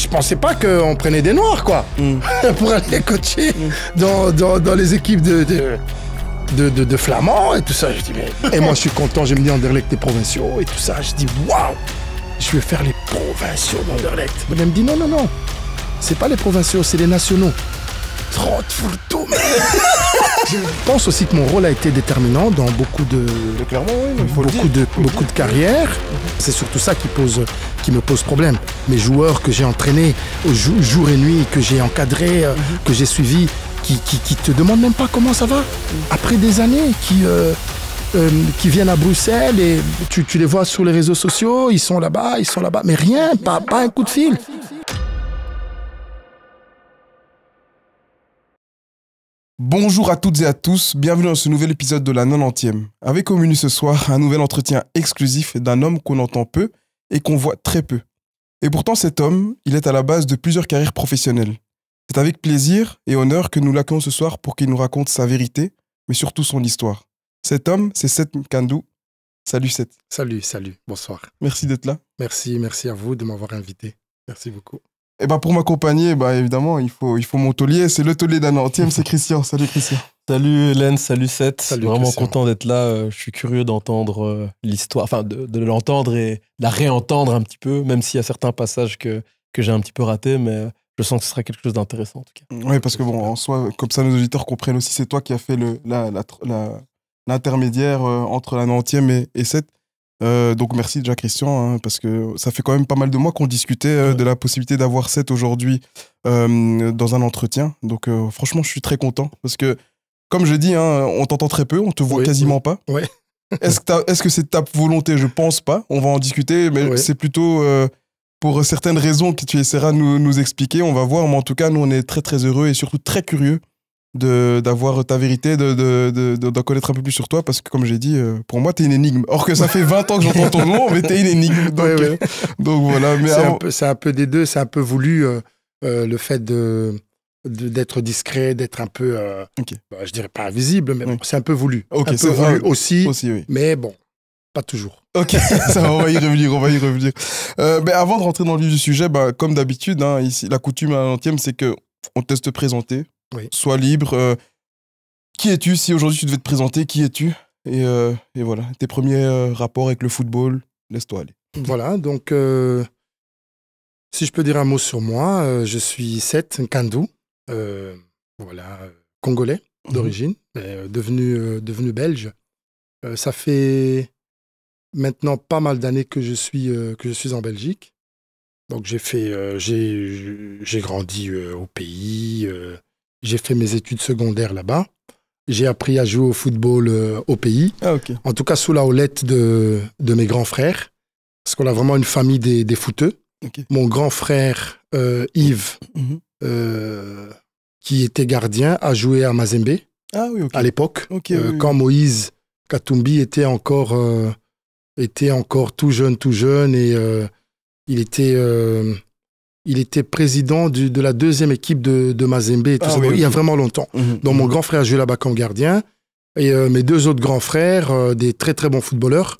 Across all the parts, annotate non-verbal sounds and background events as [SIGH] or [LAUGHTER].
je pensais pas qu'on prenait des noirs, quoi, mm. [LAUGHS] pour aller coacher mm. dans, les équipes de, de, flamands et tout ça. Je dis, Et moi, je suis content, j'ai mis dis Anderlecht des provinciaux et tout ça. Je dis, waouh, je vais faire les provinciaux d'Anderlecht. Mais elle me dit, non, non, non, c'est pas les provinciaux, c'est les nationaux. [LAUGHS] Je pense aussi que mon rôle a été déterminant dans beaucoup de, clairement, oui, beaucoup, de, beaucoup de carrières. C'est surtout ça qui, pose, qui me pose problème. Mes joueurs que j'ai entraînés jour et nuit, que j'ai encadrés, euh, mhm. que j'ai suivis, qui, qui, te demandent même pas comment ça va. Après des années, qui, euh, euh, qui viennent à Bruxelles et tu, les vois sur les réseaux sociaux, ils sont là-bas, ils sont là-bas, mais rien, pas un coup de fil. Bonjour à toutes et à tous, bienvenue dans ce nouvel épisode de la 90e. Avec au menu ce soir un nouvel entretien exclusif d'un homme qu'on entend peu et qu'on voit très peu. Et pourtant cet homme, il est à la base de plusieurs carrières professionnelles. C'est avec plaisir et honneur que nous l'accueillons ce soir pour qu'il nous raconte sa vérité, mais surtout son histoire. Cet homme, c'est Seth Mkandou. Salut Seth. Salut, salut, bonsoir. Merci d'être là. Merci, merci à vous de m'avoir invité. Merci beaucoup. Eh ben, pour m'accompagner, bah évidemment, il faut, il faut mon taulier. C'est le taulier d'un c'est Christian. Salut Christian. Salut Hélène, salut Seth. Salut Vraiment content d'être là. Euh, je suis curieux d'entendre euh, l'histoire, enfin de, l'entendre et la réentendre un petit peu, même s'il y a certains passages que, que j'ai un petit peu ratés, mais euh, je sens que ce sera quelque chose d'intéressant en tout cas. Oui, parce que bon, en soi, comme ça nos auditeurs comprennent aussi, c'est toi qui as fait le, l'intermédiaire entre la et, Seth, euh, donc merci déjà Christian, hein, parce que ça fait quand même pas mal de mois qu'on discutait euh, de la possibilité d'avoir 7 aujourd'hui euh, dans un entretien. Donc franchement, je suis très content, parce que comme je dis, hein, on t'entend très peu, on te voit quasiment pas. [LAUGHS] Est-ce que, c'est ta volonté Je pense pas, on va en discuter, mais c'est plutôt pour certaines raisons que tu essaieras de nous expliquer, on va voir, mais en tout cas, nous on est très très heureux et surtout très curieux d'avoir ta vérité, d'en de, de, de, connaître un peu plus sur toi, parce que comme j'ai dit, euh, pour moi, t'es une énigme. Or que ça fait 20 ans que j'entends ton nom, mais t'es une énigme. [LAUGHS] Donc, euh, donc voilà. C'est un, un, peu des deux, c'est un peu voulu euh, le fait de d'être discret, d'être un peu, bah, je dirais pas invisible, mais c'est un peu voulu. c'est un peu voulu aussi, mais bon, pas toujours. Ok, [LAUGHS] ça, on va y revenir, revenir. mais avant de rentrer dans le vif du sujet, bah, comme d'habitude, hein, ici, la coutume à l'antième, c'est que on teste te présenter, Sois libre. Euh, qui es-tu si aujourd'hui tu devais te présenter Qui es-tu et, euh, voilà, tes premiers euh, rapports avec le football, laisse-toi aller. Voilà, donc si je peux dire un mot sur moi, je suis Seth Kandou, voilà, congolais mhm. d'origine, devenu, devenu belge. ça fait maintenant pas mal d'années que, je suis que je suis en Belgique. Donc j'ai fait, j'ai grandi au pays, j'ai fait mes études secondaires là-bas. J'ai appris à jouer au football euh, au pays. Ah, en tout cas, sous la houlette de, de mes grands frères. Parce qu'on a vraiment une famille des, des footeux. Mon grand frère euh, Yves, mhm. euh, qui était gardien, a joué à Mazembe ah à l'époque, quand Moïse Katumbi était encore, était encore tout jeune, tout jeune. Et il était il était président de la deuxième équipe de, Mazembe. Ah il y a vraiment longtemps. Mhm, Donc mon mhm. grand frère jouait là-bas comme gardien. Et euh, mes deux autres grands frères, euh, des très très bons footballeurs,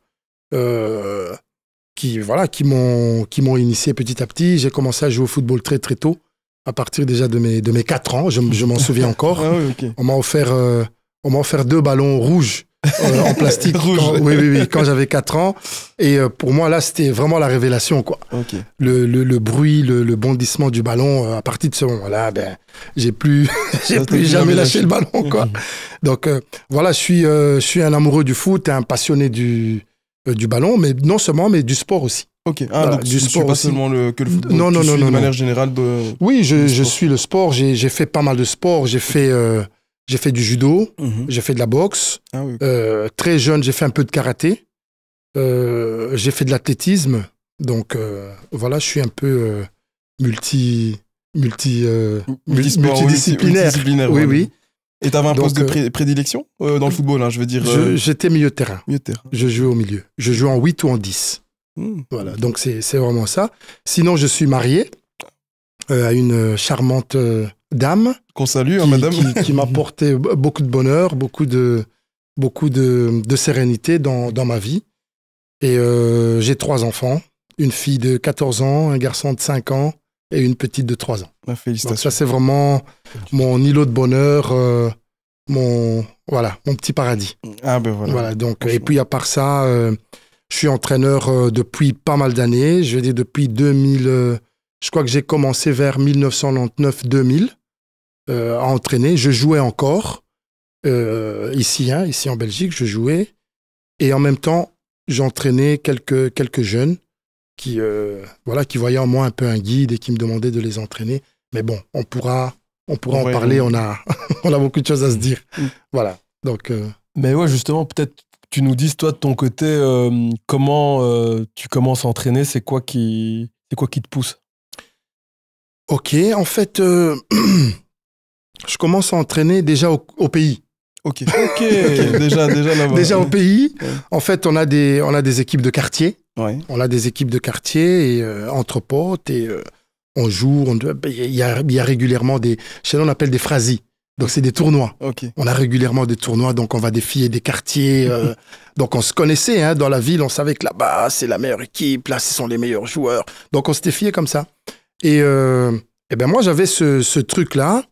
euh, qui voilà, qui m'ont initié petit à petit. J'ai commencé à jouer au football très très tôt, à partir déjà de mes de mes quatre ans. Je, m'en souviens [LAUGHS] encore. Ah on m'a offert on m'a offert deux ballons rouges euh, en plastique. [LAUGHS] Rouge. Quand, oui, oui, oui, quand j'avais 4 ans. Et euh, pour moi, là, c'était vraiment la révélation, quoi. Le, bruit, le, bondissement du ballon, euh, à partir de ce moment-là, ben, j'ai plus, [LAUGHS] j'ai plus jamais lâché le ballon, quoi. Mhm. Donc, voilà, je suis, suis un amoureux du foot, un passionné du, du ballon, mais non seulement, mais du sport aussi. Ok, ah, donc du sport pas aussi. seulement le, que le football, non, non, non, de manière générale Oui, je, je suis le sport, j'ai fait pas mal de sport, j'ai fait... J'ai fait du judo, mhm. j'ai fait de la boxe. Ah euh, très jeune, j'ai fait un peu de karaté. Euh, j'ai fait de l'athlétisme. Donc euh, voilà, je suis un peu multi, multi, multidisciplinaire. Oui, oui. Et tu avais un poste de prédilection dans le football, hein, je veux dire J'étais milieu de terrain. Milieu terrain. Je jouais au milieu. Je jouais en 8 ou en 10. Hmm. Voilà, donc c'est vraiment ça. Sinon, je suis marié. Euh, à une charmante euh, dame. Qu'on salue, hein, qui, madame. Qui, m'a apporté beaucoup de bonheur, beaucoup de, beaucoup de, de sérénité dans, dans, ma vie. Et euh, j'ai trois enfants, une fille de 14 ans, un garçon de 5 ans et une petite de 3 ans. Ah, félicitations. ça, c'est vraiment mon îlot de bonheur, mon, voilà, mon petit paradis. Ah ben voilà. voilà donc, et puis à part ça, je suis entraîneur depuis pas mal d'années. Je veux dire depuis 2000 je crois que j'ai commencé vers 1999-2000 euh, à entraîner. Je jouais encore euh, ici, hein, ici en Belgique, je jouais. Et en même temps, j'entraînais quelques, jeunes qui, euh, voilà, qui voyaient en moi un peu un guide et qui me demandaient de les entraîner. Mais bon, on pourra, on pourra en parler, on, a, [LAUGHS] on a beaucoup de choses à se dire. Mm. Voilà. Donc, Mais ouais, justement, peut-être tu nous dises, toi, de ton côté, comment tu commences à entraîner C'est quoi, quoi qui te pousse Ok, en fait, euh, [CLEARS THROAT] je commence à entraîner déjà au, pays. Ok. [LAUGHS] okay. déjà, déjà là-bas. Déjà au pays. En fait, on a des, on a des équipes de quartier. Ouais. On a des équipes de quartier et euh, entre potes et euh, on joue. Bah, il y, y, a régulièrement des, chez nous on appelle des phrasies. Donc c'est des tournois. Ok. On a régulièrement des tournois, donc on va défier des quartiers. [LAUGHS] donc on se connaissait hein, dans la ville, on savait que là-bas c'est la meilleure équipe, là ce sont les meilleurs joueurs. Donc on se défiait comme ça. Et, euh, eh ben, moi, j'avais ce, ce truc-là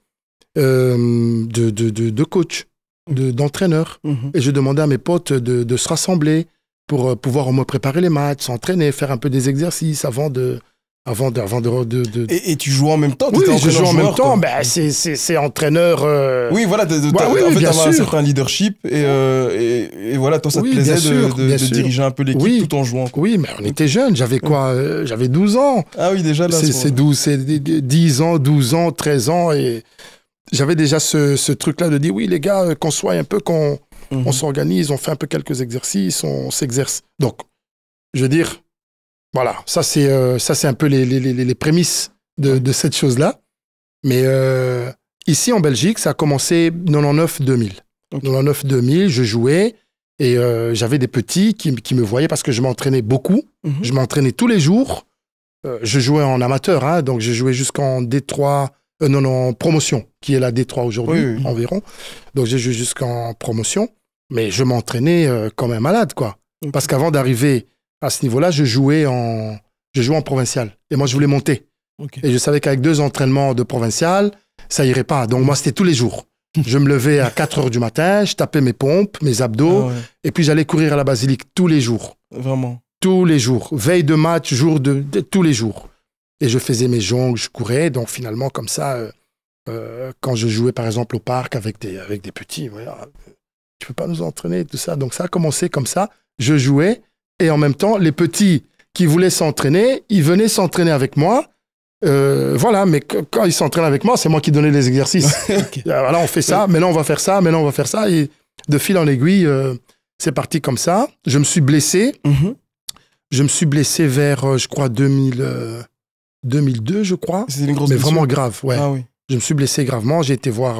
euh, de, de, de, coach, d'entraîneur. De, mhm. Et je demandais à mes potes de, se rassembler pour euh, pouvoir me préparer les matchs, s'entraîner, faire un peu des exercices avant de, avant, de, avant de, Et, tu joues en même temps Oui, je joue en même temps. Bah, c'est entraîneur. Euh, oui, voilà, de, bah, oui, en un certain leadership. Euh, et, voilà, toi, ça te plaisait de, diriger un peu l'équipe tout en jouant. Oui, mais on était jeunes. J'avais quoi euh, J'avais 12 ans. Ah oui, déjà là. C'est 10 ans, 12 ans, 13 ans. Et j'avais déjà ce, truc-là de dire oui, les gars, qu'on soit un peu, qu'on mhm. s'organise, on fait un peu quelques exercices, on s'exerce. Donc, je veux dire voilà, euh, ça c'est un peu les, les, prémices de, cette chose-là. Mais euh, ici en Belgique, ça a commencé 99-2000. 99-2000, je jouais et euh, j'avais des petits qui, me voyaient parce que je m'entraînais beaucoup. Mhm. Je m'entraînais tous les jours. je jouais en amateur, hein, donc j'ai joué jusqu'en d non, en promotion, qui est la D3 aujourd'hui environ. Donc j'ai joué jusqu'en promotion, mais je m'entraînais comme un malade, quoi. Parce qu'avant d'arriver à ce niveau-là, je jouais en, je jouais en provincial. Et moi, je voulais monter. Et je savais qu'avec deux entraînements de provincial, ça irait pas. Donc, moi, c'était tous les jours. je me levais à 4 heures du matin, je tapais mes pompes, mes abdos, ah et puis j'allais courir à la basilique tous les jours. Vraiment. Tous les jours. Veille de match, jour de, tous les jours. Et je faisais mes jongles, je courais. Donc, finalement, comme ça, euh, euh, quand je jouais, par exemple, au parc avec des, avec des petits, tu tu peux pas nous entraîner, tout ça. Donc, ça a commencé comme ça. Je jouais. Et en même temps, les petits qui voulaient s'entraîner, ils venaient s'entraîner avec moi. Euh, voilà, mais quand ils s'entraînent avec moi, c'est moi qui donnais les exercices. [LAUGHS] Euh, voilà, Alors on fait ça, maintenant on va faire ça, maintenant on va faire ça. Et de fil en aiguille, euh, c'est parti comme ça. Je me suis blessé. Mhm. Je me suis blessé vers, je crois, 2000, 2002, je crois. C'est une grosse Mais vraiment grave, ouais. Ah oui. Je me suis blessé gravement. J'ai été voir,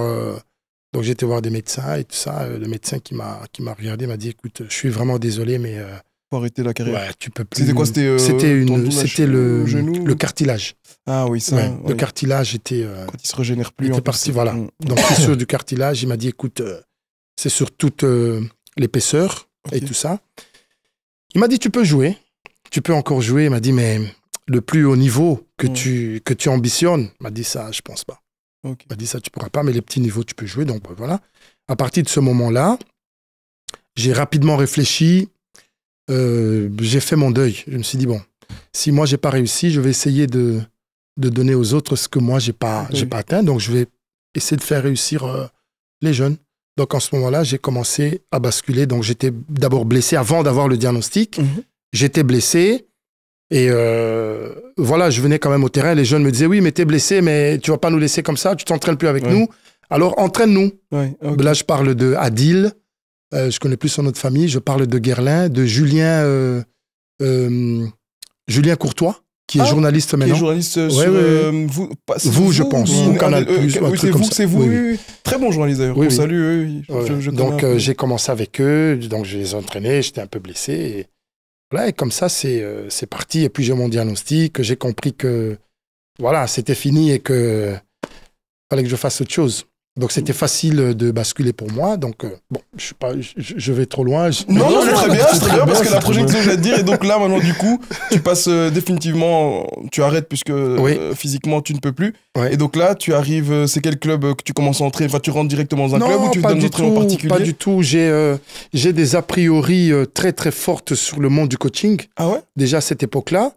donc j'ai été voir des médecins et tout ça. le médecin qui m'a regardé m'a dit, écoute, je suis vraiment désolé, mais arrêter la carrière tu peux plus. C'était quoi C'était euh, c'était le... cartilage. Ah oui, ça. Le cartilage était. Euh... Quand il se régénère plus. Il était parti, voilà. Mm. Donc, sur [COUGHS] du cartilage, il m'a dit écoute, euh, c'est sur toute euh, l'épaisseur et tout ça. Il m'a dit tu peux jouer, tu peux encore jouer. Il m'a dit mais le plus haut niveau que, mm. tu, que tu ambitionnes, il m'a dit ça, je pense pas. Il m'a dit ça, tu pourras pas, mais les petits niveaux, tu peux jouer. Donc, voilà. À partir de ce moment-là, j'ai rapidement réfléchi euh, j'ai fait mon deuil. Je me suis dit, bon, si moi, j'ai pas réussi, je vais essayer de, de donner aux autres ce que moi, j'ai pas, j'ai pas atteint. Donc, je vais essayer de faire réussir euh, les jeunes. Donc, en ce moment-là, j'ai commencé à basculer. Donc, j'étais d'abord blessé avant d'avoir le diagnostic. Mhm. J'étais blessé. Et euh, voilà, je venais quand même au terrain. Les jeunes me disaient, oui, mais t'es blessé, mais tu vas pas nous laisser comme ça. Tu t'entraînes plus avec nous. Alors, entraîne-nous. Là, je parle de Adil, euh, je connais plus son autre famille. Je parle de Guerlain, de Julien, euh, euh, Julien Courtois qui est ah, journaliste maintenant. Qui est journaliste sur, vous, vous, je pense. oui, ah, c'est vous, c'est vous. Très bon journaliste d'ailleurs. On donc j'ai commencé avec eux, donc je les ai entraînés, j'étais un peu blessé. Et, comme ça, c'est parti. Et puis j'ai mon diagnostic, j'ai compris que voilà, c'était fini et que fallait que je fasse autre chose. Donc c'était facile de basculer pour moi. Donc euh, bon, je suis pas, je, vais trop loin. Non, non, très bien, très bien parce que la projection je vais dire et donc là maintenant du coup tu passes euh, définitivement, tu arrêtes puisque euh, physiquement tu ne peux plus. Et donc là tu arrives, c'est quel club que tu commences à entrer Enfin tu rentres directement dans un club ou tu donnes entrer en particulier Pas du tout. J'ai j'ai des a priori très très fortes sur le monde du coaching. Ah ouais Déjà à cette époque-là,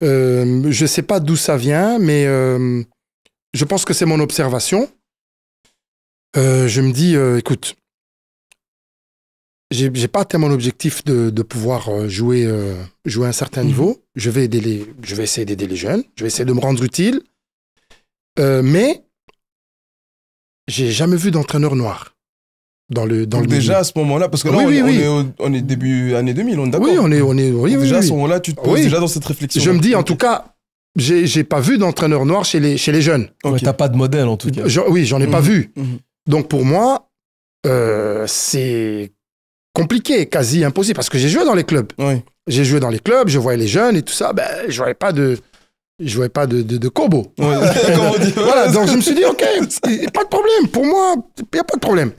je sais pas d'où ça vient, mais je pense que c'est mon observation. Euh, je me dis, euh, écoute, j'ai, pas tellement l'objectif de, de pouvoir euh, jouer, jouer à un certain mhm. niveau. Je vais, aider les, je vais essayer d'aider les jeunes, je vais essayer de me rendre utile. mais j'ai jamais vu d'entraîneur noir dans le dans le déjà à ce moment-là parce que là on, est, début année 2000 on est d'accord oui on est on est oui, déjà à ce moment-là tu te poses déjà dans cette réflexion je me dis en tout cas j'ai j'ai pas vu d'entraîneur noir chez les chez les jeunes Tu t'as pas de modèle en tout cas oui j'en ai pas mhm. vu mhm. Donc pour moi, euh, c'est compliqué, quasi impossible, parce que j'ai joué dans les clubs. J'ai joué dans les clubs, je voyais les jeunes et tout ça, ben, je ne pas de... Je voyais pas de, de, de [LAUGHS] combo. donc je me suis dit, OK, [LAUGHS] pas de problème. Pour moi, il n'y a pas de problème.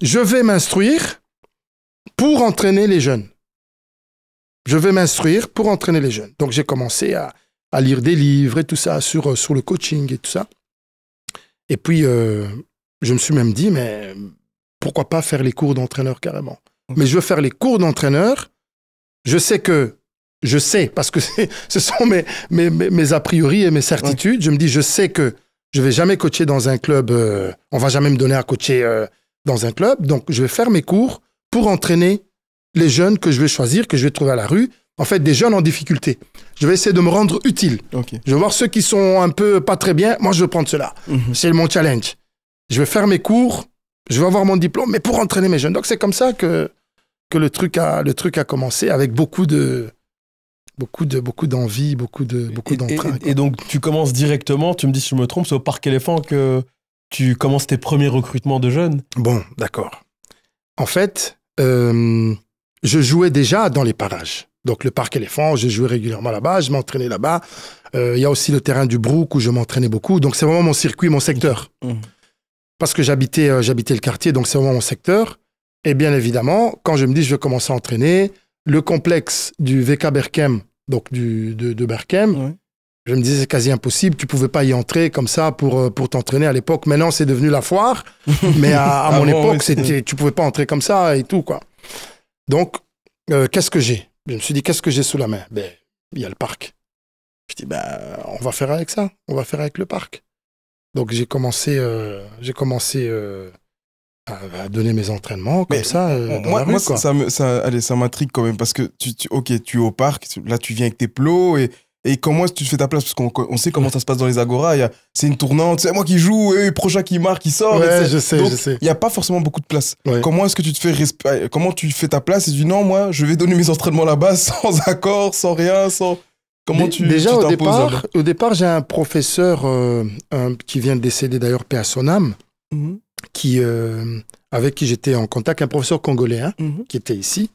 Je vais m'instruire pour entraîner les jeunes. Je vais m'instruire pour entraîner les jeunes. Donc j'ai commencé à, à, lire des livres et tout ça sur, sur le coaching et tout ça. Et puis, euh, je me suis même dit, mais pourquoi pas faire les cours d'entraîneur carrément Mais je veux faire les cours d'entraîneur. Je sais que, je sais, parce que [LAUGHS] ce sont mes, a priori et mes certitudes. Je me dis, je sais que je vais jamais coacher dans un club. Euh, on va jamais me donner à coacher euh, dans un club. Donc, je vais faire mes cours pour entraîner les jeunes que je vais choisir, que je vais trouver à la rue. En fait, des jeunes en difficulté. Je vais essayer de me rendre utile. Je vais voir ceux qui sont un peu pas très bien. Moi, je vais prendre cela. Mhm. C'est mon challenge je vais faire mes cours, je vais avoir mon diplôme, mais pour entraîner mes jeunes. Donc c'est comme ça que, que le, truc a, le truc a commencé avec beaucoup de beaucoup de beaucoup d'envie, beaucoup de beaucoup Et, donc tu commences directement, tu me dis si je me trompe, c'est au parc éléphant que tu commences tes premiers recrutements de jeunes. Bon, d'accord. En fait, euh, je jouais déjà dans les parages. Donc le parc éléphant, je jouais régulièrement là-bas, je m'entraînais là-bas. Euh, il y a aussi le terrain du Brook où je m'entraînais beaucoup. Donc c'est vraiment mon circuit, mon secteur. Mmh parce que j'habitais euh, j'habitais le quartier, donc c'est vraiment mon secteur. Et bien évidemment, quand je me dis je vais commencer à entraîner, le complexe du VK Berkem, donc du, de, de Berkem, je me disais c'est quasi impossible, tu pouvais pas y entrer comme ça pour, euh, pour t'entraîner à l'époque. Maintenant c'est devenu la foire, [LAUGHS] mais à, ah mon époque, c'était tu pouvais pas entrer comme ça et tout. quoi. Donc, euh, qu'est-ce que j'ai Je me suis dit, qu'est-ce que j'ai sous la main Ben, il y a le parc. Je dis, ben, on va faire avec ça, on va faire avec le parc. Donc j'ai commencé, euh, commencé euh, à donner mes entraînements comme ça moi, ça ça m'intrigue quand même parce que tu, ok tu es au parc là tu viens avec tes plots et et comment est-ce que tu te fais ta place parce qu'on on sait comment ça se passe dans les agoras c'est une tournante c'est moi qui joue et prochain qui marque qui sort ouais, je sais je sais il n'y a pas forcément beaucoup de place comment est-ce que tu te fais euh, comment tu fais ta place et tu dis non moi je vais donner mes entraînements là-bas [LAUGHS] sans accord sans rien sans Comment tu Déjà au départ, au départ, j'ai un professeur euh, qui vient de décéder d'ailleurs, paix mhm. qui euh, avec qui j'étais en contact, un professeur congolais hein, mhm. qui était ici.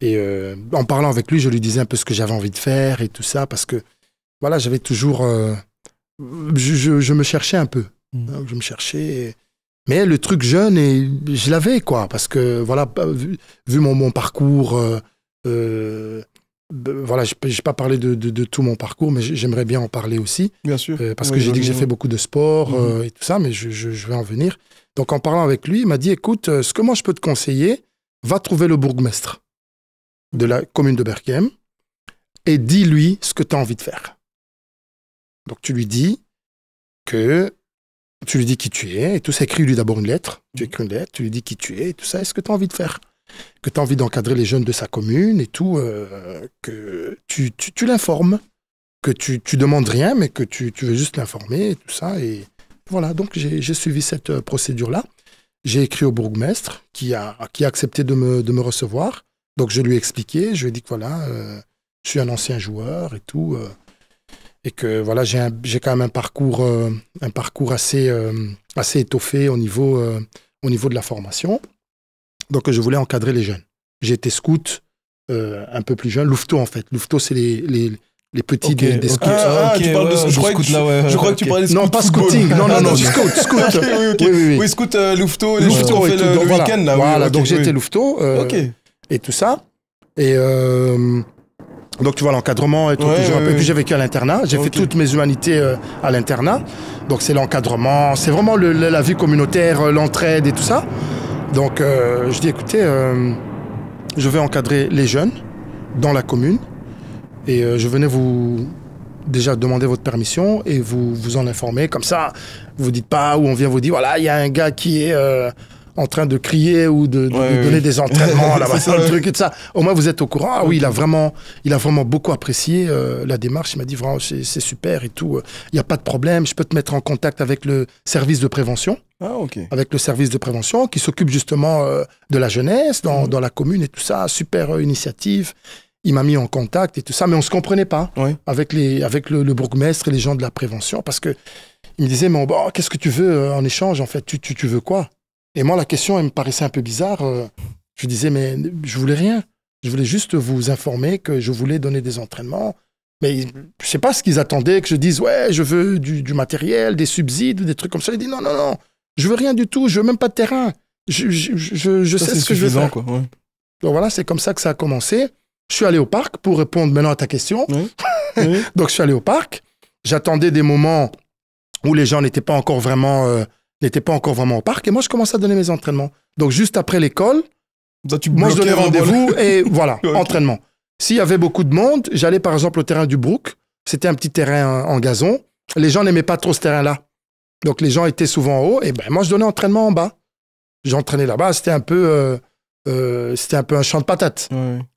Et euh, en parlant avec lui, je lui disais un peu ce que j'avais envie de faire et tout ça, parce que voilà, j'avais toujours, je, me cherchais un peu, mhm. hein, je me cherchais. Mais le truc jeune et je l'avais quoi, parce que voilà, vu, mon, parcours, voilà, je n'ai pas parlé de, tout mon parcours, mais j'aimerais bien en parler aussi. Bien sûr. Euh, parce que j'ai dit que j'ai fait beaucoup de sport mhm. euh, et tout ça, mais je, vais en venir. Donc, en parlant avec lui, il m'a dit écoute, euh, ce que moi je peux te conseiller, va trouver le bourgmestre de la commune de Berkem et dis-lui ce que tu as envie de faire. Donc, tu lui dis que. Tu lui dis qui tu es et tout ça. Écris-lui d'abord une lettre. Tu écris une lettre, tu lui dis qui tu es et tout ça. Est-ce que tu as envie de faire que tu as envie d'encadrer les jeunes de sa commune et tout, euh, que tu, l'informes, que tu, tu demandes rien, mais que tu, veux juste l'informer et tout ça. Et voilà, donc j'ai suivi cette euh, procédure-là. J'ai écrit au bourgmestre qui a, accepté de me, recevoir. Donc je lui ai expliqué, je lui ai dit que voilà, euh, je suis un ancien joueur et tout. et que voilà, j'ai quand même un parcours, un parcours assez, étoffé au niveau de la formation. Donc, je voulais encadrer les jeunes. J'étais scout euh, un peu plus jeune, Louveteau en fait. Louveteau, c'est les, les, petits des, scouts. Ah, ah tu parles de je scout. là, ouais, je crois que tu parlais de scouts. Non, pas scouting. Non, non, ah, non, scout. scout. oui, oui, oui. oui, scout euh, Louveteau. Les scouts, on fait le, week-end. Là, voilà, donc j'étais Louveteau. Euh, et tout ça. Et. Donc tu vois l'encadrement et tout. toujours un peu. puis j'ai vécu à l'internat. J'ai fait toutes mes humanités à l'internat. Donc c'est l'encadrement, c'est vraiment la vie communautaire, l'entraide et tout ça. Donc euh, je dis écoutez, euh, je vais encadrer les jeunes dans la commune et euh, je venais vous déjà demander votre permission et vous vous en informer. Comme ça, vous dites pas où on vient vous dire voilà, il y a un gars qui est en train de crier ou de, donner des [LAUGHS] entraînements, là le truc et ça. Au moins, vous êtes au courant. Ah oui, il a vraiment, il a vraiment beaucoup apprécié euh, la démarche. Il m'a dit, vraiment, c'est super et tout. Euh, il n'y a pas de problème. Je peux te mettre en contact avec le service de prévention. Ah, ok. Avec le service de prévention qui s'occupe justement euh, de la jeunesse mhm. dans, la commune et tout ça. Super initiative il m'a mis en contact et tout ça, mais on se comprenait pas avec, les, avec le, bourgmestre et les gens de la prévention parce que il me disait, mais bon, oh, qu'est-ce que tu veux en échange en fait tu, veux quoi et moi, la question, elle me paraissait un peu bizarre. Euh, je disais, mais je voulais rien. Je voulais juste vous informer que je voulais donner des entraînements. Mais mhm. je ne sais pas ce qu'ils attendaient, que je dise, ouais, je veux du, matériel, des subsides, des trucs comme ça. Ils disent, non, non, non, je veux rien du tout, je veux même pas de terrain. Je, sais ce que je veux Quoi, Donc voilà, c'est comme ça que ça a commencé. Je suis allé au parc pour répondre maintenant à ta question. [LAUGHS] Donc je suis allé au parc. J'attendais des moments où les gens n'étaient pas encore vraiment euh, n'était pas encore vraiment au parc. Et moi, je commençais à donner mes entraînements. Donc, juste après l'école, bah, moi, je donnais rendez-vous et [LAUGHS] voilà, entraînement. S'il y avait beaucoup de monde, j'allais par exemple au terrain du Brook. C'était un petit terrain en gazon. Les gens n'aimaient pas trop ce terrain-là. Donc, les gens étaient souvent en haut. Et ben, moi, je donnais entraînement en bas. J'entraînais là-bas. C'était un peu. Euh, euh, c'était un peu un champ de patates.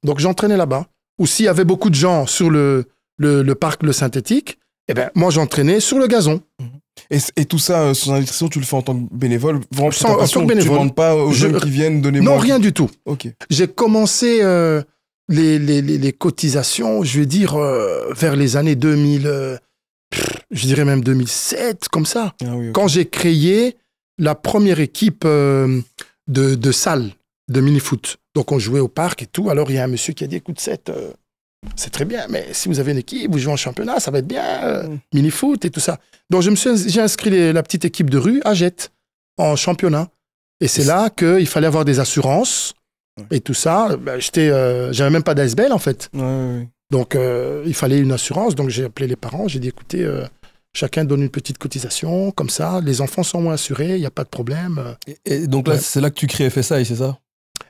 Donc j'entraînais là-bas. Ou s'il y avait beaucoup de gens sur le, le, parc, le synthétique, eh ben, moi j'entraînais sur le gazon. Mhm. Et, tout ça, euh, sans invitation, tu le fais en tant que bénévole en bénévole. Tu ne demandes pas aux qui viennent donner Non, rien du tout. Ok. J'ai commencé euh, les, les, les, cotisations, je vais dire, euh, vers les années 2000, je dirais même 2007, comme ça. Ah Quand j'ai créé la première équipe de, de salles de mini-foot. Donc, on jouait au parc et tout. Alors, il y a un monsieur qui a dit, écoute, cette c'est très bien, mais si vous avez une équipe, vous jouez en championnat, ça va être bien, euh, mini-foot et tout ça. Donc, j'ai inscrit la petite équipe de rue à Jette, en championnat. Et c'est là qu'il fallait avoir des assurances et tout ça. Bah, j'étais, euh, j'avais même pas d'ASBL, en fait. donc, euh, il fallait une assurance. Donc, j'ai appelé les parents, j'ai dit, écoutez, chacun donne une petite cotisation, comme ça, les enfants sont moins assurés, il n'y a pas de problème. Et, donc c'est là que tu crées FSI, c'est ça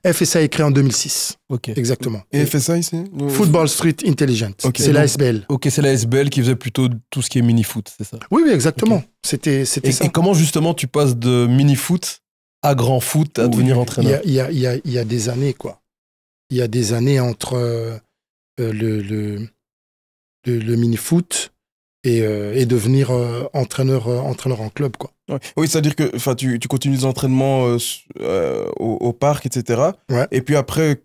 FSA est créé en 2006. Ok. Exactement. Et FSA c'est Football Street Intelligence, c'est C'est SBL. Ok, c'est la SBL qui faisait plutôt tout ce qui est mini-foot, c'est ça Oui, oui, exactement. C'était ça. Et comment justement tu passes de mini-foot à grand foot, à devenir entraîneur Il y a, y, a, y a, des années, quoi. Il y a des années entre euh, le, le mini-foot, euh, et, devenir euh, entraîneur, euh, entraîneur en club. Quoi. Oui, c'est-à-dire que tu, tu continues les entraînements au, parc, etc. Et puis après,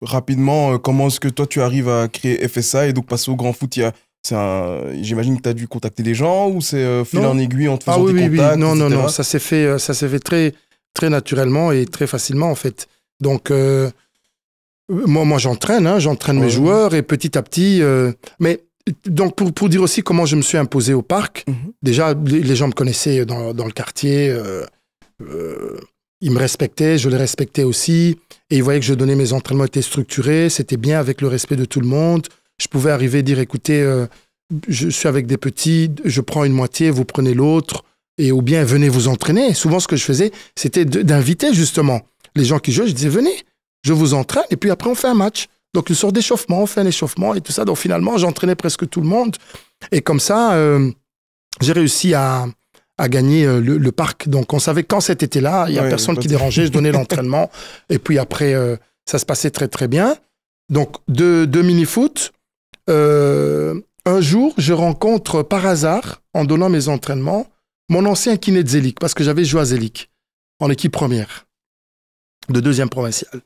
rapidement, comment est-ce que toi tu arrives à créer FSA et donc passer au grand foot il y a, J'imagine que tu as dû contacter des gens ou c'est fil en aiguille en te ah faisant ah, oui, des contacts, oui, oui. Non, non, non, ça s'est fait, ça s'est fait très, très naturellement et très facilement en fait. Donc, moi, moi j'entraîne, hein. j'entraîne mes joueurs et petit à petit. mais donc, pour, dire aussi comment je me suis imposé au parc, mhm. déjà, les gens me connaissaient dans, le quartier. Euh, euh, ils me respectaient, je les respectais aussi. Et ils voyaient que je donnais mes entraînements, étaient structurés, c'était bien avec le respect de tout le monde. Je pouvais arriver dire écoutez, euh, je suis avec des petits, je prends une moitié, vous prenez l'autre. Et ou bien venez vous entraîner. Souvent, ce que je faisais, c'était d'inviter justement les gens qui jouaient, Je disais venez, je vous entraîne. Et puis après, on fait un match. Donc une sorte d'échauffement, on fait un échauffement et tout ça. Donc finalement, j'entraînais presque tout le monde. Et comme ça, euh, j'ai réussi à, gagner euh, le, parc. Donc on savait quand cet été-là, il n'y a personne qui dérangeait, je donnais [LAUGHS] l'entraînement. Et puis après, euh, ça se passait très très bien. Donc deux, deux mini-foot. un jour, je rencontre par hasard, en donnant mes entraînements, mon ancien kiné de Zélic, parce que j'avais joué à Zélique en équipe première, de deuxième provinciale.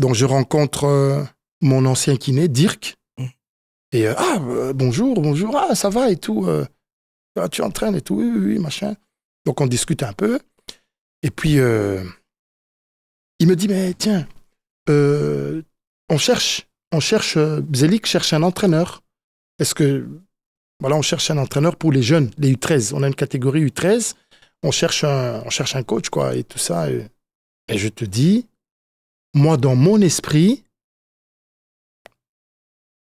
Donc je rencontre mon ancien kiné, Dirk. Mm. Et euh, ah, euh, bonjour, bonjour, ah, ça va et tout. Euh, tu entraînes et tout, oui, oui, machin. Donc on discute un peu. Et puis, il me dit, mais tiens, on cherche, on cherche, cherche un entraîneur. Est-ce que, voilà, on cherche un entraîneur pour les jeunes, les U13. On a une catégorie U13, on cherche un, on cherche un coach, quoi, et tout ça. et je te dis, moi, dans mon esprit,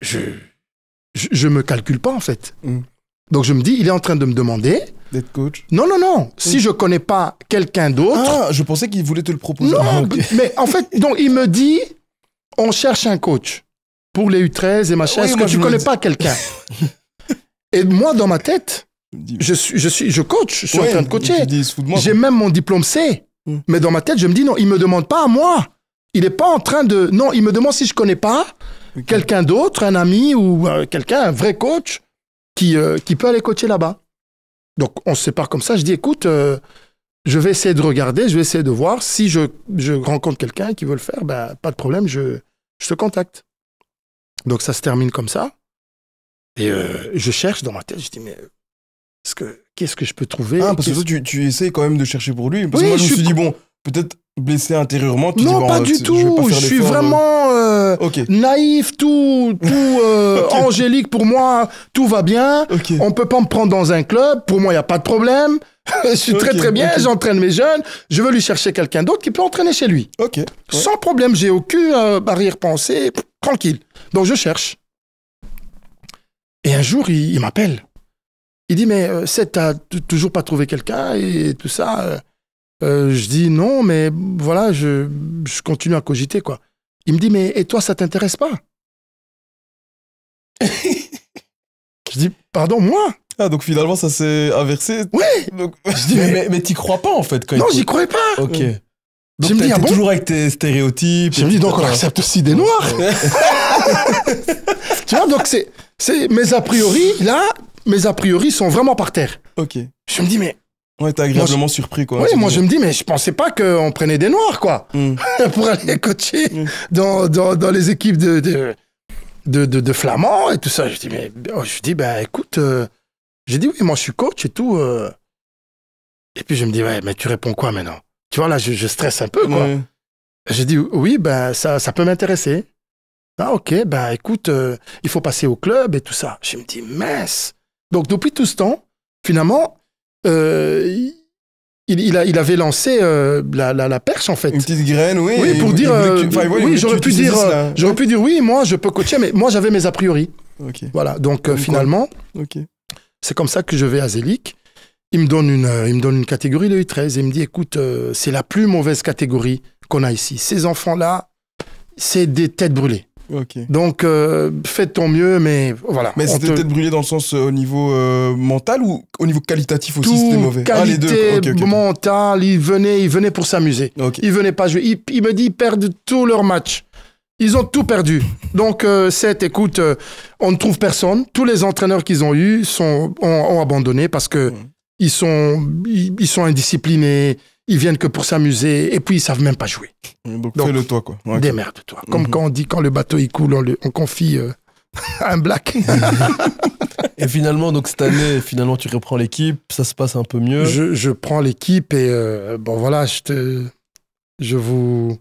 je, je, me calcule pas en fait. Hmm. Donc je me dis, il est en train de me demander. D'être coach Non, non, non. Hmm. Si je connais pas quelqu'un d'autre. Ah, je pensais qu'il voulait te le proposer. Ah, [LAUGHS] mais en fait, donc il me dit, on cherche un coach pour les U13 et machin. chaise Est-ce que tu connais pas quelqu'un [LAUGHS] Et moi, dans ma tête, je suis, je suis, je coach, je suis en train de coacher. J'ai même mon diplôme C. Hmm. Mais dans ma tête, je me dis non, il me demande pas à moi. Il n'est pas en train de. Non, il me demande si je connais pas quelqu'un d'autre, un ami ou euh, quelqu'un, un vrai coach, qui, euh, qui peut aller coacher là-bas. Donc on se sépare comme ça. Je dis, écoute, euh, je vais essayer de regarder, je vais essayer de voir. Si je, je rencontre quelqu'un qui veut le faire, ben, pas de problème, je, je te contacte. Donc ça se termine comme ça. Et je cherche dans ma tête, je dis, mais qu'est-ce que, que je peux trouver ah, parce que tu, tu essaies quand même de chercher pour lui. Parce moi, je, je me suis dit, bon, peut-être blessé intérieurement dis Non, je bon, pas euh, du tout. Je, suis vraiment euh, naïf, tout, tout [LAUGHS] euh, angélique pour moi. Tout va bien. on On peut pas me prendre dans un club. Pour moi, il n'y a pas de problème. [LAUGHS] je suis très très bien. J'entraîne mes jeunes. Je veux lui chercher quelqu'un d'autre qui peut entraîner chez lui. Sans problème. J'ai aucune barrière pensée. tranquille. Donc je cherche. Et un jour, il, m'appelle. Il dit mais tu t'as toujours pas trouvé quelqu'un et tout ça. Euh, je dis non, mais voilà, je, continue à cogiter, quoi. Il me dit, mais et toi, ça t'intéresse pas [LAUGHS] Je dis, pardon, moi ah, donc finalement, ça s'est inversé. Oui je dis, mais, mais, t'y crois pas, en fait. Quand non, j'y croyais pas Ok. Donc je ah toujours avec tes stéréotypes. Je me dis, donc on accepte aussi des noirs. tu vois, donc c'est mes a priori, là, mes a priori sont vraiment par terre. Ok. Je me dis, mais Ouais, t'es agréablement surpris, quoi. Oui, moi je me dis, mais je pensais pas qu'on prenait des noirs, quoi, mm. [LAUGHS] pour aller coacher mm. dans, les équipes de de, flamands et tout ça. Je dis, mais oh, je dis, bah écoute, euh, j'ai dit, oui, moi je suis coach et tout. Euh. Et puis je me dis, ouais, mais tu réponds quoi maintenant Tu vois, là, je, stresse un peu, quoi. J'ai dit, oui, ben ça, peut m'intéresser. Ah, ok, ben écoute, euh, il faut passer au club et tout ça. Je me dis, mince. Donc, depuis tout ce temps, finalement, euh, il, avait lancé euh, la, perche en fait. Une petite graine, oui. Oui, pour dire. Euh, oui, j'aurais pu dire, j'aurais pu dire oui, moi je peux coacher, mais moi j'avais mes a priori. Voilà, donc finalement, c'est comme ça que je vais à Zélic. Il me donne une, il me donne une catégorie de U13 et il me dit, écoute, c'est la plus mauvaise catégorie qu'on a ici. Ces enfants là, c'est des têtes brûlées. Donc, euh, faites ton mieux, mais voilà. Mais c'était peut-être brûlé dans le sens euh, au niveau euh, mental ou au niveau qualitatif aussi, c'était mauvais qualité, ah, les deux. mental, ils venaient, ils venaient pour s'amuser. Ils venaient pas jouer. Ils, me disent, ils perdent tous leurs matchs. Ils ont tout perdu. Donc, cette écoute, on ne trouve personne. Tous les entraîneurs qu'ils ont eus sont, ont, abandonné parce que ils, sont, ils sont indisciplinés ils viennent que pour s'amuser et puis ils savent même pas jouer. Donc, fais-le toi quoi. Démerde-toi. Comme mhm. quand on dit quand le bateau il coule, on, confie euh, [LAUGHS] un black. [LAUGHS] et finalement, donc cette année, finalement, tu reprends l'équipe, ça se passe un peu mieux. Je, prends l'équipe et euh, bon voilà, je te, je vous,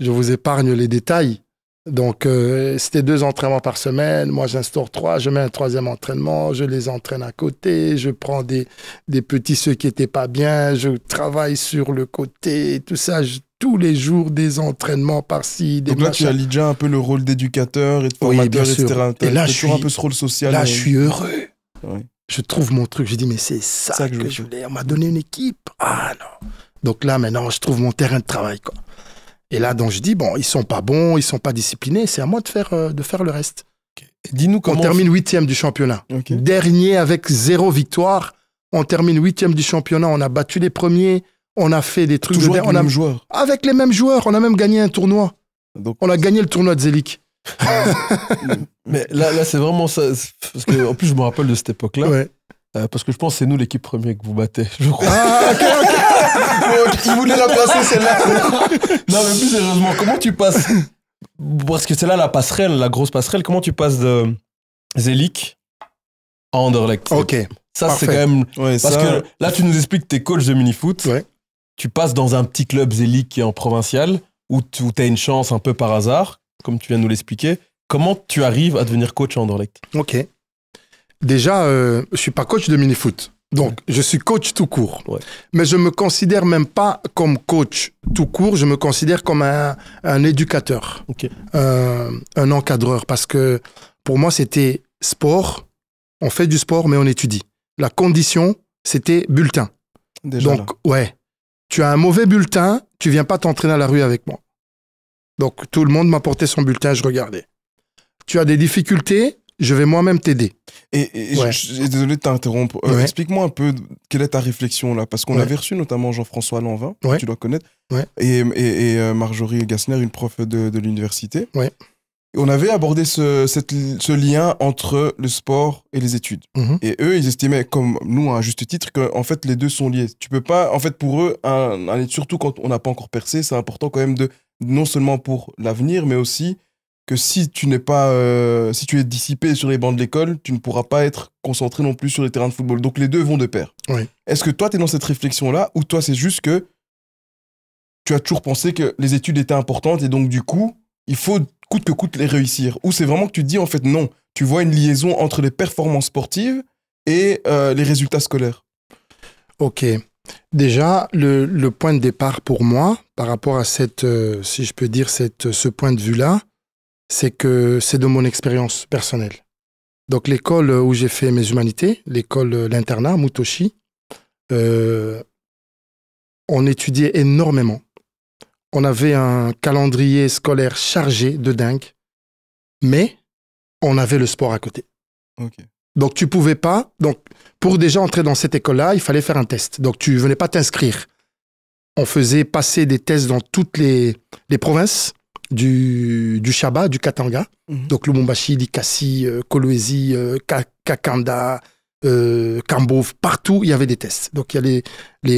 je vous épargne les détails, donc, euh, c'était deux entraînements par semaine. Moi, j'instaure trois. Je mets un troisième entraînement. Je les entraîne à côté. Je prends des, petits, ceux qui n'étaient pas bien. Je travaille sur le côté. Tout ça, tous les jours, des entraînements par-ci. Donc là, tu as déjà un peu le rôle d'éducateur et de formateur, oui, etc. Et là, je suis, un peu ce rôle social. Là, euh, je suis heureux. Je trouve mon truc. Je dis, mais c'est ça, que, je voulais. On m'a donné une équipe. Ah non. Donc là, maintenant, je trouve mon terrain de travail. Quoi. Et là, donc, je dis, bon, ils sont pas bons, ils sont pas disciplinés, c'est à moi de faire, euh, de faire le reste. Dis-nous comment. On termine huitième du championnat. Dernier avec zéro victoire. On termine huitième du championnat. On a battu les premiers. On a fait des trucs. Toujours avec les mêmes joueurs. Avec les mêmes joueurs. On a même gagné un tournoi. Donc, on a gagné le tournoi de Zélic. [LAUGHS] Mais là, c'est vraiment ça. Parce que, en plus, je me rappelle de cette époque-là. Euh, parce que je pense que c'est nous l'équipe première que vous battez, je crois. Ah, qui voulait la passer, celle-là Non, mais plus sérieusement, comment tu passes Parce que c'est là la passerelle, la grosse passerelle. Comment tu passes de Zélic à Anderlecht Ok. Ça, c'est quand même. parce que là, tu nous expliques tes coachs de mini-foot. Ouais. Tu passes dans un petit club Zélic qui est en provincial, où tu as une chance un peu par hasard, comme tu viens de nous l'expliquer. Comment tu arrives à devenir coach à Anderlecht Ok. Déjà, je euh, je suis pas coach de mini-foot. Donc, je suis coach tout court. Mais je me considère même pas comme coach tout court, je me considère comme un, éducateur, euh, un encadreur, parce que pour moi, c'était sport, on fait du sport, mais on étudie. La condition, c'était bulletin. Donc, ouais, tu as un mauvais bulletin, tu viens pas t'entraîner à la rue avec moi. Donc, tout le monde m'apportait son bulletin, je regardais. Tu as des difficultés, je vais moi-même t'aider. Et, je, désolé de t'interrompre. Euh, explique-moi un peu quelle est ta réflexion là, parce qu'on avait reçu notamment Jean-François Lanvin, que tu dois connaître, et, euh, Marjorie Gassner, une prof de, l'université. On avait abordé ce, lien entre le sport et les études. Mm-hmm. Et eux, ils estimaient, comme nous, à juste titre, qu'en fait, les deux sont liés. Tu peux pas, en fait, pour eux, surtout quand on n'a pas encore percé, c'est important quand même de, non seulement pour l'avenir, mais aussi que si tu n'es pas, euh, si tu es dissipé sur les bancs de l'école, tu ne pourras pas être concentré non plus sur les terrains de football. Donc les deux vont de pair. Est-ce que toi, tu es dans cette réflexion-là ou toi, c'est juste que tu as toujours pensé que les études étaient importantes et donc du coup, il faut coûte que coûte les réussir Ou c'est vraiment que tu te dis en fait non, tu vois une liaison entre les performances sportives et euh, les résultats scolaires Ok. Déjà, le, point de départ pour moi, par rapport à cette, euh, si je peux dire, cette, ce point de vue-là, c'est que c'est de mon expérience personnelle. Donc l'école où j'ai fait mes humanités, l'école, euh, l'internat, Mutoshi, euh, on étudiait énormément. On avait un calendrier scolaire chargé de dingue, mais on avait le sport à côté. Donc tu pouvais pas. Donc pour déjà entrer dans cette école-là, il fallait faire un test. Donc tu venais pas t'inscrire. On faisait passer des tests dans toutes les, les provinces du, du Shaba, du Katanga. Mhm. donc Donc Lumumbashi, Likasi, euh, Kolwezi, euh, Kakanda, euh, Kambov, partout, il y avait des tests. Donc il y a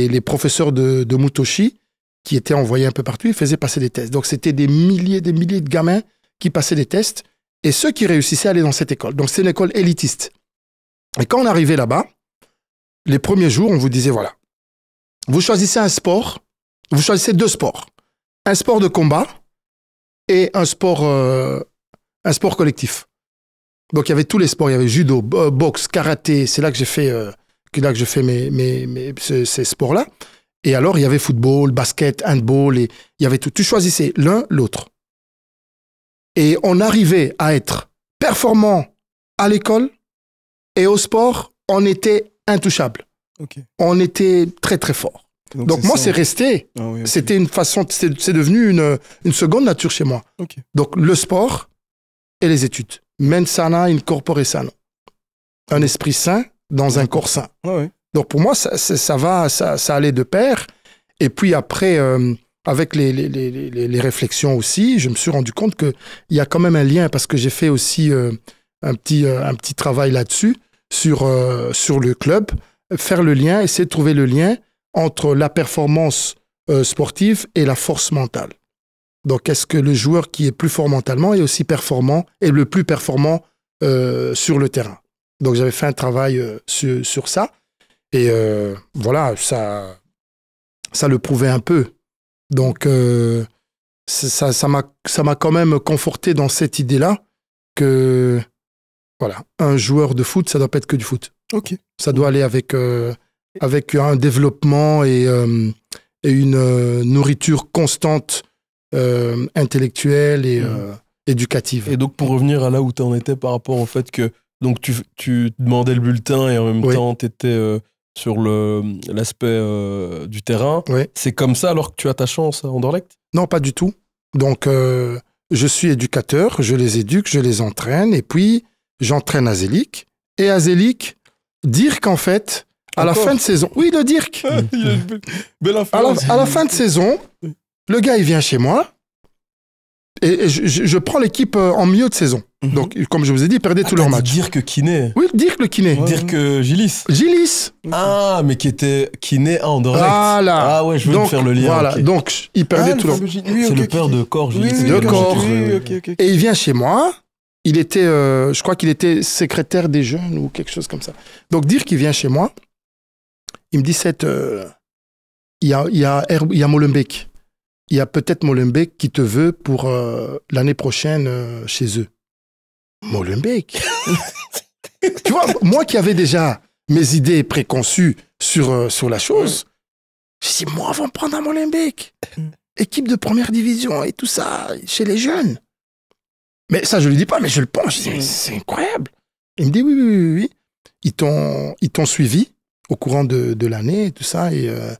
les, professeurs de, Mutoshi qui étaient envoyés un peu partout, et faisaient passer des tests. Donc c'était des milliers, des milliers de gamins qui passaient des tests et ceux qui réussissaient à aller dans cette école. Donc c'est une école élitiste. Et quand on arrivait là-bas, les premiers jours, on vous disait voilà, vous choisissez un sport, vous choisissez deux sports. Un sport de combat, et un sport, euh, un sport collectif. Donc il y avait tous les sports, il y avait judo, boxe, karaté, c'est là que j'ai fait, euh, là que je fais mes, mes, mes ces, sports-là. Et alors il y avait football, basket, handball, et il y avait tout. Tu choisissais l'un, l'autre. Et on arrivait à être performant à l'école et au sport, on était intouchable. On était très très fort. Donc, moi, c'est resté. Ah C'était une façon, c'est devenu une, une, seconde nature chez moi. Donc le sport et les études. Mensana in corpore sano. Un esprit sain dans un corps sain. Ah Donc pour moi, ça, ça va, ça, ça, allait de pair. Et puis après, euh, avec les, les, les, les, réflexions aussi, je me suis rendu compte qu'il y a quand même un lien parce que j'ai fait aussi euh, un, petit, euh, un petit travail là-dessus, sur, sur le club, faire le lien, essayer de trouver le lien entre la performance euh, sportive et la force mentale. Donc, est-ce que le joueur qui est plus fort mentalement est aussi performant, est le plus performant euh, sur le terrain Donc, j'avais fait un travail euh, sur, ça. Et voilà, ça, ça le prouvait un peu. Donc, ça, ça m'a quand même conforté dans cette idée-là que, voilà, un joueur de foot, ça doit pas être que du foot. Ok. Ça doit aller avec avec un développement et, euh, une euh, nourriture constante euh, intellectuelle et mmh. éducative. Et donc pour revenir à là où tu en étais par rapport au fait que donc tu, demandais le bulletin et en même temps tu étais sur l'aspect du terrain, c'est comme ça alors que tu as ta chance en Anderlecht Non, pas du tout. Donc je suis éducateur, je les éduque, je les entraîne et puis j'entraîne Azélique. Et Azélique, dire qu'en fait, à la fin de saison. Oui, le Dirk. [LAUGHS] à, la, fin de saison, le gars, il vient chez moi. Et, je, prends l'équipe euh, en milieu de saison. Mhm. Donc, comme je vous ai dit, il perdait tous ah, leurs matchs. Dirk Kiné. Oui, Dirk le Kiné. Dirk euh, Gilis. Ah, mais qui était Kiné en direct. Ah ouais, je veux Donc, faire le lien. Donc, il perdait ah, tous leurs C'est le père de Cor de corps. Et il vient chez moi il était, euh, je crois qu'il était secrétaire des jeunes ou quelque chose comme ça. Donc Dirk il vient chez moi, il me dit cette, euh, il y a, y a Molenbeek. Il y a peut-être Molenbeek qui te veut pour euh, l'année prochaine euh, chez eux. Molenbeek [LAUGHS] Tu vois, moi qui avais déjà mes idées préconçues sur, sur la chose, je dis, moi, on va prendre un Molenbeek. Mm. Équipe de première division et tout ça, chez les jeunes. Mais ça, je ne lui dis pas, mais je le pense. Mm. c'est incroyable. Il me dit, oui, oui, oui, oui. Ils t'ont suivi au courant de, de l'année et tout ça. Et euh,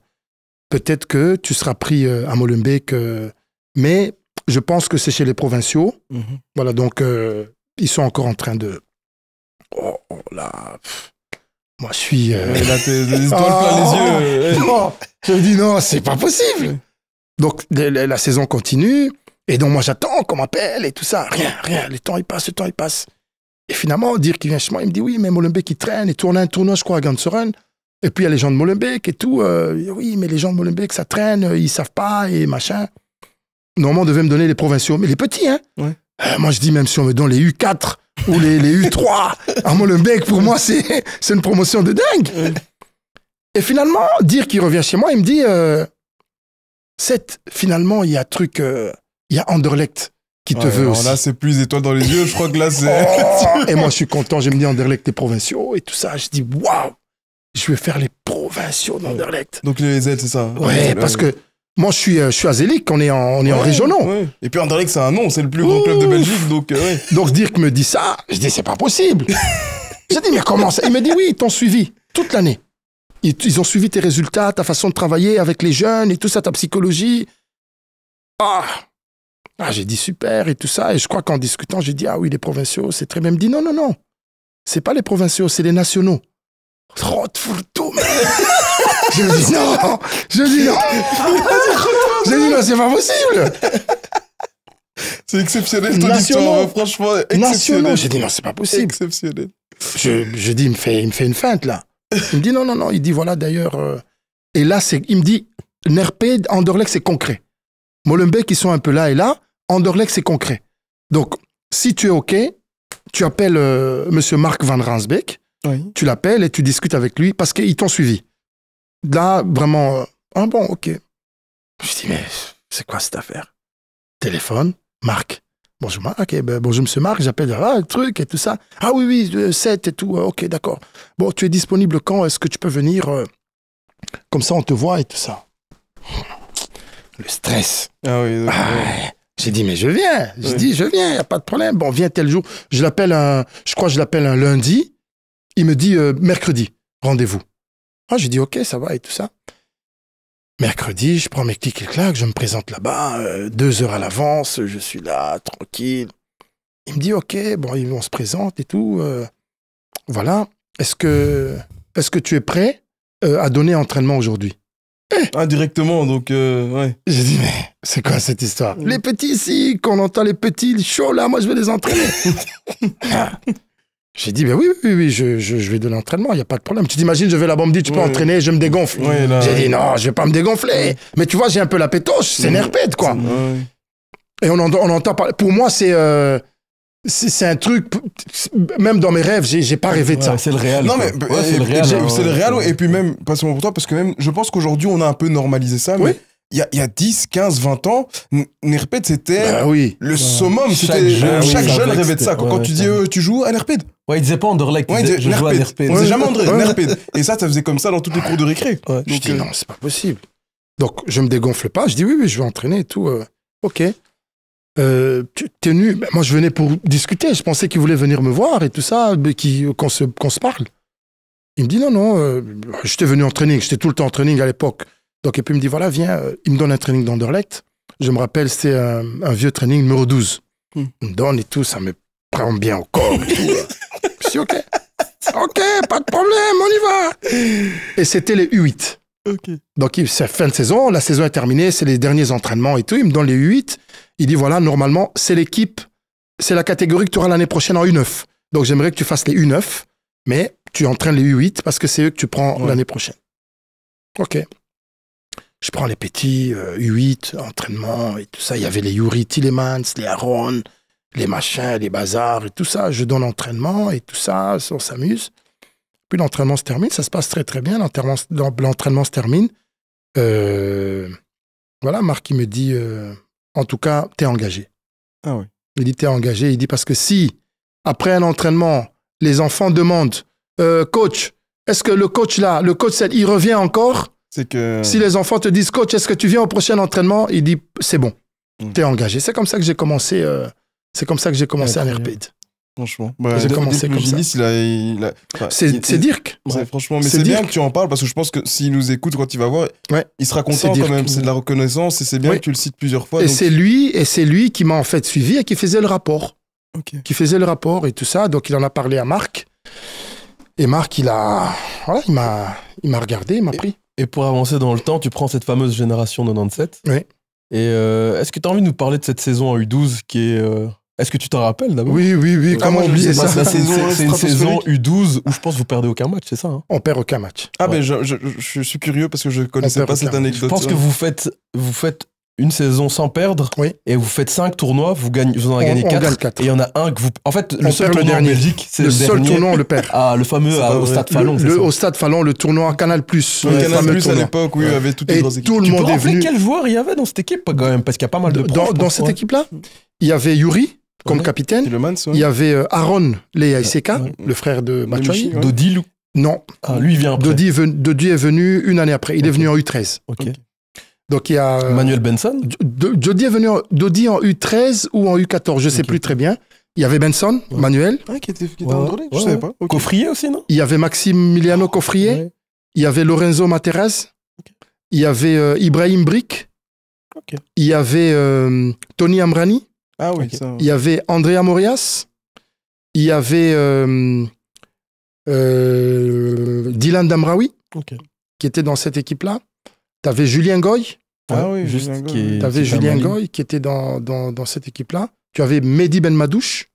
peut-être que tu seras pris euh, à Molenbeek. Euh, mais je pense que c'est chez les provinciaux. Mhm. Voilà, donc ils sont encore en train de. Oh, oh là. Moi, je suis. Là, les yeux. Non, je dis non, c'est pas possible. Donc, la, saison continue. Et donc, moi, j'attends qu'on m'appelle et tout ça. Rien, rien. Le temps, il passe, le temps, il passe. Et finalement, dire qu'il vient chez moi, il me dit oui, mais Molenbeek, qui traîne, et tourne un tournoi, je crois, à run et puis il y a les gens de Molenbeek et tout. Euh, oui, mais les gens de Molenbeek, ça traîne, euh, ils savent pas et machin. Normalement, devait me donner les provinciaux, mais les petits, hein. Euh, moi, je dis même si on me donne les U4 ou les, U3 à Molenbeek, pour moi, c'est [LAUGHS] une promotion de dingue. Et finalement, dire qu'il revient chez moi, il me dit finalement, il y a truc, il y a Anderlecht qui te veut aussi. Là, c'est plus étoile dans les yeux, je crois que [LAUGHS] et moi, je suis content, je me dis Anderlecht, t'es provinciaux et tout ça. Je dis waouh je vais faire les provinciaux d'Anderlecht. Donc les Z, c'est ça hein. Ouais, parce que moi, je suis, euh, je suis à on est en, région est en Et puis Anderlecht, c'est un nom, c'est le plus grand club de Belgique, donc euh, [LAUGHS] Donc Dirk me dit ça, je dis c'est pas possible. [LAUGHS] Je dis, mais comment ça Il me dit oui, ils t'ont suivi toute l'année. Ils, ils, ont suivi tes résultats, ta façon de travailler avec les jeunes et tout ça, ta psychologie. Ah, ah j'ai dit super et tout ça. Et je crois qu'en discutant, j'ai dit ah oui, les provinciaux, c'est très bien. Il me dit non, non, non, c'est pas les provinciaux, c'est les nationaux. 30 photos, [LAUGHS] Je dis non Je dis non Je dis non, c'est pas possible C'est exceptionnel ton histoire, hein, franchement, exceptionnel. J'ai dit non, c'est pas possible. Exceptionnel. Je, je dis, il me, fait, il me fait une feinte, là. Il me dit non, non, non. Il dit voilà, d'ailleurs... Euh, et là, il me dit, Nerpe, Anderlecht, c'est concret. Molenbeek, ils sont un peu là et là. Anderlecht, c'est concret. Donc, si tu es OK, tu appelles euh, Monsieur Marc Van Ransbeek tu l'appelles et tu discutes avec lui parce qu'ils t'ont suivi. Là, vraiment, euh, ah bon, ok. Je dis, mais c'est quoi cette affaire Téléphone, Marc. Bonjour Marc, ben, bonjour Monsieur Marc, j'appelle ah, le truc et tout ça. Ah oui, oui, le euh, 7 et tout, euh, ok, d'accord. Bon, tu es disponible quand Est-ce que tu peux venir Comme ça, on te voit et tout ça. Le stress. Ah oui, ah, J'ai dit, mais je viens. Je dis je viens, il n'y a pas de problème. Bon, viens tel jour. Je l'appelle un, je crois que je l'appelle un lundi. Il me dit euh, mercredi, rendez-vous. Moi ah, j'ai dit ok, ça va et tout ça. Mercredi, je prends mes clics et claques, je me présente là-bas, euh, deux heures à l'avance, je suis là, tranquille. Il me dit ok, bon, on se présente et tout. Euh, voilà. Est-ce que, est que tu es prêt à donner entraînement aujourd'hui Indirectement, eh ah, donc, ouais. J'ai dit, mais c'est quoi cette histoire mm. Les petits ici, quand qu'on entend les petits chauds là, moi je vais les entraîner. [LAUGHS] Ah. J'ai dit, ben oui, oui, oui, je, je, je vais de l'entraînement, il n'y a pas de problème. Tu t'imagines, je vais la bas on dit, tu peux entraîner, je me dégonfle. j'ai dit, non, je vais pas me dégonfler. Mais tu vois, j'ai un peu la pétoche, c'est mm. nerpède, quoi. Mm. Et on, on entend parler. Pour moi, c'est. Euh, c'est un truc, même dans mes rêves, j'ai pas rêvé de ça. C'est le réel. Non, mais hein, c'est le réel. et puis même, pas seulement pour toi, parce que même, je pense qu'aujourd'hui, on a un peu normalisé ça, mais il y a, y a, 10, 15, 20 ans, Nerped, c'était bah le summum. Chaque jeune, rêvait de ça. quand tu dis, euh, tu joues à Nerped Ouais, il disait pas Anderlecht, je jouais à Il disait jamais Et ça, ça faisait comme ça dans tous les cours de récré. je dis, euh, non, c'est pas possible. Donc, je me dégonfle pas. Je dis, oui, oui, je vais entraîner et tout. Euh, ok. Euh, ben, moi, je venais pour discuter. Je pensais qu'il voulait venir me voir et tout ça, qu'on se, se parle. Il me dit, non, non, j'étais venu en training. J'étais tout le temps en training à l'époque. Donc, et puis, il me dit, voilà, viens. Il me donne un training d'Anderlecht. Je me rappelle, c'est un, vieux training numéro 12. Hmm. Il me donne et tout. Ça me prend bien au corps. [LAUGHS] OK. OK, pas de problème, on y va. Et c'était les U8. Donc, c'est fin de saison, la saison est terminée, c'est les derniers entraînements et tout. Il me donne les U8. Il dit voilà, normalement, c'est l'équipe, c'est la catégorie que tu auras l'année prochaine en U9. Donc, j'aimerais que tu fasses les U9, mais tu entraînes les U8 parce que c'est eux que tu prends l'année prochaine. OK. Je prends les petits, U8, euh, entraînement et tout ça. Il y avait les Yuri Tillemans, les Aaron, les machins, les bazars et tout ça. Je donne l'entraînement et tout ça, on s'amuse. Puis l'entraînement se termine, ça se passe très très bien. L'entraînement se termine. Euh, voilà, Marc, il me dit, euh, en tout cas, t'es engagé. Ah oui. Il dit, t'es engagé. Il dit, parce que si, après un entraînement, les enfants demandent, euh, coach, est-ce que le coach là, le coach, il revient encore C'est que... Si les enfants te disent, coach, est-ce que tu viens au prochain entraînement Il dit, c'est bon, hmm. t'es engagé. C'est comme ça que j'ai commencé c'est comme ça que j'ai commencé à Airpaid. Franchement. j'ai bah, commencé comme ça. c'est Dirk. Franchement, mais c'est bien que tu en parles parce que je pense que s'il nous écoute quand il va voir, il sera content quand même. C'est de la reconnaissance et c'est bien que tu le cites plusieurs fois. Et c'est lui, et c'est lui qui m'a en fait suivi et qui faisait le rapport. Qui faisait le rapport et tout ça. Donc il en a parlé à Marc. Et Marc, il a, il m'a, il m'a regardé, il m'a pris. Et pour avancer dans le temps, tu prends cette fameuse génération 97. Oui. Et euh, est-ce que tu as envie de nous parler de cette saison en U12 qui est euh, est-ce que tu t'en rappelles d'abord Oui, oui, oui. Ah, comment oublier ça C'est une, saison U12 où je pense que vous perdez aucun match, c'est ça On hein On perd aucun match. Ah, mais ben je, je, je, suis curieux parce que je connaissais pas cette anecdote. Je pense que vous faites, vous faites une saison sans perdre oui. et vous faites 5 tournois, vous, gagnez, vous en avez gagné 4 et il y en a un que vous. En fait, le seul tournoi en Belgique, c'est le, le seul tournoi, on le perd. Ah, le fameux euh, au Stade Fallon. Le, au Stade Fallon, le tournoi Canal Plus. Le Canal Plus à l'époque où il y avait toutes les équipes. Tout le monde est venu. quel joueur il y avait dans cette équipe quand même Parce qu'il y a pas mal de Dans cette équipe-là, mm. il y avait Yuri comme ah capitaine. Il y avait euh, Aaron Leiaiseka, le frère de Mathieu, Dodi Non. Ah, lui vient après. Dodi, est venu une année après. Il est venu en U13. Ok. Donc il y a. Euh, Manuel Benson Dodi est venu en, Dodi en U13 ou en U14, je ne sais plus très bien. Il y avait Benson, Manuel. Ah, qui était, pas. Coffrier aussi, non Il y avait Maximiliano ah, Coffrier. Il y avait Lorenzo Materaz. Il y avait euh, Ibrahim Brick. Il y avait Tony Amrani. Ah oui, Il y avait Andrea Morias, il y avait euh, euh, Dylan Damraoui, qui était dans cette équipe-là. Tu avais Julien Goy. Ah Julien qui était dans, dans, cette équipe-là. Tu avais Mehdi Ben Madouche,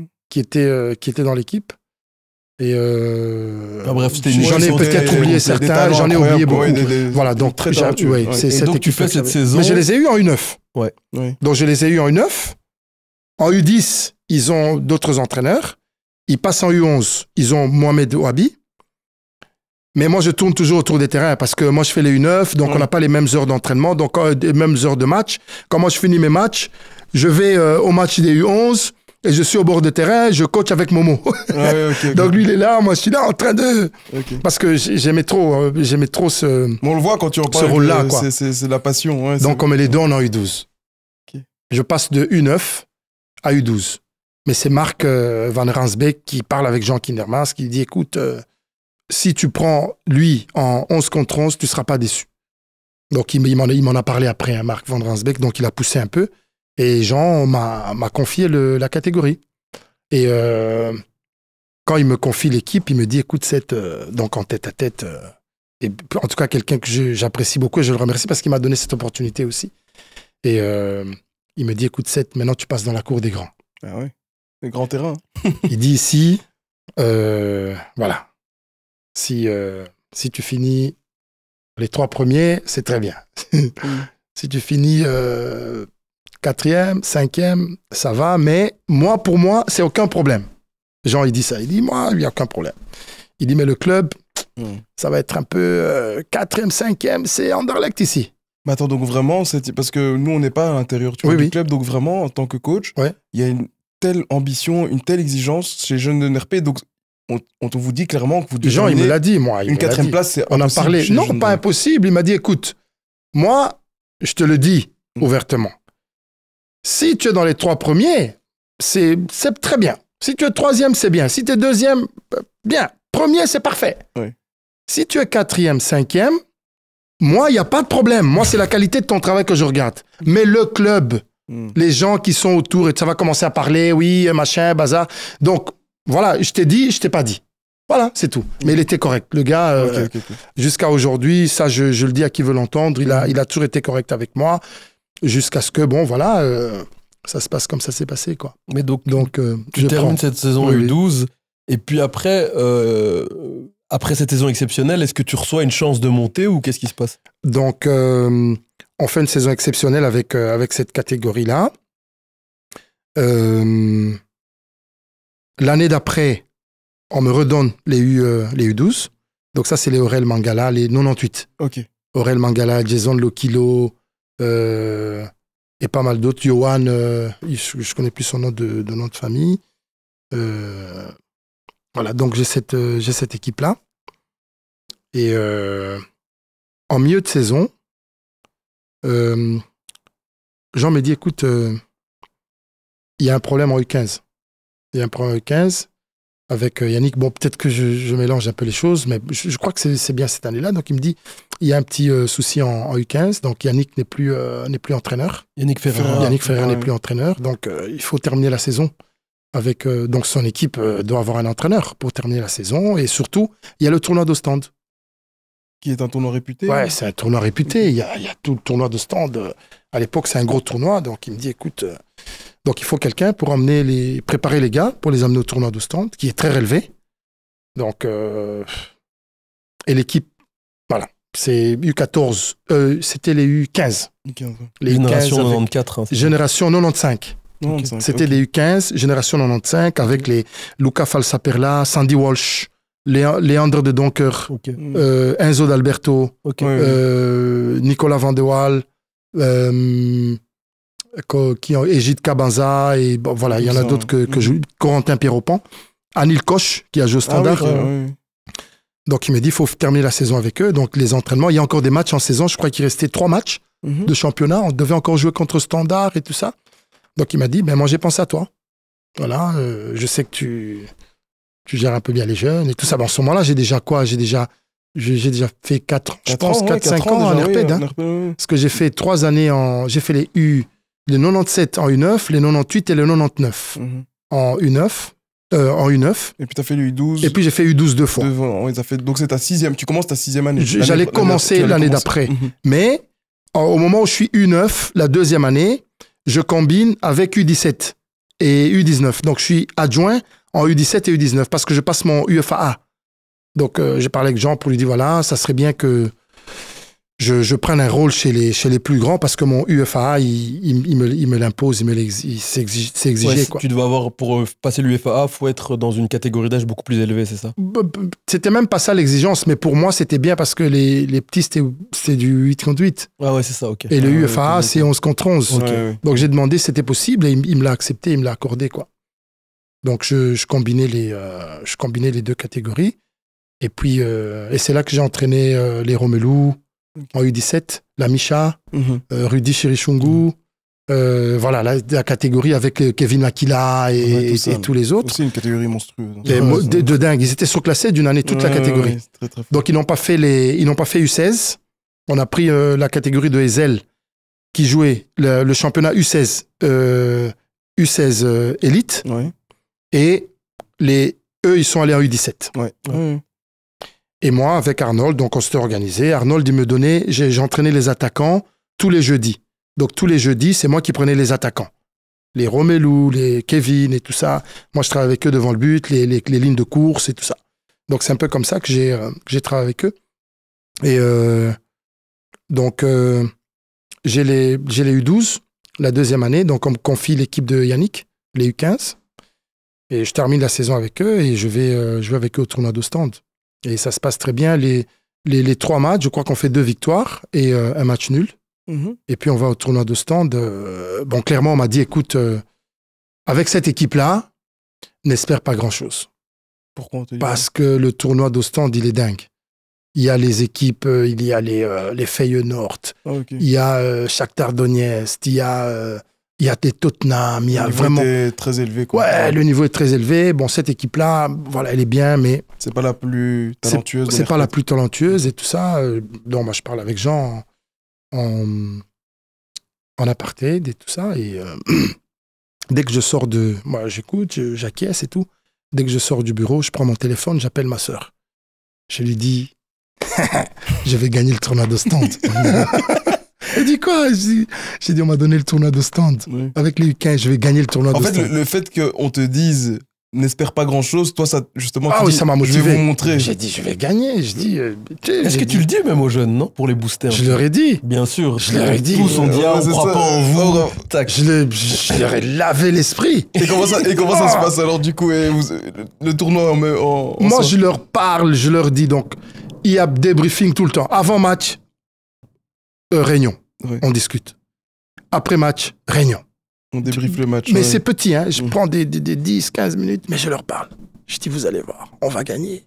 hmm. qui était, euh, qui était dans l'équipe. Et euh, ah, bref, j'en ai peut-être oublié certains, j'en ai oublié beaucoup. voilà, donc très ouais, ouais. tu fais cette saison. Mais je les ai eu en U9. Donc je les ai eu en U9. En U10, ils ont d'autres entraîneurs. Ils passent en U11, ils ont Mohamed Ouabi. Mais moi, je tourne toujours autour des terrains parce que moi, je fais les U9, donc on n'a pas les mêmes heures d'entraînement, donc euh, les mêmes heures de match. Quand moi, je finis mes matchs, je vais euh, au match des U11 et je suis au bord de terrain, je coach avec Momo. [LAUGHS] Donc lui, il est là, moi, je suis là en train de. Parce que j'aimais trop, euh, j'aimais trop ce. on le voit quand tu Ce rôle-là, C'est la passion. Donc on met les on en U12. Je passe de U9 à U12. Mais c'est Marc euh, Van Ransbeek qui parle avec Jean kindermas qui dit écoute, euh, si tu prends lui en 11 contre 11, tu ne seras pas déçu. Donc il, m'en a parlé après, hein, Marc Van Ransbeek, donc il a poussé un peu. Et Jean m'a confié la catégorie. Et euh, quand il me confie l'équipe, il me dit écoute, cette, euh, donc en tête à tête, euh, et en tout cas quelqu'un que j'apprécie beaucoup et je le remercie parce qu'il m'a donné cette opportunité aussi. Et il me dit écoute, cette, maintenant tu passes dans la cour des grands. Ah oui, le grands terrains. [LAUGHS] il dit ici, voilà, si, si tu finis les trois premiers, c'est très bien. [LAUGHS] Mm. si tu finis quatrième, cinquième, ça va, mais moi, pour moi, c'est aucun problème. Jean, il dit ça. Il dit, moi, il n'y a aucun problème. Il dit, mais le club, hmm. ça va être un peu euh, quatrième, cinquième, c'est Anderlecht ici. Mais attends, donc vraiment, c'est parce que nous, on n'est pas à l'intérieur du club, donc vraiment, en tant que coach, il y a une telle ambition, une telle exigence chez les jeunes de NRP, donc on, vous dit clairement que vous devez. Jean, il me l'a dit, moi. une quatrième place, c'est On a parlé. Non, pas impossible. Il m'a dit, écoute, moi, je te le dis hmm. ouvertement. Si tu es dans les trois premiers, c'est très bien. Si tu es troisième, c'est bien. Si tu es deuxième, euh, bien. Premier, c'est parfait. Si tu es quatrième, cinquième, moi, il n'y a pas de problème. Moi, c'est la qualité de ton travail que je regarde. Mais le club, hmm. les gens qui sont autour, et ça va commencer à parler, oui, machin, bazar. Donc, voilà, je t'ai dit, je t'ai pas dit. Voilà, c'est tout. Mais il était correct. Le gars, euh, jusqu'à aujourd'hui, ça, je, le dis à qui veut l'entendre, il a, il a toujours été correct avec moi jusqu'à ce que, bon, voilà, euh, ça se passe comme ça s'est passé, quoi. Mais donc, donc euh, tu termines cette saison U12, et puis après, euh, après cette saison exceptionnelle, est-ce que tu reçois une chance de monter ou qu'est-ce qui se passe Donc, on fait une saison exceptionnelle avec, avec cette catégorie-là. L'année d'après, on me redonne les, U, les U12. Donc ça, c'est les Aurel Mangala, les 98. Ok. Aurel Mangala, Jason Lokilo, euh, et pas mal d'autres. Johan, euh, je, ne connais plus son nom de, de famille. Euh, voilà, donc j'ai cette, j'ai cette équipe-là. Et en milieu de saison, Jean me dit, écoute, il y a un problème en U15. Il y a un problème en U15 avec Yannick. Bon, peut-être que je, mélange un peu les choses, mais je crois que c'est bien cette année-là. Donc, il me dit, il y a un petit euh, souci en, U15, donc Yannick n'est plus, entraîneur. Yannick Ferrer. Yannick Ferrer n'est plus entraîneur, ah, donc euh, il faut terminer la saison. Avec, euh, donc son équipe doit avoir un entraîneur pour terminer la saison. Et surtout, il y a le tournoi d'Ostende. Qui est un tournoi réputé Ouais, c'est un tournoi réputé. Il y, a, tout le tournoi d'Ostende. À l'époque, c'est un gros tournoi. Donc il me dit écoute, donc il faut quelqu'un pour emmener les, préparer les gars, pour les amener au tournoi d'Ostende, qui est très relevé. Donc, et l'équipe, voilà, c'est U14, euh, c'était les U15. Les génération hein, génération 95. C'était les U15, génération 95, avec les Luca Falsaperla, Sandy Walsh, Léandre de Donker, euh, Enzo d'Alberto, euh, Nicolas Van de Waal, qui Cabanza, et voilà, il y en a d'autres que, que je... Corentin Pierropan, Anil Koch, qui a joué au ah standard. Donc il m'a dit, il faut terminer la saison avec eux. Donc les entraînements, il y a encore des matchs en saison. Je crois qu'il restait trois matchs mhm. de championnat. On devait encore jouer contre Standard et tout ça. Donc il m'a dit, ben moi j'ai pensé à toi. Voilà, euh, je sais que tu, gères un peu bien les jeunes et tout ça. en ce moment-là, j'ai déjà quoi J'ai déjà, déjà fait 4, je pense, 4-5 ans, en RPED. Hein. Parce que j'ai fait trois années en. J'ai fait les U, les 97 en U9, les 98 et les 99 mhm. en U9. Euh, en U9. Et puis tu as fait U12. Et puis j'ai fait U12 deux fois. Donc c'est ta sixième, tu commences ta sixième année. J'allais commencer l'année d'après. Mhm. Mais au moment où je suis U9, la deuxième année, je combine avec U17 et U19. Donc je suis adjoint en U17 et U19 parce que je passe mon UFAA. Donc euh, j'ai parlé avec Jean pour lui dire voilà, ça serait bien que je, je prenne un rôle chez les, chez les plus grands parce que mon UFAA, il, il, il me l'impose, il me c'est exigé. quoi. Tu dois avoir, pour euh, passer l'UFAA, il faut être dans une catégorie d'âge beaucoup plus élevée, c'est ça C'était même pas ça l'exigence, mais pour moi, c'était bien parce que les, les petits, c'est du 8 contre 8. Ah ouais, c'est ça, ok. Et le ah c'est 11 contre 11. Donc j'ai demandé si c'était possible et il, me l'a accepté, il me l'a accordé, quoi. Donc je, je combinais les, euh, je combinais les deux catégories. Et puis, euh, et c'est là que j'ai entraîné les Romelous, en U17, la Micha, mhm. euh, Rudy Chirichungu, mhm. euh, voilà, la, catégorie avec euh, Kevin Makila et, tous les autres. C'est une catégorie monstrueuse. Hein. de, dingue. Ils étaient surclassés d'une année toute la catégorie. Donc ils n'ont pas fait les, ils n'ont pas fait U16. On a pris la catégorie de Ezel qui jouait le, championnat U16, euh, U16 élite. Et les, eux, ils sont allés en U17. Et moi, avec Arnold, donc on s'était organisé. Arnold, il me donnait, j'entraînais les attaquants tous les jeudis. Donc tous les jeudis, c'est moi qui prenais les attaquants. Les Romelu, les Kevin et tout ça. Moi, je travaille avec eux devant le but, les, lignes de course et tout ça. Donc c'est un peu comme ça que j'ai euh, travaillé avec eux. Et euh, donc, euh, j'ai les, U12 la deuxième année. Donc, on me confie l'équipe de Yannick, les U15. Et je termine la saison avec eux et je vais, je avec eux au tournoi d'Ostende. Et ça se passe très bien. Les, trois matchs, je crois qu'on fait deux victoires et euh, un match nul. Mhm. Et puis on va au tournoi de euh, bon, clairement, on m'a dit, écoute, euh, avec cette équipe-là, n'espère pas grand-chose. Parce que le tournoi d'Ostend, il est dingue. Il y a les équipes, il y a les, les Feyenoord, ah, il y a Shakhtar Donetsk, il y a il y a des Tottenham, il y a le niveau Est très élevé. Quoi. Ouais, le niveau est très élevé. Bon, cette équipe-là, voilà, elle est bien, mais. C'est pas la plus talentueuse. C'est pas la plus talentueuse et tout ça. Euh, moi, je parle avec Jean en, en apartheid et tout ça. Et euh, [CLEARS THROAT] dès que je sors de. Moi, j'écoute, j'acquiesce et tout. Dès que je sors du bureau, je prends mon téléphone, j'appelle ma sœur. Je lui dis [LAUGHS] je vais gagner le tournoi de stand. [LAUGHS] J'ai dit quoi J'ai dit, on m'a donné le tournoi de stand. Avec les 15 je vais gagner le tournoi de stand. En fait, le, fait qu'on te dise, n'espère pas grand chose, toi, ça, justement, ah tu oui, ça m'a motivé. montrer. J'ai dit, je vais gagner. Je euh, Est-ce que tu le dis même aux jeunes, non Pour les boosters. Je leur ai dit. Bien sûr. Je, leur ai dit. Tous ah, on dit, pas en Je, leur ai lavé l'esprit. Et comment ça, et comment ça se ah. passe alors, du coup Le tournoi en, Moi, je leur parle, je leur dis donc, il y a des briefings tout le temps. Avant match, euh, réunion on discute. Après match, réunion. On débriefe le match. Mais c'est petit, hein. je mm. prends des, des, 10, 15 minutes, mais je leur parle. Je dis, vous allez voir, on va gagner.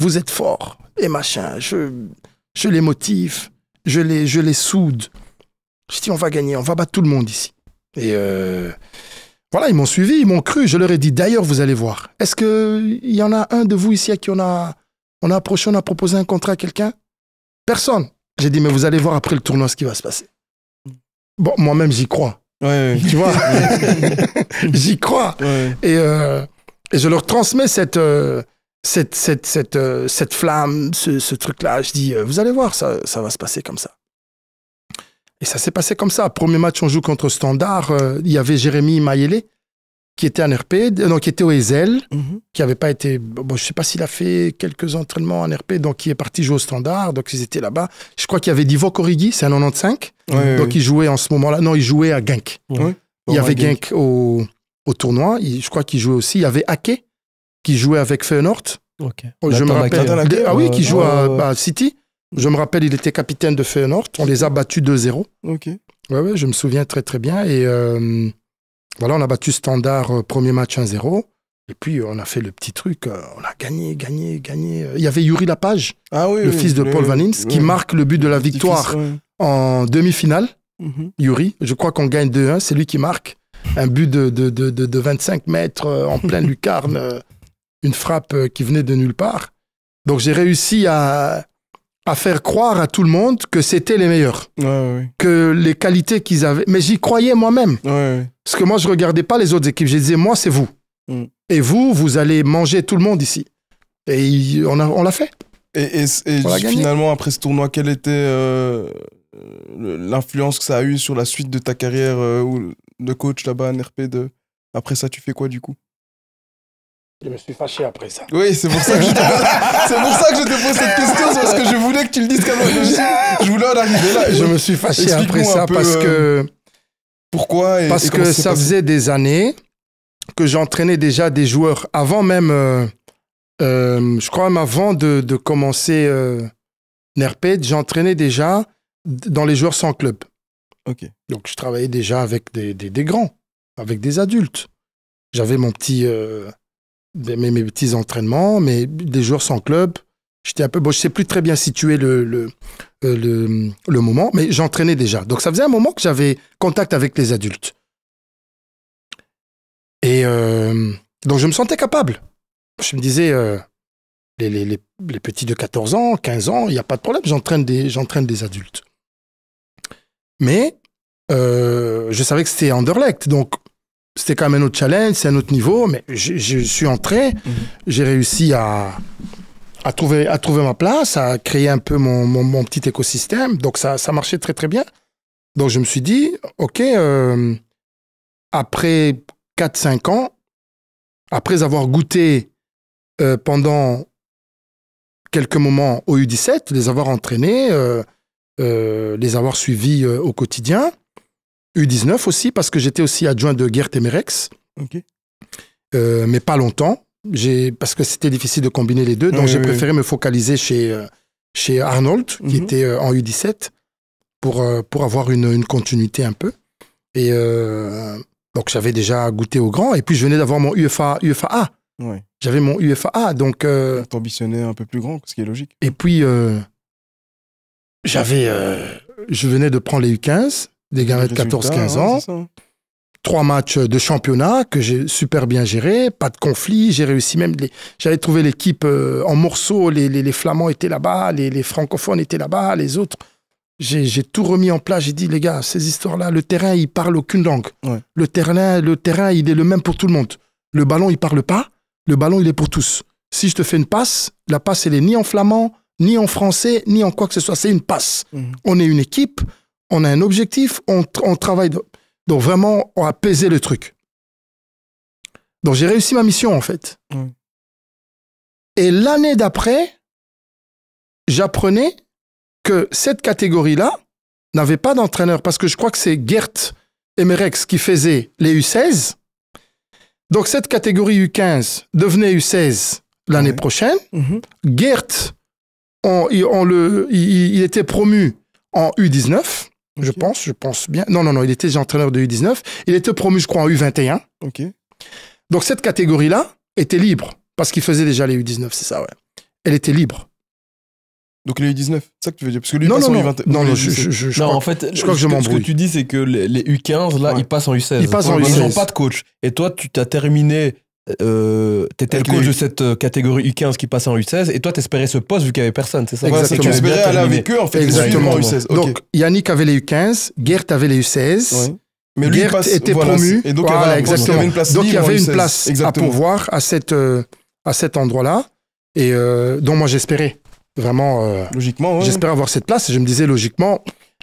Vous êtes forts, et machin. Je, je les motive, je les, je les soude. Je dis, on va gagner, on va battre tout le monde ici. Et euh, voilà, ils m'ont suivi, ils m'ont cru. Je leur ai dit, d'ailleurs, vous allez voir. Est-ce qu'il y en a un de vous ici à qui on a, on a approché, on a proposé un contrat à quelqu'un Personne. J'ai dit, mais vous allez voir après le tournoi ce qui va se passer. Bon, moi-même, j'y crois. Ouais, [LAUGHS] tu vois J'y crois. Euh, et, je leur transmets cette, euh, cette, cette, cette, euh, flamme, ce, truc-là. Je dis, vous allez voir, ça, ça va se passer comme ça. Et ça s'est passé comme ça. Premier match, on joue contre Standard. Il y avait Jérémy maillé qui était en RP, donc qui était au Ezel, mhm. qui avait pas été. je sais pas s'il a fait quelques entraînements en RP, donc qui est parti jouer au standard, donc ils étaient là-bas. Je crois qu'il y avait Divo Corrigui, c'est un 95, donc il jouait en ce moment-là. Non, il jouait à Genk. Il y avait Genk, au, tournoi, je crois qu'il jouait aussi. Il y avait Ake, qui jouait avec Feyenoord. Oh, je me rappelle. ah oui, qui joue à, bah, City. Je me rappelle, il était capitaine de Feyenoord. On les a battus 2-0. Ouais, ouais, je me souviens très très bien. Et. Euh, voilà, on a battu Standard, euh, premier match 1-0. Et puis euh, on a fait le petit truc, euh, on a gagné, gagné, gagné. Il y avait Yuri Lapage, ah le fils de Paul Van qui marque le but de la victoire en demi-finale. Mhm. Yuri, je crois qu'on gagne 2-1, c'est lui qui marque un but de, 25 mètres en plein [LAUGHS] lucarne, une frappe qui venait de nulle part. Donc j'ai réussi à, à faire croire à tout le monde que c'était les meilleurs, que les qualités qu'ils avaient. Mais j'y croyais moi-même. Parce que moi, je ne regardais pas les autres équipes. Je disais, moi, c'est vous. Mm. Et vous, vous allez manger tout le monde ici. Et on l'a fait. Et, finalement, après ce tournoi, quelle était euh, l'influence que ça a eu sur la suite de ta carrière euh, de coach là-bas en RP de... Après ça, tu fais quoi du coup je me suis fâché après ça. Oui, c'est pour ça que je te, [LAUGHS] pose cette question, C'est parce que je voulais que tu le dises comme même. [LAUGHS] je voulais en arriver là. Je me suis fâché après ça parce que euh, pourquoi Parce que ça faisait des années que j'entraînais déjà des joueurs avant même, euh, euh, je crois même avant de, commencer euh, NERPED, j'entraînais déjà dans les joueurs sans club. Ok. Donc je travaillais déjà avec des, des, grands, avec des adultes. J'avais mon petit, euh, mes petits entraînements, mais des joueurs sans club, J'étais un peu, je sais plus très bien situer euh, le, moment, mais j'entraînais déjà. Donc ça faisait un moment que j'avais contact avec les adultes. Et euh, donc je me sentais capable. Je me disais, euh, les, petits de 14 ans, 15 ans, il n'y a pas de problème, j'entraîne des, des adultes. Mais je savais que c'était Underlect, donc c'était quand même un autre challenge, c'est un autre niveau, mais je, suis entré, mhm. j'ai réussi à, à trouver, à trouver ma place, à créer un peu mon, mon, petit écosystème. Donc ça, ça marchait très très bien. Donc je me suis dit, OK, euh, après 4-5 ans, après avoir goûté euh, pendant quelques moments au U17, les avoir entraînés, euh, les avoir suivis au quotidien, U19 aussi, parce que j'étais aussi adjoint de Gert Emerex, mais pas longtemps, parce que c'était difficile de combiner les deux, donc j'ai préféré me focaliser chez, euh, chez Arnold, qui mhm. était euh, en U17, pour, euh, pour avoir une, une continuité un peu. Et donc j'avais déjà goûté au grand, et puis je venais d'avoir mon UFA, UFA J'avais mon UFA donc... Euh, T'ambitionnais un peu plus grand, ce qui est logique. Et puis, j'avais... je venais de prendre les U15, des gamins de 14-15 hein, ans trois matchs de championnat que j'ai super bien géré, pas de conflit, j'ai réussi même, j'avais trouvé l'équipe euh, en morceaux, les, les, Flamands étaient là-bas, les, francophones étaient là-bas, les autres. J'ai tout remis en place, j'ai dit les gars, ces histoires-là, le terrain, il parle aucune langue. Le, terrain, le terrain, il est le même pour tout le monde. Le ballon, il parle pas, le ballon, il est pour tous. Si je te fais une passe, la passe, elle est ni en flamand, ni en français, ni en quoi que ce soit, c'est une passe. Mhm. On est une équipe, on a un objectif, on, on travaille... Donc vraiment, on a apaisé le truc. Donc j'ai réussi ma mission en fait. Et l'année d'après, j'apprenais que cette catégorie-là n'avait pas d'entraîneur parce que je crois que c'est Gert Emerex qui faisait les U16. Donc cette catégorie U15 devenait U16 l'année prochaine. Mhm. Gert, il était promu en U19. Je pense, je pense bien. Non, non, non, il était entraîneur de U19. Il était promu, je crois, en U21. Ok. Donc cette catégorie-là était libre, parce qu'il faisait déjà les U19, c'est ça, ouais. Elle était libre. Donc les U19, c'est ça que tu veux dire Parce que lui, non, non, Non, non, je, je, je, je crois, en fait, je crois que je Ce que tu dis, c'est que les, U15, là, ils passent en U16. Ils passent en U16. Ils n'ont pas de coach. Et toi, tu t'as terminé euh, t'étais le coach de cette euh, catégorie U15 qui passe en U16 et toi tu espérais ce poste vu qu'il y avait personne c'est ça exactement tu espérais aller avec eux en fait exactement U16. donc Yannick avait les U15 Gert avait les U16 mais Gert était promu et donc il y avait une place, donc, il y avait une place à pouvoir à cette euh, à cet endroit là et euh, dont moi j'espérais vraiment logiquement j'espérais avoir cette place et je me disais logiquement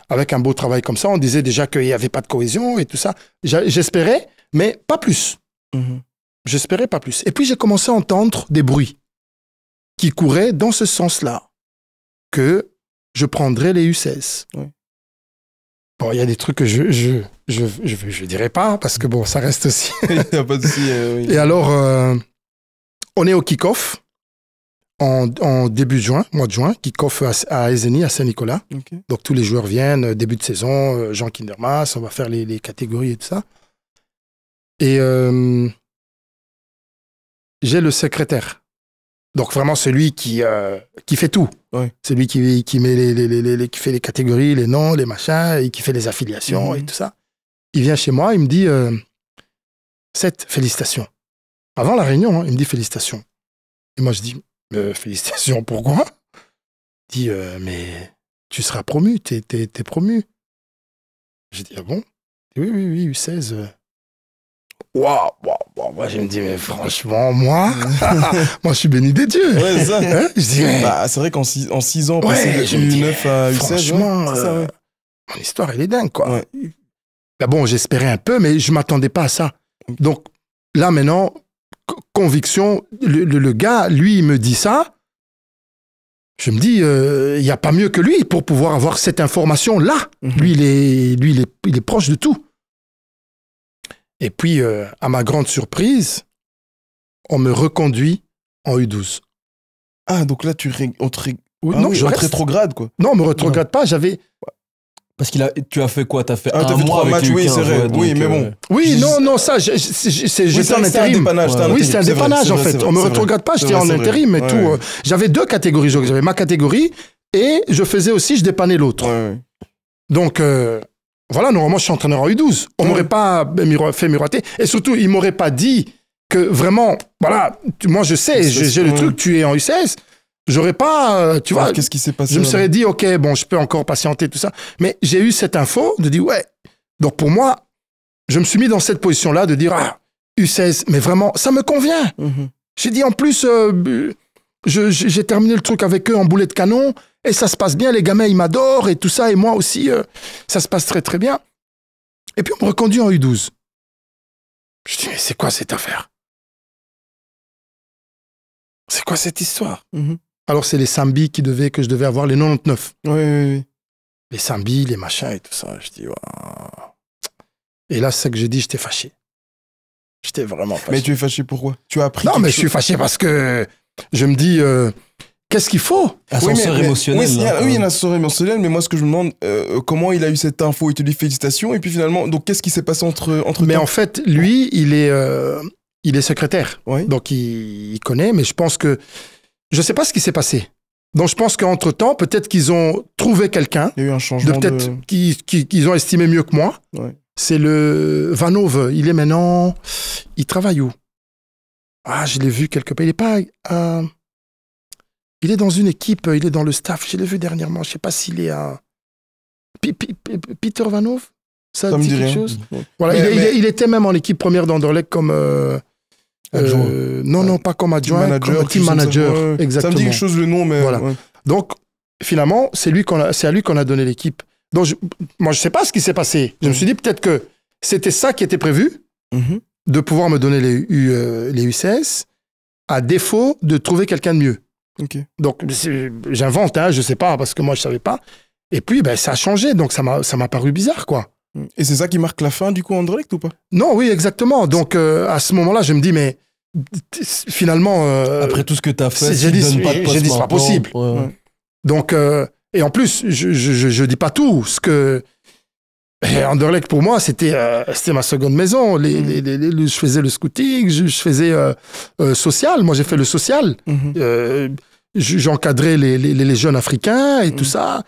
avec un beau travail comme ça on disait déjà qu'il n'y avait pas de cohésion et tout ça j'espérais mais pas plus mm-hmm. J'espérais pas plus. Et puis j'ai commencé à entendre des bruits qui couraient dans ce sens-là, que je prendrais les U16. Bon, il y a des trucs que je je, je, je, je dirais pas, parce que bon, ça reste aussi. [LAUGHS] a pas de si, euh, oui. Et alors, euh, on est au kick-off en, en, début juin, mois de juin, kick-off à, à à Saint-Nicolas. Donc tous les joueurs viennent, euh, début de saison, Jean Kindermas, on va faire les, les catégories et tout ça. Et j'ai le secrétaire. Donc vraiment celui qui, euh, qui fait tout. c'est Celui qui, qui, met les, les, qui fait les catégories, les noms, les machins, et qui fait les affiliations mhm. et tout ça. Il vient chez moi, il me dit euh, félicitations. Avant la réunion, hein, il me dit félicitations. Et moi je dis [LAUGHS] félicitations, pourquoi Il dit euh, mais tu seras promu, t'es es, promu. J'ai dit ah bon Oui, oui, oui, U16. Waouh, wow, moi je me dis mais franchement moi, [LAUGHS] [LAUGHS] moi je suis béni des dieux. Hein, bah, c'est vrai qu'en six ans j'ai eu 9 à 16 franchement, euh, mon histoire elle est dingue quoi. Bah bon j'espérais un peu mais je m'attendais pas à ça. Donc là maintenant conviction, le, gars lui il me dit ça, je me dis il euh, n'y a pas mieux que lui pour pouvoir avoir cette information là. Mhm. Lui il est lui il est proche de tout. Et puis, euh, à ma grande surprise, on me reconduit en U12. Ah, donc là, tu ah non, je on reste... rétrograde, quoi. Non, me rétrograde pas, j'avais... Parce qu'il a, tu as fait quoi T'as fait ah, un as fait mois trois avec matchs, oui, c'est vrai. Oui, mais bon. Euh, oui, non, non, ça, c'est oui, un intérim. Oui, c'est un dépannage, en fait. On on me retrograde pas, j'étais en intérim et tout. Euh, j'avais deux catégories. J'avais ma catégorie et je faisais aussi, je dépannais l'autre. Donc, voilà, normalement, je suis entraîneur en U12. On m'aurait pas fait miroiter. Et surtout, ils m'auraient pas dit que vraiment, voilà, moi, je sais, j'ai le truc, tu es en U16. J'aurais pas, euh, tu vois. Qu'est-ce qui s'est passé Je me serais dit, OK, bon, je peux encore patienter, tout ça. Mais j'ai eu cette info de dire, ouais. Donc, pour moi, je me suis mis dans cette position-là de dire, ah, U16, mais vraiment, ça me convient. Mhm. J'ai dit, en plus, euh, j'ai terminé le truc avec eux en boulet de canon. Et ça se passe bien, les gamins, ils m'adorent et tout ça, et moi aussi, euh, ça se passe très très bien. Et puis on me reconduit en U12. Je dis, mais c'est quoi cette affaire C'est quoi cette histoire mm-hmm. Alors c'est les Sambi qui devaient, que je devais avoir les 99. Oui, oui, oui. Les Sambi, les machins et tout ça. Je dis, waouh. Et là, c'est que j'ai dit, j'étais fâché. J'étais vraiment fâché. Mais tu es fâché pourquoi Tu as appris. Non, mais je suis fâché parce que je me dis, euh, qu'est-ce qu'il faut Ascenseur oui, émotionnel. Oui, oui, il y a un ascenseur émotionnel, mais moi, ce que je me demande, euh, comment il a eu cette info Il te dit félicitations, et puis finalement, donc qu'est-ce qui s'est passé entre, entre Mais en fait, lui, il est, euh, il est secrétaire. Donc, il, connaît, mais je pense que. Je ne sais pas ce qui s'est passé. Donc, je pense qu'entre-temps, peut-être qu'ils ont trouvé quelqu'un. Il y a eu un changement. De, peut-être qu'ils, ont estimé mieux que moi. C'est le Vanove. Il est maintenant. Il travaille où Ah, je l'ai vu quelque part. Il n'est pas. Euh, il est dans une équipe, il est dans le staff. Je l'ai vu dernièrement. Je ne sais pas s'il est à. Peter Vanov Ça, dit me quelque chose voilà, il, était même en équipe première d'Anderlecht comme. Euh, euh, non, non, pas comme adjoint, comme team manager. exactement. Ça me dit quelque chose le nom, mais. Voilà. Donc, finalement, c'est à lui qu'on a donné l'équipe. Donc, moi, je ne sais pas ce qui s'est passé. Je me mm. suis dit peut-être que c'était ça qui était prévu, mm-hmm. de pouvoir me donner les, U, euh, les à défaut de trouver quelqu'un de mieux. Donc, j'invente, hein, je sais pas, parce que moi, je savais pas. Et puis, ben, ça a changé, donc ça m'a paru bizarre, quoi. Et c'est ça qui marque la fin, du coup, en ou pas Non, oui, exactement. Donc, euh, à ce moment-là, je me dis, mais finalement... Euh, Après tout ce que tu as fait, j'ai dit, c'est pas possible. Donc, euh, et en plus, je, je, dis pas tout, ce que... Anderlecht, pour moi, c'était c'était ma seconde maison. Mm. Les, les, je faisais le scouting, je, faisais social. Moi, j'ai fait le social. Mm-hmm j'encadrais les, les, jeunes africains et tout mm. ça.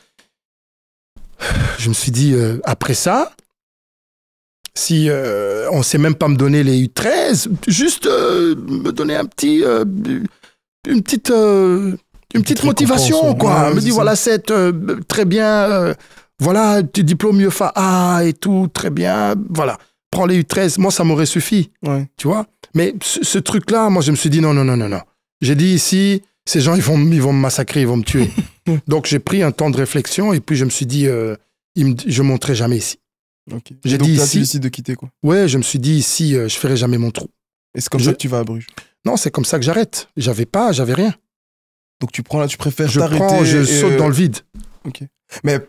Je me suis dit, euh, après ça, si euh, on ne sait même pas me donner les U13, juste euh, me donner un petit, une petite, une petite, motivation, quoi. me dit, voilà, c'est très bien, voilà, tu diplômes UFA ah, et tout, très bien, voilà. Prends les U13, moi, ça m'aurait suffi, tu vois. Mais ce, ce truc-là, moi, je me suis dit, non, non, non, non, non. J'ai dit ici, ces gens, ils vont, ils vont me massacrer, ils vont me tuer. [LAUGHS] Donc j'ai pris un temps de réflexion et puis je me suis dit, euh, je monterai jamais ici. J'ai dit ici. ici de quitter quoi Ouais, je me suis dit ici, euh, je ferai jamais mon trou. Et c'est comme ça que tu vas à Bruges Non, c'est comme ça que j'arrête. J'avais pas, j'avais rien. Donc tu prends là, tu préfères je prends, je saute dans le euh, vide. Ok. Mais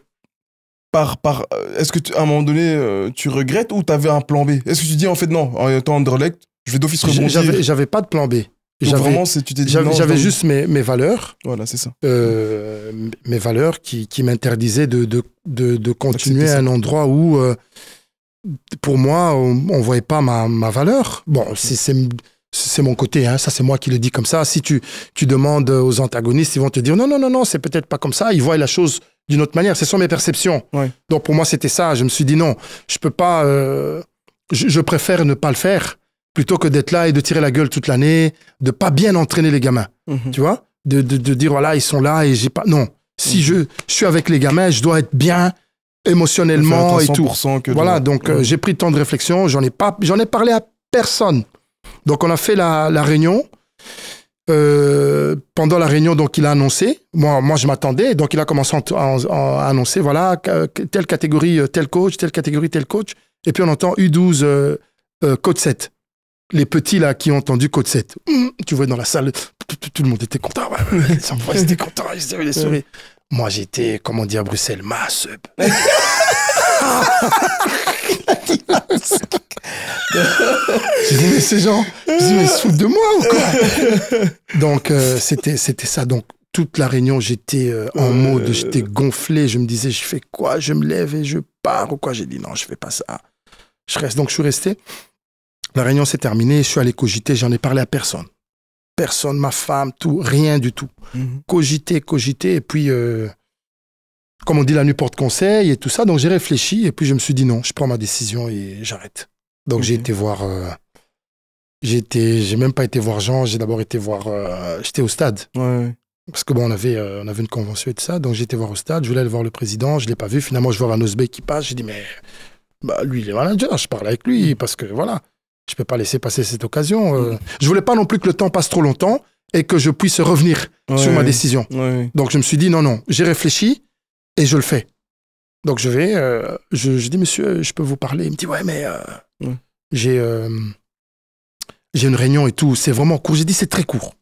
par, par est-ce que tu, à un moment donné, tu regrettes ou t'avais un plan B Est-ce que tu dis en fait non, en étant Underlect, je vais d'office rebondir J'avais pas de plan B. J'avais juste mes, valeurs. Voilà, c'est ça. Euh, mes valeurs qui, m'interdisaient de, de, continuer à un endroit où, euh, pour moi, on ne voyait pas ma, valeur. Bon, c'est mon côté, hein. ça c'est moi qui le dis comme ça. Si tu, demandes aux antagonistes, ils vont te dire non, non, non, non, c'est peut-être pas comme ça. Ils voient la chose d'une autre manière. Ce sont mes perceptions. Donc pour moi, c'était ça. Je me suis dit non, je peux pas. Euh, je, je, préfère ne pas le faire plutôt que d'être là et de tirer la gueule toute l'année, de pas bien entraîner les gamins. Mhm. Tu vois de, de, dire, voilà, ils sont là et j'ai pas. Non. Si mhm. je, suis avec les gamins, je dois être bien émotionnellement et tout. voilà, donc euh, j'ai pris tant temps de réflexion. J'en ai, pas, j'en ai parlé à personne. Donc on a fait la, la réunion. Euh, pendant la réunion, donc il a annoncé. Moi, moi je m'attendais. Donc il a commencé à, annoncer voilà telle catégorie, euh, tel coach, telle catégorie, tel coach. Et puis on entend U12, euh, coach 7 les petits là qui ont entendu côte 7, hum, tu vois dans la salle, tout le monde était content. ils étaient [LAUGHS] contents, ils avaient les souris. Moi, j'étais, comment dire, à Bruxelles, ma sub. J'ai [LAUGHS] mais ces gens, ils se foutent de moi ou quoi Donc, euh, c'était, c'était ça. Donc, toute la réunion, j'étais euh, en mode, j'étais gonflé. Je me disais, je fais quoi Je me lève et je pars ou quoi J'ai dit, non, je fais pas ça. Je reste. Donc, je suis resté. La réunion s'est terminée, je suis allé cogiter, j'en ai parlé à personne. Personne, ma femme, tout, rien du tout. Mhm. Cogiter, cogiter, et puis, euh, comme on dit, la nuit porte conseil et tout ça. Donc j'ai réfléchi, et puis je me suis dit non, je prends ma décision et j'arrête. Donc j'ai été voir. Euh, j'ai même pas été voir Jean, j'ai d'abord été voir. Euh, j'étais au stade. Parce que bon, on avait, on avait une convention et tout ça. Donc j'étais voir au stade, je voulais aller voir le président, je l'ai pas vu. Finalement, je vois Van Osbe qui passe. J'ai dit, mais bah, lui, il est manager, je parle avec lui parce que voilà. Je ne peux pas laisser passer cette occasion. Je euh. ne mm. Je voulais pas non plus que le temps passe trop longtemps et que je puisse revenir sur ma décision. Donc je me suis dit non, non, j'ai réfléchi et je le fais. Donc je vais, euh, je, dis monsieur, euh, je peux vous parler. Il me dit ouais, mais j'ai une réunion et tout. C'est vraiment court. J'ai dit c'est très court.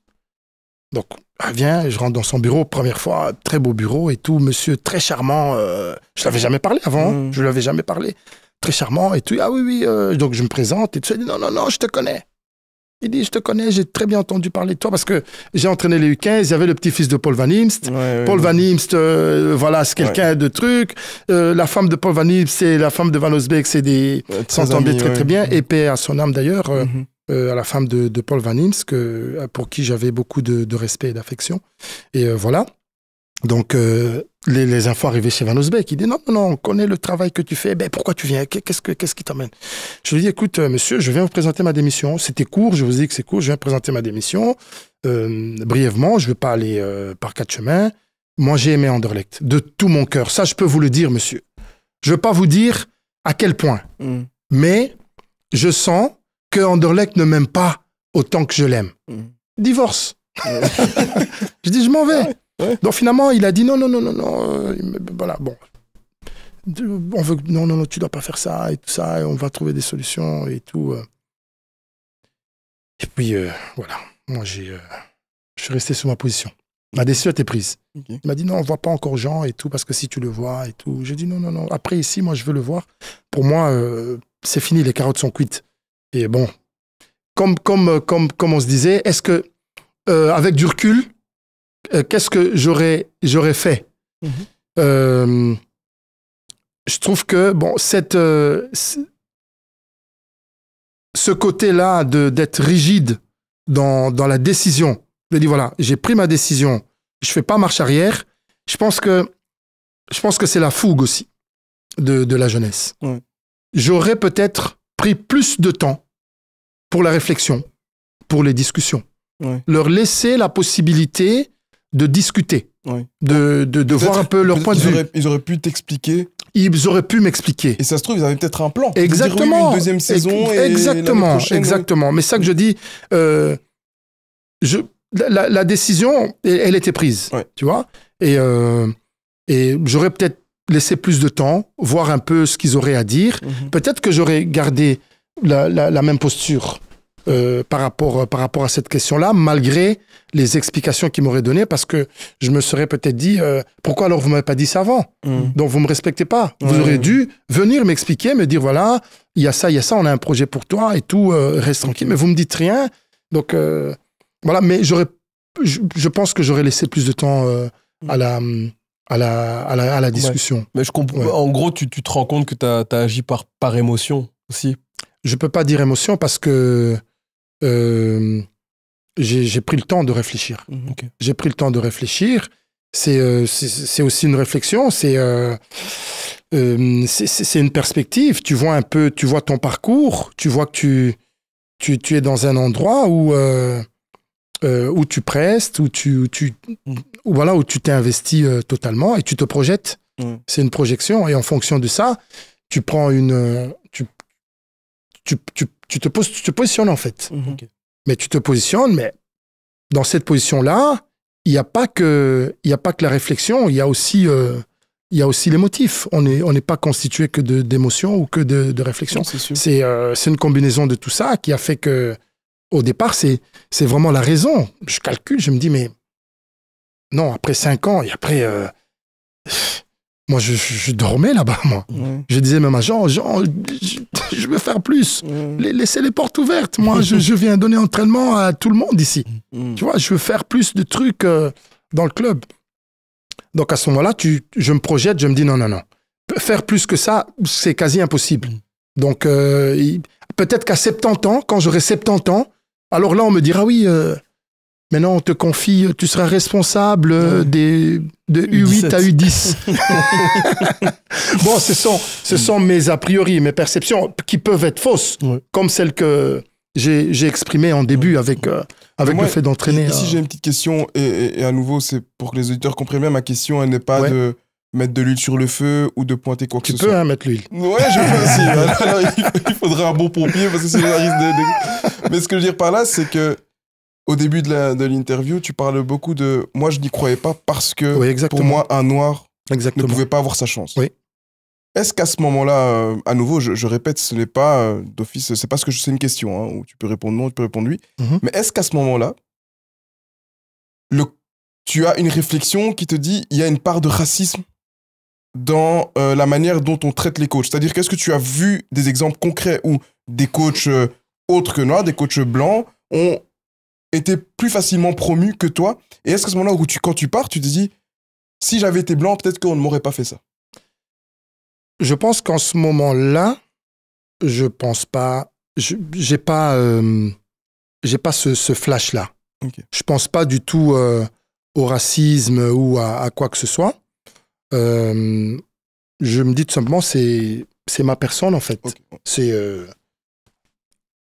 Donc elle vient, je rentre dans son bureau première fois, très beau bureau et tout. Monsieur très charmant. je l'avais jamais parlé avant. Hein. Mm. Je ne l'avais jamais parlé très charmant et tout. Ah oui, oui, euh, donc je me présente et tout. Il dit non, non, non, je te connais. Il dit, je te connais, j'ai très bien entendu parler de toi parce que j'ai entraîné les U15, il y avait le petit-fils de Paul Van Imst. Paul Van Imst, euh, voilà, c'est quelqu'un de truc. Euh, la femme de Paul Van Imst et la femme de Van Osbeek, c'est des, s'entendaient très, très bien. Et père à son âme d'ailleurs, mm-hmm. à la femme de, Paul Van Imst, pour qui j'avais beaucoup de, respect et d'affection. Et voilà. Donc, les, infos arrivées chez Van Osbeck. Il dit non, non, non, on connaît le travail que tu fais. Ben, pourquoi tu viens Qu'est-ce qu'est-ce qui t'emmène Je lui dis écoute, euh, monsieur, je viens vous présenter ma démission. C'était court, je vous ai que c'est court. Je viens présenter ma démission euh, brièvement. Je ne veux pas aller euh, par quatre chemins. Moi, j'ai aimé Anderlecht de tout mon cœur. Ça, je peux vous le dire, monsieur. Je ne veux pas vous dire à quel point, mm. mais je sens que Anderlecht ne m'aime pas autant que je l'aime. Mm. Divorce. [LAUGHS] je dis je m'en vais. Donc finalement, il a dit non, non, non, non, non. Euh, voilà, bon. On veut, non, non, non, tu dois pas faire ça et tout ça, on va trouver des solutions et tout. Euh. Et puis, euh, voilà, moi, j'ai, je suis resté sur ma position. Ma décision été prise. Il m'a dit non, on voit pas encore Jean et tout, parce que si tu le vois et tout. J'ai dit non, non, non. Après, ici, moi, je veux le voir. Pour moi, c'est fini, les carottes sont cuites. Et bon, comme, comme, comme, comme on se disait, est-ce que, avec du recul, euh, qu'est-ce que j'aurais, j'aurais fait mhm. euh, Je trouve que bon, cette, euh, ce côté-là de, d'être rigide dans, dans, la décision, de dire voilà, j'ai pris ma décision, je fais pas marche arrière, je pense que, je pense que c'est la fougue aussi de, de la jeunesse. J'aurais peut-être pris plus de temps pour la réflexion, pour les discussions. Leur laisser la possibilité de discuter, de, voir un peu leur point de vue. ils auraient pu t'expliquer. Ils auraient pu m'expliquer. Et ça se trouve, ils avaient peut-être un plan. Exactement. une deuxième saison. exactement. exactement. Mais ça que je dis, euh, je, la, décision, elle, était prise. Tu vois Et, euh, et j'aurais peut-être laissé plus de temps, voir un peu ce qu'ils auraient à dire. Mhm. Peut-être que j'aurais gardé la, même posture euh, par, rapport, euh, par rapport à cette question-là, malgré les explications qu'il m'aurait données, parce que je me serais peut-être dit, euh, pourquoi alors vous ne m'avez pas dit ça avant mm. Donc vous ne me respectez pas. Vous auriez dû venir m'expliquer, me dire, voilà, il y a ça, il y a ça, on a un projet pour toi et tout, reste tranquille, mais vous ne me dites rien. Donc voilà, mais j'aurais, je, pense que j'aurais laissé plus de temps à la... À la, à la, discussion. Mais En gros, tu, te rends compte que tu as, agi par, par émotion aussi Je peux pas dire émotion parce que euh, j'ai pris le temps de réfléchir. Mhm, j'ai pris le temps de réfléchir. C'est euh, aussi une réflexion, euh, c'est une perspective. Tu vois un peu, tu vois ton parcours, tu vois que tu, tu, es dans un endroit où, où tu prestes, où tu, tu, mhm. voilà, où tu t'es investi totalement et tu te projettes. Mhm. C'est une projection et en fonction de ça, tu prends une, tu, tu, tu te, poses, tu te positionnes en fait. Mhm. Mais tu te positionnes, mais dans cette position-là, il n'y a, pas que, y a pas que la réflexion, il y a aussi... Euh, il y a aussi les motifs. On n'est on n'est pas constitué que d'émotions ou que de, de réflexions. Euh, c'est une combinaison de tout ça qui a fait que, au départ, c'est vraiment la raison. Je calcule, je me dis, mais non, après cinq ans, et après, euh, moi, je, je, dormais là-bas, moi. Je disais même à Jean, Jean, je veux faire plus. Mm. Laissez les portes ouvertes. Moi, je, viens donner entraînement à tout le monde ici. Mm. Tu vois, je veux faire plus de trucs euh, dans le club. Donc à ce moment-là, je me projette, je me dis non, non, non. Faire plus que ça, c'est quasi impossible. Mm. Donc euh, peut-être qu'à 70 ans, quand j'aurai 70 ans, alors là, on me dira oui. Euh, Maintenant, on te confie, tu seras responsable euh, des, de U8 à U10. [LAUGHS] bon, ce sont, ce sont mes a priori, mes perceptions qui peuvent être fausses, comme celles que j'ai exprimées en début avec, euh, avec le fait d'entraîner. Ici, euh, j'ai une petite question, et, et, à nouveau, c'est pour que les auditeurs comprennent bien, ma question, elle n'est pas de mettre de l'huile sur le feu ou de pointer quoi que ce soit. Tu hein, peux mettre l'huile. Ouais, je peux aussi. [LAUGHS] il faudrait un bon pompier parce que sinon, ça risque de... Mais ce que je veux dire par là, c'est que au début de l'interview, tu parles beaucoup de moi, je n'y croyais pas parce que pour moi, un noir ne pouvait pas avoir sa chance. Oui. Est-ce qu'à ce moment-là, euh, à nouveau, je, répète, ce n'est pas euh, d'office, c'est pas ce que je sais une question hein, où tu peux répondre non, tu peux répondre oui, mhm. mais est-ce qu'à ce, moment-là, tu as une réflexion qui te dit il y a une part de racisme dans euh, la manière dont on traite les coachs C'est-à-dire qu'est-ce que tu as vu des exemples concrets où des coachs autres que noirs, des coachs blancs ont était plus facilement promu que toi Et est-ce que ce moment-là où tu, quand tu pars, tu te dis, si j'avais été blanc, peut-être qu'on ne m'aurait pas fait ça Je pense qu'en ce moment-là, je pense pas, j'ai pas, euh, j'ai pas ce, flash-là. Je Je pense pas du tout euh, au racisme ou à, quoi que ce soit. Euh, je me dis tout simplement, c'est c'est ma personne en fait. C'est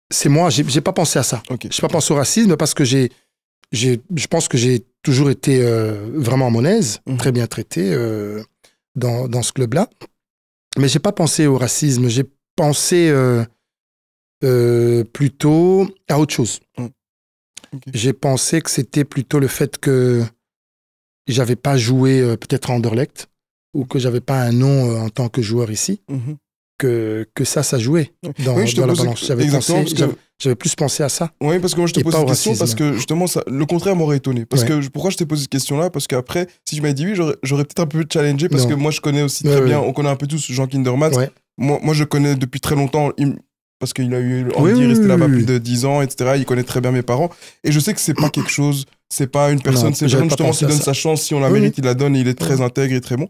c'est moi, j'ai pas pensé à ça. Je n'ai pas pensé au racisme parce que j'ai, je pense que j'ai toujours été euh, vraiment à mon aise, mhm. très bien traité euh, dans, ce club-là. Mais j'ai pas pensé au racisme, j'ai pensé euh, plutôt à autre chose. Mm. J'ai pensé que c'était plutôt le fait que j'avais pas joué peut-être à Anderlecht ou que j'avais pas un nom en tant que joueur ici. Mhm que, que ça, ça jouait dans, oui, dans la balance. J'avais plus pensé à ça. Oui, parce que moi, je te pose cette question parce que justement, ça, le contraire m'aurait étonné. Parce que pourquoi je t'ai posé cette question-là Parce qu'après, si je m'avais dit oui, j'aurais peut-être un peu challengé parce que moi, je connais aussi très bien, on connaît un peu tous Jean Kindermatt. Moi, moi, je connais depuis très longtemps. parce qu'il a eu envie de rester là-bas plus de 10 ans, etc. Il connaît très bien mes parents. Et je sais que c'est pas quelque chose, c'est pas une personne, c'est justement qui donne sa chance. Si on la mérite, il la donne. Il est très intègre et très bon.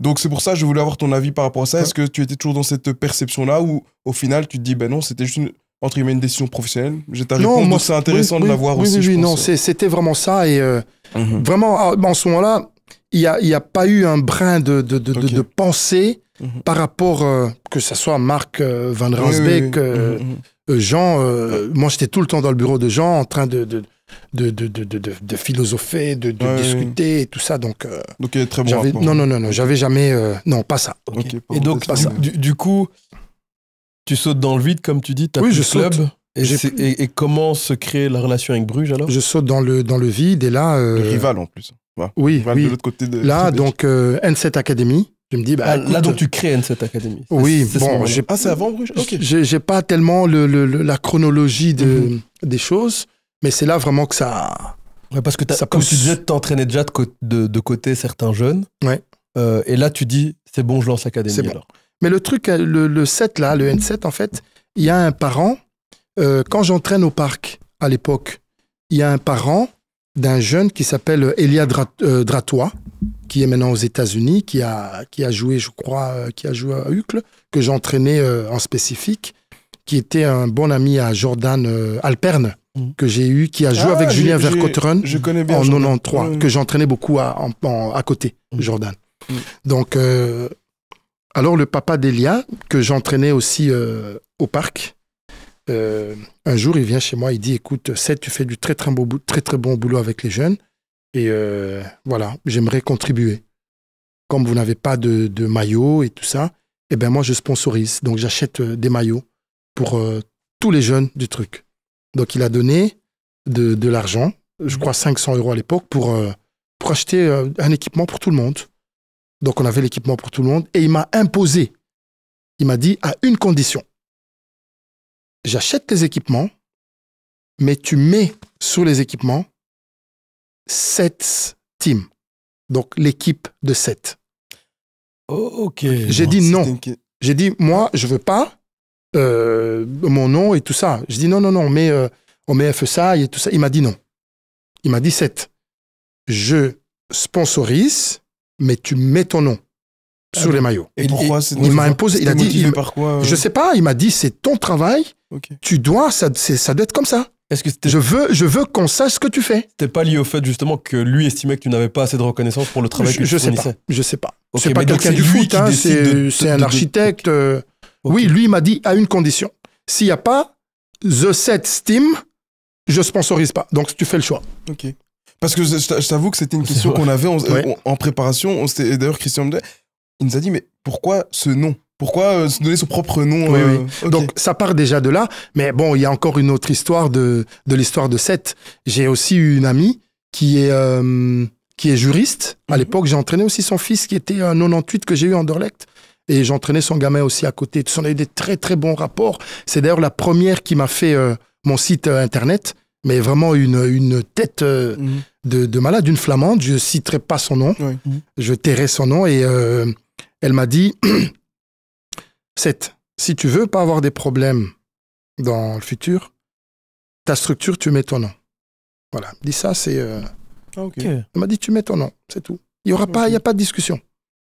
Donc c'est pour ça que je voulais avoir ton avis par rapport à ça. Est-ce que tu étais toujours dans cette perception-là ou au final tu te dis ben non, c'était juste une, entre guillemets une décision professionnelle J'ai ta moi, c'est intéressant de l'avoir aussi. Oui, oui, non, c'était vraiment ça et euh, mhm. vraiment ah, ben, en ce moment-là, il n'y a, pas eu un brin de, pensée mhm. par rapport euh, que ce soit Marc Van Ransbeek, Jean. moi, j'étais tout le temps dans le bureau de Jean en train de de, de, de, de philosopher, de, discuter, Et tout ça. Donc, euh, donc il est très bon. Non, non, non, non, j'avais jamais. Euh, non, pas ça. et donc, du, coup, tu sautes dans le vide, comme tu dis, tu as oui, plus je club. Et, et, comment se crée la relation avec Bruges alors Je saute dans le, dans le vide et là. Euh... Le rival en plus. oui, oui. De côté de là, donc euh, N7 Academy. Je me dis, bah, ah, là donc tu crées N7 Academy. Oui, bon, j'ai pas. Ah, c'est avant Bruges. Okay. J'ai pas tellement le, le, la chronologie de, mhm. des choses. Mais c'est là vraiment que ça. parce que comme tu disais, t'entraînais déjà de, de, côté certains jeunes. Ouais. Euh, et là, tu dis, c'est bon, je lance l'académie. C'est Mais le truc, euh, le, set là, le N7, en fait, il y a un parent. Euh, quand j'entraîne au parc à l'époque, il y a un parent d'un jeune qui s'appelle Elia Drat Dratois, qui est maintenant aux États-Unis, qui a, qui a joué, je crois, qui a joué à Hucle, que j'entraînais en spécifique, qui était un bon ami à Jordan Alperne, Mhm. que j'ai eu, qui a joué ah, avec Julien Vercotteron en 93, que j'entraînais beaucoup à, côté, mhm. Jordan. Mhm. Donc, euh, alors le papa d'Elia, que j'entraînais aussi euh, au parc, euh, un jour il vient chez moi, il dit écoute, Seth, tu fais du très très, beau, très, très bon boulot avec les jeunes, et voilà, j'aimerais contribuer. Comme vous n'avez pas de, maillot et tout ça, eh bien moi je sponsorise, donc j'achète des maillots pour tous les jeunes du truc. Donc il a donné de, l'argent, je mhm. crois 500 euros à l'époque, pour, euh, acheter euh, un équipement pour tout le monde. Donc on avait l'équipement pour tout le monde et il m'a imposé, il m'a dit à une condition. J'achète tes équipements, mais tu mets sur les équipements sept teams. Donc l'équipe de 7. ok. J'ai dit non. J'ai dit, moi, je veux pas euh, mon nom et tout ça. Je dis non, non, non, on met, euh, ça e et tout ça. Il m'a dit non. Il m'a dit 7. Je sponsorise, mais tu mets ton nom ah sur les maillots. Et pourquoi Il, m'a imposé, il a dit, je euh sais pas, il m'a dit c'est ton travail, tu dois, ça, doit être comme ça. Est-ce que je veux, je veux qu'on sache ce que tu fais. C'était pas lié au fait justement que lui estimait que tu n'avais pas assez de reconnaissance pour le travail je, que tu je Sais pas, je sais pas. c'est pas quelqu'un du foot, hein, c'est un architecte. Euh, oui, lui, il m'a dit à une condition. S'il n'y a pas The Set Steam, je sponsorise pas. Donc tu fais le choix. Ok. Parce que je, t'avoue que c'était une question qu'on avait en, euh, préparation. D'ailleurs, Christian me il nous a dit, mais pourquoi ce nom pourquoi euh, se donner son propre nom euh, Donc ça part déjà de là, mais bon, il y a encore une autre histoire de, l'histoire de set. J'ai aussi eu une amie qui est, qui est juriste. À mhm. l'époque, j'ai entraîné aussi son fils qui était un 98 que j'ai eu en Dorlect et j'entraînais son gamin aussi à côté. On a eu des très très bons rapports. C'est d'ailleurs la première qui m'a fait euh, mon site euh, internet, mais vraiment une, une tête euh, mhm. de, de, malade, une flamande. Je citerai pas son nom, mhm. je tairai son nom et elle m'a dit [CLEARS THROAT] Seth, si tu veux pas avoir des problèmes dans le futur, ta structure, tu mets ton nom. Voilà, dis ça, c'est. Ah, okay. Elle m'a dit Tu mets ton nom, c'est tout. Il n'y aura pas, il y a pas de discussion.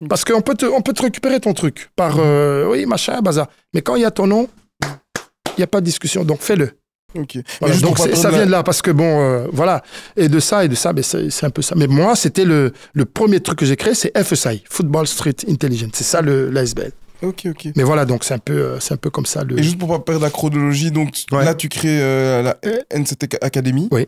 Parce qu'on peut, te, on peut te récupérer ton truc par mm. euh, oui, machin, bazar. Mais quand il y a ton nom, il n'y a pas de discussion. Donc fais-le. Okay. donc ça vient de là parce que bon, euh, voilà. Et de ça et de ça, mais ben, c'est un peu ça. Mais moi, c'était le, le, premier truc que j'ai créé, c'est FSI, Football Street Intelligence. C'est ça l'ASBL. Ok, ok. Mais voilà, donc c'est un peu, euh, un peu comme ça. Et juste pour pas perdre la chronologie, donc là tu crées la NCT Academy. Oui.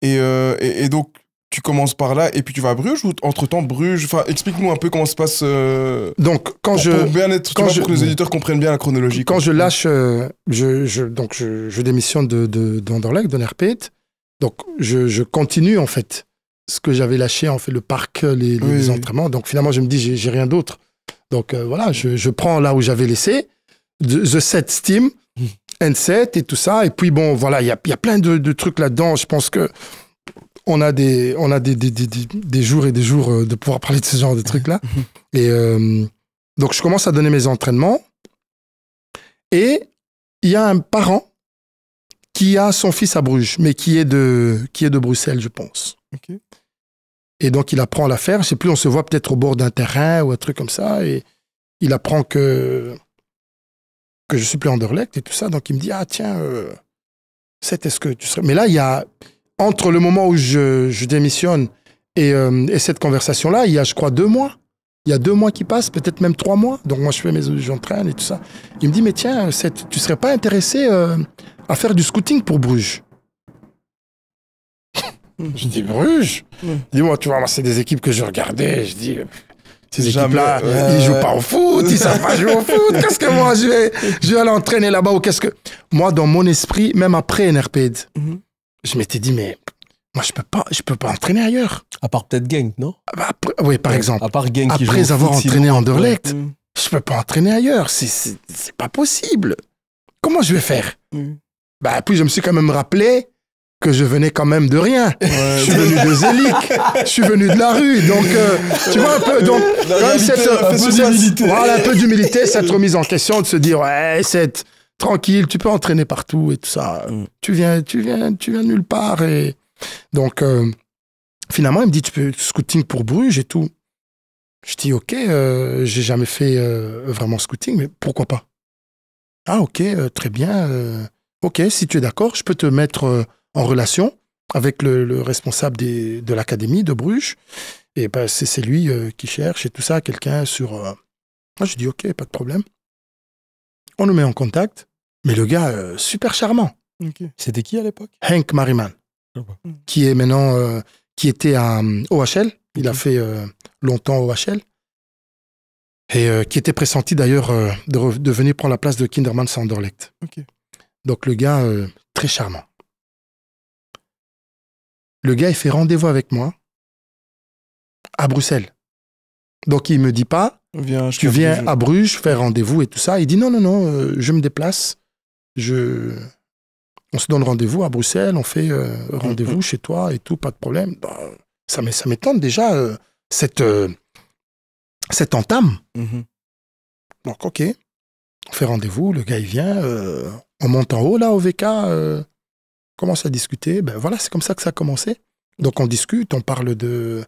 et, donc tu commences par là et puis tu vas à Bruges ou entre-temps Bruges Enfin, explique-nous un peu comment se passe. Euh, donc, quand pour, je. Pour bien être, quand je... que nos éditeurs comprennent bien la chronologie. Quand je lâche. Euh, je, donc, je, démissionne de, de, d'Anderlecht, de Donc, je, je, continue, en fait, ce que j'avais lâché, en fait, le parc, les, entraînements. Donc, finalement, je me dis, j'ai, rien d'autre. Donc, euh, voilà, je, prends là où j'avais laissé. The Set Steam, hmm. N7 et tout ça. Et puis, bon, voilà, il y a, y a plein de, de trucs là-dedans. Je pense que on a des, on a des, des, jours et des jours euh, de pouvoir parler de ce genre de [LAUGHS] trucs-là. Et euh, donc, je commence à donner mes entraînements. Et il y a un parent qui a son fils à Bruges, mais qui est de, qui est de Bruxelles, je pense. Et donc, il apprend l'affaire. la faire. sais plus, on se voit peut-être au bord d'un terrain ou un truc comme ça. Et il apprend que, que je suis plus Anderlecht et tout ça. Donc, il me dit Ah, tiens, euh, ce que tu serais. Mais là, il y a entre le moment où je, démissionne euh, et, cette conversation-là, il y a, je crois, deux mois. Il y a deux mois qui passent, peut-être même trois mois. Donc moi, je fais mes j'entraîne et tout ça. Il me dit, mais tiens, tu serais pas intéressé euh, à faire du scouting pour Bruges [LAUGHS] Je dis, Bruges hmm. Dis-moi, tu vois, c'est des équipes que je regardais. Je dis, ces équipes-là, euh... ils jouent pas au foot, ils savent pas jouer au foot. [LAUGHS] Qu'est-ce que moi, je vais, je vais aller entraîner là-bas ou qu'est-ce que... Moi, dans mon esprit, même après NRPED, mhm je m'étais dit, mais moi, je peux pas, je peux pas entraîner ailleurs. À part peut-être Genk, non ah bah, Oui, par exemple. À part Après qui joue avoir entraîné en Anderlecht, je mm. je peux pas entraîner ailleurs. C'est pas possible. Comment je vais faire mm. Bah, puis je me suis quand même rappelé que je venais quand même de rien. je suis venu de Zélic, je suis venu de la rue, donc euh, tu vois un peu, donc euh, un peu d'humilité, cette remise en question de se dire ouais cette tranquille, tu peux entraîner partout et tout ça. Mm. Tu viens, tu viens, tu viens nulle part. Et donc, euh, finalement, il me dit, tu peux scouting pour Bruges et tout. Je dis, ok, euh, j'ai jamais fait euh, vraiment scouting, mais pourquoi pas Ah, ok, très bien. ok, si tu es d'accord, je peux te mettre en relation avec le, responsable de l'académie de Bruges. Et bah, c'est lui qui cherche et tout ça, quelqu'un sur. Moi, ah, je dis, ok, pas de problème. On nous met en contact, mais le gars, euh, super charmant. C'était qui à l'époque Hank Mariman, mm. qui est maintenant, euh, qui était à euh, OHL. Il a fait longtemps longtemps OHL. Et qui était pressenti d'ailleurs de, venir prendre la place de Kinderman Sanderlecht. Donc le gars, très charmant. Le gars, il fait rendez-vous avec moi à Bruxelles. Donc il me dit pas, tu viens à Bruges faire rendez-vous et tout ça. Il dit non, non, non, euh, je me déplace. Je... On se donne rendez-vous à Bruxelles, on fait euh, mm, rendez-vous mm. chez toi et tout, pas de problème. Bah, ça m'étonne déjà euh, cette, cette entame. Mhm. Donc, ok. On fait rendez-vous, le gars il vient, on monte en haut là au VK, commence à discuter. Ben voilà, c'est comme ça que ça a commencé. Donc on discute, on parle de,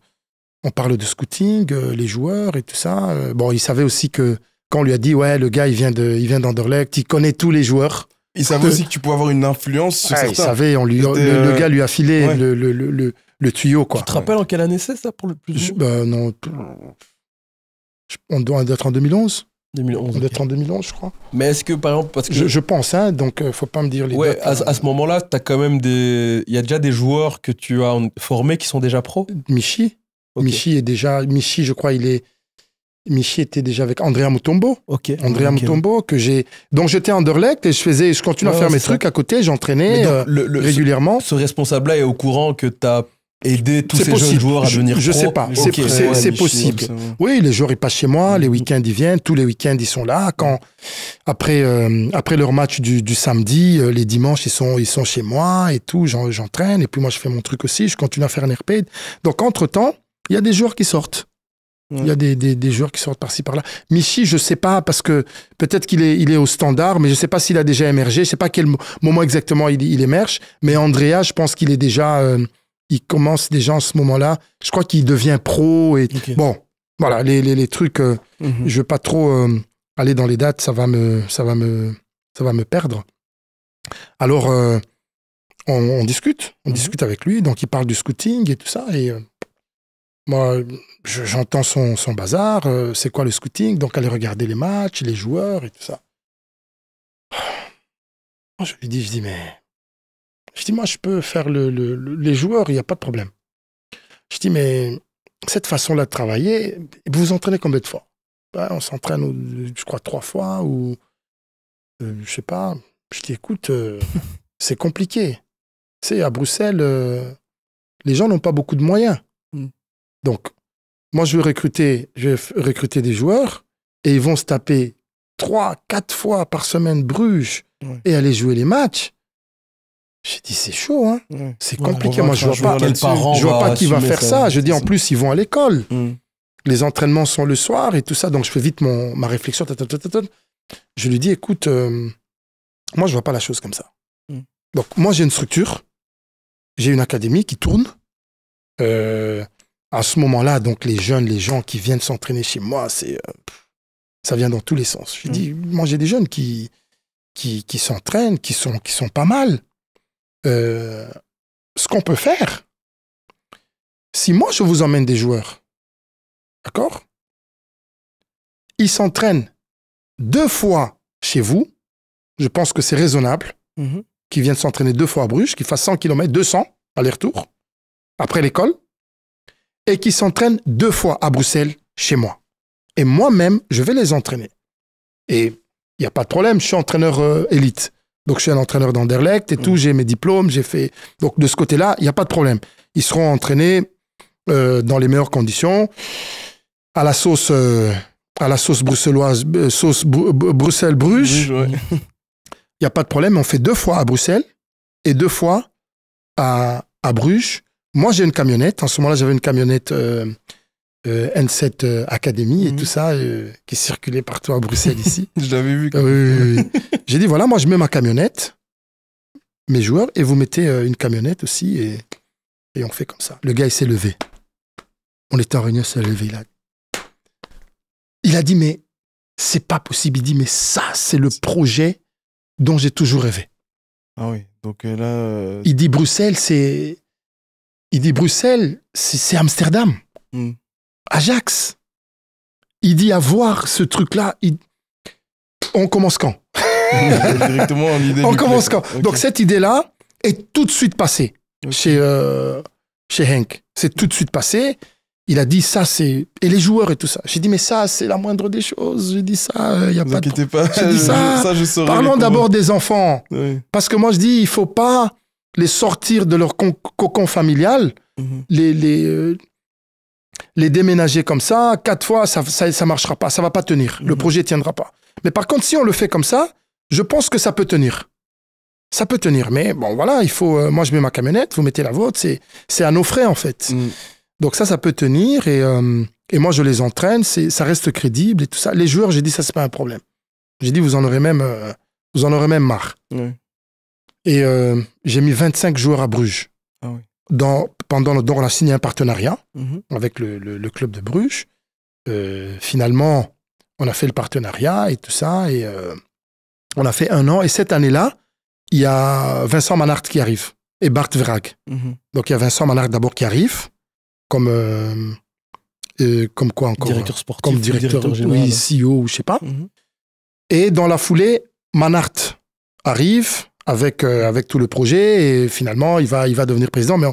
on parle de scouting, euh, les joueurs et tout ça. Euh, bon, il savait aussi que quand on lui a dit, ouais, le gars, il vient de, il vient d'Anderlecht, il connaît tous les joueurs. Il savait aussi que tu pouvais avoir une influence sur Il savait, on lui, le, euh, gars lui a filé le, tuyau, quoi. Tu te rappelles en quelle année c'est, ça, pour le plus ben, Non. On doit être en 2011 2011. On doit être en 2011, je crois. Mais est-ce que, par exemple, parce que. Je, pense, hein, donc faut pas me dire les. Ouais, dates, à, hein. à, ce moment-là, tu as quand même des. Il y a déjà des joueurs que tu as formés qui sont déjà pros Michi Michi est déjà, Michi, je crois, il est, Michi était déjà avec Andrea Mutombo. Andrea ah, Mutombo, que j'ai, donc j'étais en Derlecht et je faisais, je continue à faire mes trucs à côté, j'entraînais euh, régulièrement. Ce, responsable-là est au courant que tu as aidé tous ces jeunes joueurs à devenir je, Je sais pas, c'est possible. oui, les joueurs ils passent chez moi, les mhm. week-ends ils viennent, tous les week-ends ils sont là. Quand après euh, après leur match du, samedi, euh, les dimanches ils sont ils sont chez moi et tout. J'entraîne et puis moi je fais mon truc aussi. Je continue à faire un RP. Donc entre temps, il y a des joueurs qui sortent. Il y a des, des, joueurs qui sortent par-ci par-là. Michi, je sais pas parce que peut-être qu'il est, il est au standard, mais je sais pas s'il a déjà émergé. Je sais pas quel moment exactement il, il émerge. Mais Andrea, je pense qu'il est déjà, euh, il commence déjà en ce moment-là. Je crois qu'il devient pro et bon, voilà les, les, les trucs. Je euh, ne mhm. Je veux pas trop euh, aller dans les dates, ça va me, ça va me, ça va me perdre. Alors on, discute, on mhm. discute avec lui. Donc il parle du scouting et tout ça et moi, j'entends son, bazar, euh, c'est quoi le scouting Donc, aller regarder les matchs, les joueurs et tout ça. [SIGHS] je lui dis, je dis, mais... Je dis, moi, je peux faire les joueurs, il n'y a pas de problème. Je dis, mais cette façon-là de travailler, vous vous entraînez combien de fois ben, On s'entraîne, euh, je crois, trois fois ou... Je euh, je sais pas. Je dis, écoute, [LAUGHS] c'est compliqué. Tu à Bruxelles, les gens n'ont pas beaucoup de moyens. Mm. Donc, moi, je vais recruter, je vais recruter des joueurs et ils vont se taper trois, quatre fois par semaine Bruges et aller jouer les matchs. J'ai dit, c'est chaud, hein. C'est compliqué. moi, je vois pas, quel je vois pas qui va faire ça. Je dis, en plus, ils vont à l'école. Hmm. Les entraînements sont le soir et tout ça. Donc, je fais vite mon, ma réflexion. je lui dis, écoute, euh, moi, je vois pas la chose comme ça. Hmm. Donc, moi, j'ai une structure. J'ai une académie qui tourne. Euh, à ce moment-là, donc les jeunes, les gens qui viennent s'entraîner chez moi, c'est euh, ça vient dans tous les sens. Je dis, moi mm. j'ai des jeunes qui qui, qui s'entraînent, qui sont qui sont pas mal. Euh, ce qu'on peut faire, si moi je vous emmène des joueurs, d'accord, ils s'entraînent deux fois chez vous, je pense que c'est raisonnable, mm-hmm. qu'ils viennent s'entraîner deux fois à Bruges, qu'ils fassent 100 km, 200 aller-retour après l'école et qui s'entraînent deux fois à Bruxelles chez moi. Et moi-même, je vais les entraîner. Et il n'y a pas de problème, je suis entraîneur euh, élite. Donc je suis un entraîneur d'Anderlecht et tout, mm. j'ai mes diplômes, j'ai fait... Donc de ce côté-là, il n'y a pas de problème. Ils seront entraînés euh, dans les meilleures conditions, à la sauce, euh, à la sauce bruxelloise, sauce Bruxelles-Bruges. [LAUGHS] Il n'y a pas de problème, on fait deux fois à Bruxelles et deux fois à, à Bruges moi, j'ai une camionnette. En ce moment-là, j'avais une camionnette euh, euh, N7 euh, Academy et mhm. tout ça, qui circulait partout à Bruxelles [LAUGHS] ici. je l'avais vu. Ah j'ai dit, voilà, moi, je mets ma camionnette, mes joueurs, et vous mettez une camionnette aussi, et, et on fait comme ça. Le gars, il s'est levé. On était en réunion, il s'est levé. Il a, il a dit, mais c'est pas possible. Il dit, mais ça, c'est le projet dont j'ai toujours rêvé. Ah oui, donc là. Il dit, Bruxelles, c'est il dit Bruxelles, c'est Amsterdam. Hmm. Ajax. Il dit avoir ce truc-là. On commence quand [LAUGHS] Directement en idée On commence quand Donc cette idée-là est tout de suite passée chez, euh, chez Henk. C'est tout de suite passé. Il a dit ça, c'est. Et les joueurs et tout ça. J'ai dit, mais ça, c'est la moindre des choses. J'ai dit ça, il euh, n'y a pas. Ne inquiétez pas. Dit, ça, [LAUGHS] ça je Parlons d'abord des enfants. Parce que moi, je dis, il faut pas les sortir de leur cocon familial, mhm. les, euh, les, déménager comme ça, quatre fois, ça ne marchera pas, ça va pas tenir, le mhm. projet tiendra pas. Mais par contre, si on le fait comme ça, je pense que ça peut tenir. Ça peut tenir, mais bon, voilà, il faut. Euh, moi, je mets ma camionnette, vous mettez la vôtre, c'est à nos frais, en fait. Mhm. Donc, ça, ça peut tenir, et, euh, moi, je les entraîne, ça reste crédible et tout ça. Les joueurs, j'ai dit, ça, c'est pas un problème. J'ai dit, vous en aurez même, vous en aurez même marre. Et euh, j'ai mis 25 joueurs à Bruges. Ah dans, pendant on a signé un partenariat mhm. avec le, le, club de Bruges. Euh, finalement, on a fait le partenariat et tout ça. Et euh, on a fait un an. Et cette année-là, il y a Vincent Manhart qui arrive et Bart Vrag. Mhm. Donc il y a Vincent Manhart d'abord qui arrive comme. comme quoi encore Directeur sportif. Comme directeur, oui, CEO ou je sais pas. Mhm. Et dans la foulée, Manart arrive avec, euh, avec tout le projet et finalement il va, il va devenir président. Mais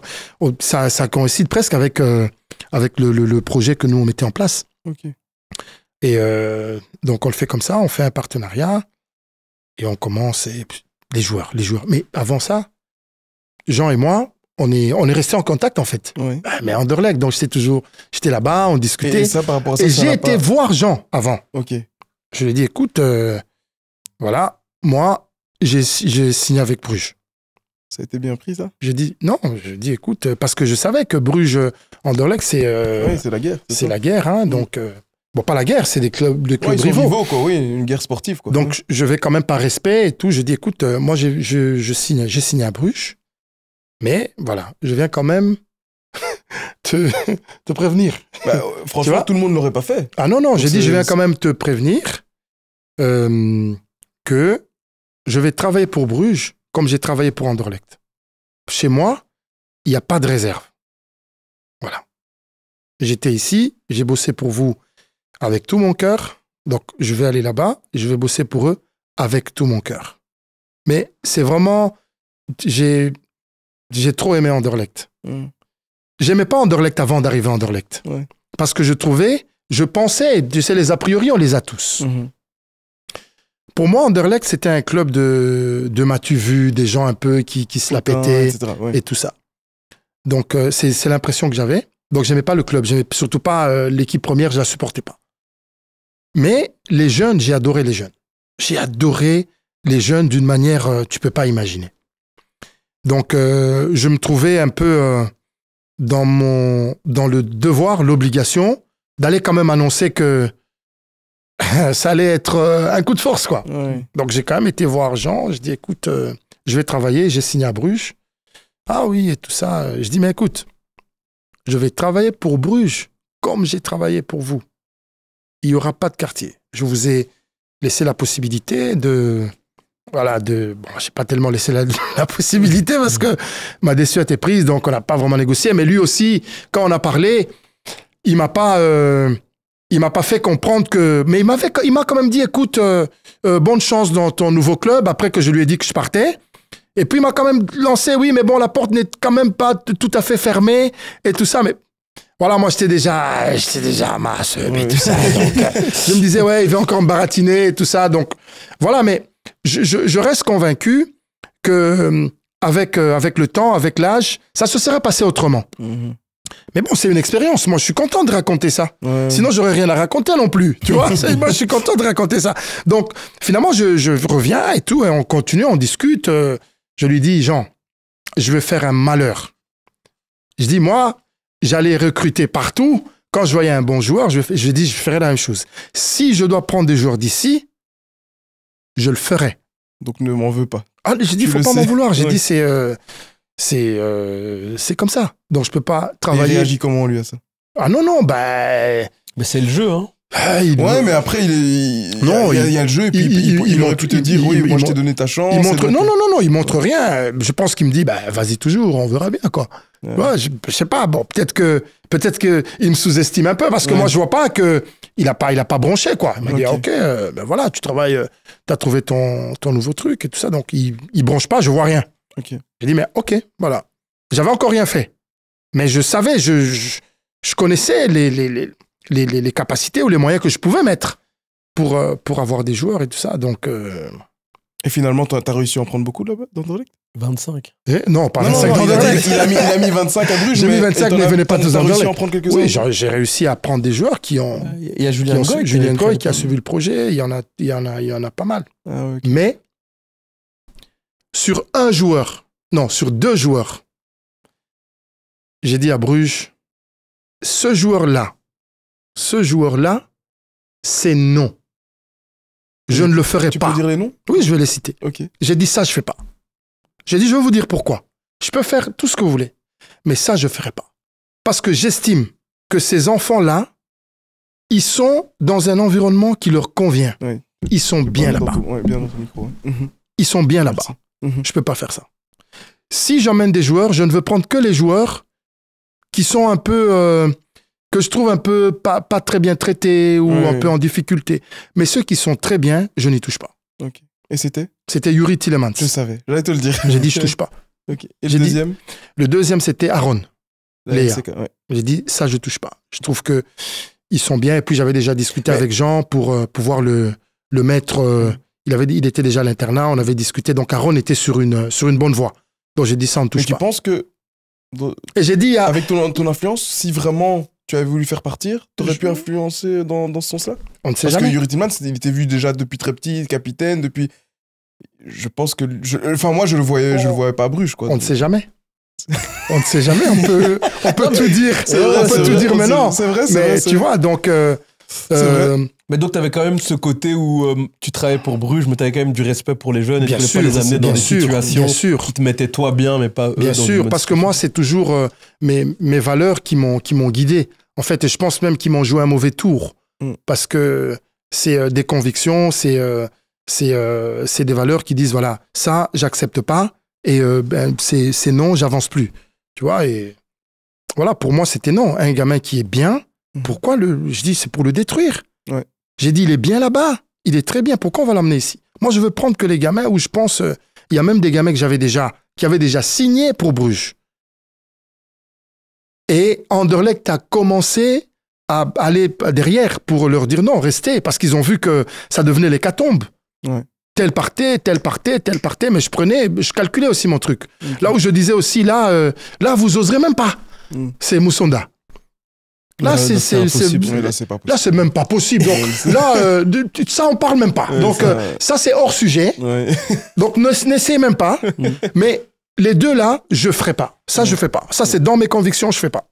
ça, ça, coïncide presque avec, euh, avec le, le, projet que nous on mettait en place. Et euh, donc on le fait comme ça, on fait un partenariat et on commence et, les joueurs, les joueurs. Mais avant ça, Jean et moi, on est, on est resté en contact en fait. Ah, mais à Anderlecht, donc j'étais toujours, j'étais là-bas, on discutait. Et, j'ai été voir Jean avant. Ok. Je lui ai dit, écoute, voilà, moi, j'ai signé avec Bruges. Ça a été bien pris, ça J'ai dit, non, j'ai dit, écoute, euh, parce que je savais que Bruges, euh, Anderlecht, c'est. Euh, c'est la guerre. C'est la guerre, hein, donc. Mm. bon, pas la guerre, c'est des clubs, de clubs rivaux. quoi, oui, une guerre sportive, quoi. Donc, mm. je vais quand même par respect et tout. Je dis, écoute, moi, je, signe, j'ai signé à Bruges, mais voilà, je viens quand même [LAUGHS] te, te prévenir. Bah, [LAUGHS] franchement, tout le monde ne l'aurait pas fait. Ah non, non, j'ai dit, je viens quand même te prévenir que je vais travailler pour Bruges comme j'ai travaillé pour Anderlecht. Chez moi, il n'y a pas de réserve. Voilà. J'étais ici, j'ai bossé pour vous avec tout mon cœur, donc je vais aller là-bas, je vais bosser pour eux avec tout mon cœur. Mais c'est vraiment, j'ai, trop aimé Anderlecht. Hmm. J'aimais pas Anderlecht avant d'arriver à Anderlecht. Parce que je trouvais, je pensais, tu sais, les a priori, on les a tous. Mhm. Pour moi, Anderlecht, c'était un club de, de tu des gens un peu qui, qui se la pétaient et tout ça. Donc, euh, c'est l'impression que j'avais. Donc, n'aimais pas le club, surtout pas euh, l'équipe première, je ne la supportais pas. Mais les jeunes, j'ai adoré les jeunes. J'ai adoré les jeunes d'une manière, euh, tu peux pas imaginer. Donc, je me trouvais un peu dans, mon, dans le devoir, l'obligation d'aller quand même annoncer que [LAUGHS] ça allait être euh, un coup de force, quoi. Donc j'ai quand même été voir Jean. Je dis, écoute, euh, je vais travailler. J'ai signé à Bruges. Ah oui, et tout ça. Euh, je dis, mais écoute, je vais travailler pour Bruges comme j'ai travaillé pour vous. Il n'y aura pas de quartier. Je vous ai laissé la possibilité de. Voilà, de. Bon, je n'ai pas tellement laissé [LAUGHS] la, possibilité parce que ma décision a été prise, donc on n'a pas vraiment négocié. Mais lui aussi, quand on a parlé, il m'a pas il m'a pas fait comprendre que, mais il m'a quand même dit, écoute, euh, euh, bonne chance dans ton nouveau club. Après que je lui ai dit que je partais. Et puis il m'a quand même lancé, oui, mais bon, la porte n'est quand même pas tout à fait fermée et tout ça. Mais voilà, moi j'étais déjà, j'étais déjà masse tout ça. Euh, je me disais, ouais, il va encore me baratiner et tout ça. Donc voilà, mais je, reste convaincu que avec, avec le temps, avec l'âge, ça se serait passé autrement. Mhm. Mais bon, c'est une expérience. Moi, je suis content de raconter ça. Sinon, Sinon, j'aurais rien à raconter non plus. Tu vois [LAUGHS] Moi, je suis content de raconter ça. Donc, finalement, je, je reviens et tout, et on continue, on discute. Euh, je lui dis, Jean, je veux faire un malheur. Je dis, moi, j'allais recruter partout. Quand je voyais un bon joueur, je, je dis, je ferais la même chose. Si je dois prendre des joueurs d'ici, je le ferai. Donc, ne m'en veux pas. Ah, j'ai dis, il faut pas m'en vouloir. J'ai dit, c'est. Euh, c'est euh, c'est comme ça. Donc je peux pas travailler. Il réagit comment lui à ça Ah non non bah. Mais c'est le jeu hein. Bah, ouais, mais après, il, non, il, y a, le jeu, et puis il, aurait pu te dire, oui, moi je t'ai donné ta chance. Non, non, non, non, il montre rien. Je pense qu'il me dit, bah, vas-y toujours, on verra bien, quoi. je, sais pas, bon, peut-être que, peut-être que il me sous-estime un peu, parce que moi, je vois pas que il a pas, il a pas bronché, quoi. Il m'a dit, ok, euh, ben voilà, tu travailles, euh, tu as trouvé ton, ton nouveau truc et tout ça, donc il, il bronche pas, je vois rien. ok j'ai dit, mais ok, voilà. J'avais encore rien fait. Mais je savais, je, je, je connaissais les, les, les, les, capacités ou les moyens que je pouvais mettre pour, euh, pour avoir des joueurs et tout ça. Donc. Euh, et finalement, tu as, réussi à en prendre beaucoup là-bas, dans ton 25. Eh non, pas non, 25. Non, non, il, a mis, il, a mis, 25 à Bruges. J'ai mis 25, mais venait pas de Anderlecht. réussi à en prendre quelques-uns Oui, j'ai réussi à prendre des joueurs qui ont. Euh, il y a Julien Goy qui, Julien qui a suivi le projet. Il y en a, il y en a, il y en a pas mal. Ah, Mais sur un joueur non, sur deux joueurs, j'ai dit à Bruges, ce joueur-là, ce joueur-là, c'est non. Je ne le ferai pas. Tu peux dire les noms Oui, je vais les citer. J'ai dit ça, je ne fais pas. J'ai dit, je vais vous dire pourquoi. Je peux faire tout ce que vous voulez, mais ça, je ne ferai pas. Parce que j'estime que ces enfants-là, ils sont dans un environnement qui leur convient. Mhm. Ils sont bien là-bas. Ils sont bien là-bas. Je ne peux pas faire ça si j'emmène des joueurs, je ne veux prendre que les joueurs qui sont un peu euh, que je trouve un peu pas, pas très bien traités ou un peu en difficulté. Mais ceux qui sont très bien, je n'y touche pas. Et c'était C'était Yuri Tillemans. Je savais, j'allais te le dire. J'ai dit je touche pas. [LAUGHS] Et le deuxième Le deuxième c'était Aaron. Ouais. J'ai dit ça je touche pas. Je trouve que ils sont bien et puis j'avais déjà discuté avec Jean pour euh, pouvoir le le mettre euh, il avait il était déjà à l'internat, on avait discuté donc Aaron était sur une sur une bonne voie. Donc j'ai dit ça, tout touche Mais Tu penses que. Et j'ai dit. Avec ton, ton influence, si vraiment tu avais voulu faire partir, t'aurais pu influencer dans, dans ce sens-là On ne sait jamais. Parce que Yuri Tillman, il était vu déjà depuis très petit, capitaine, depuis. Je pense que. Enfin, moi, je le voyais, je le voyais pas à Bruges, quoi. On ne sait jamais. [LAUGHS] on ne sait jamais, on peut, on [LAUGHS] peut tout dire. on peut tout dire maintenant. C'est vrai, c'est vrai. Mais tu vois, donc. Euh, mais donc, tu avais quand même ce côté où euh, tu travaillais pour Bruges, mais tu avais quand même du respect pour les jeunes et bien tu voulais pas les amener dans des situations qui te mettaient toi bien, mais pas eux. Bien sûr, parce que moi, c'est toujours euh, mes, mes, valeurs qui m'ont guidé. En fait, je pense même qu'ils m'ont joué un mauvais tour. Mm. Parce que c'est euh, des convictions, c'est c'est des valeurs qui disent voilà, ça, j'accepte pas, et ben, c'est non, j'avance plus. Tu vois, et voilà, pour moi, c'était non. Un gamin qui est bien, mm. pourquoi le, je dis c'est pour le détruire ouais. J'ai dit, il est bien là-bas. Il est très bien. Pourquoi on va l'emmener ici Moi, je veux prendre que les gamins où je pense. Euh, il y a même des gamins que j'avais déjà, qui avaient déjà signé pour Bruges. Et Anderlecht a commencé à aller derrière pour leur dire non, restez, parce qu'ils ont vu que ça devenait l'hécatombe. Tel partait, tel partait, tel partait, mais je prenais, je calculais aussi mon truc. Là où je disais aussi, là, euh, là vous oserez même pas. Mm. C'est Moussonda. Là, là c'est là c'est même pas possible. Donc là, euh, de, ça on parle même pas. Donc euh, ça, c'est hors sujet. [LAUGHS] Donc n'essayez même pas. [LAUGHS] mais les deux là, je ferai pas. Ça je fais pas. Ça c'est dans mes convictions, je fais pas.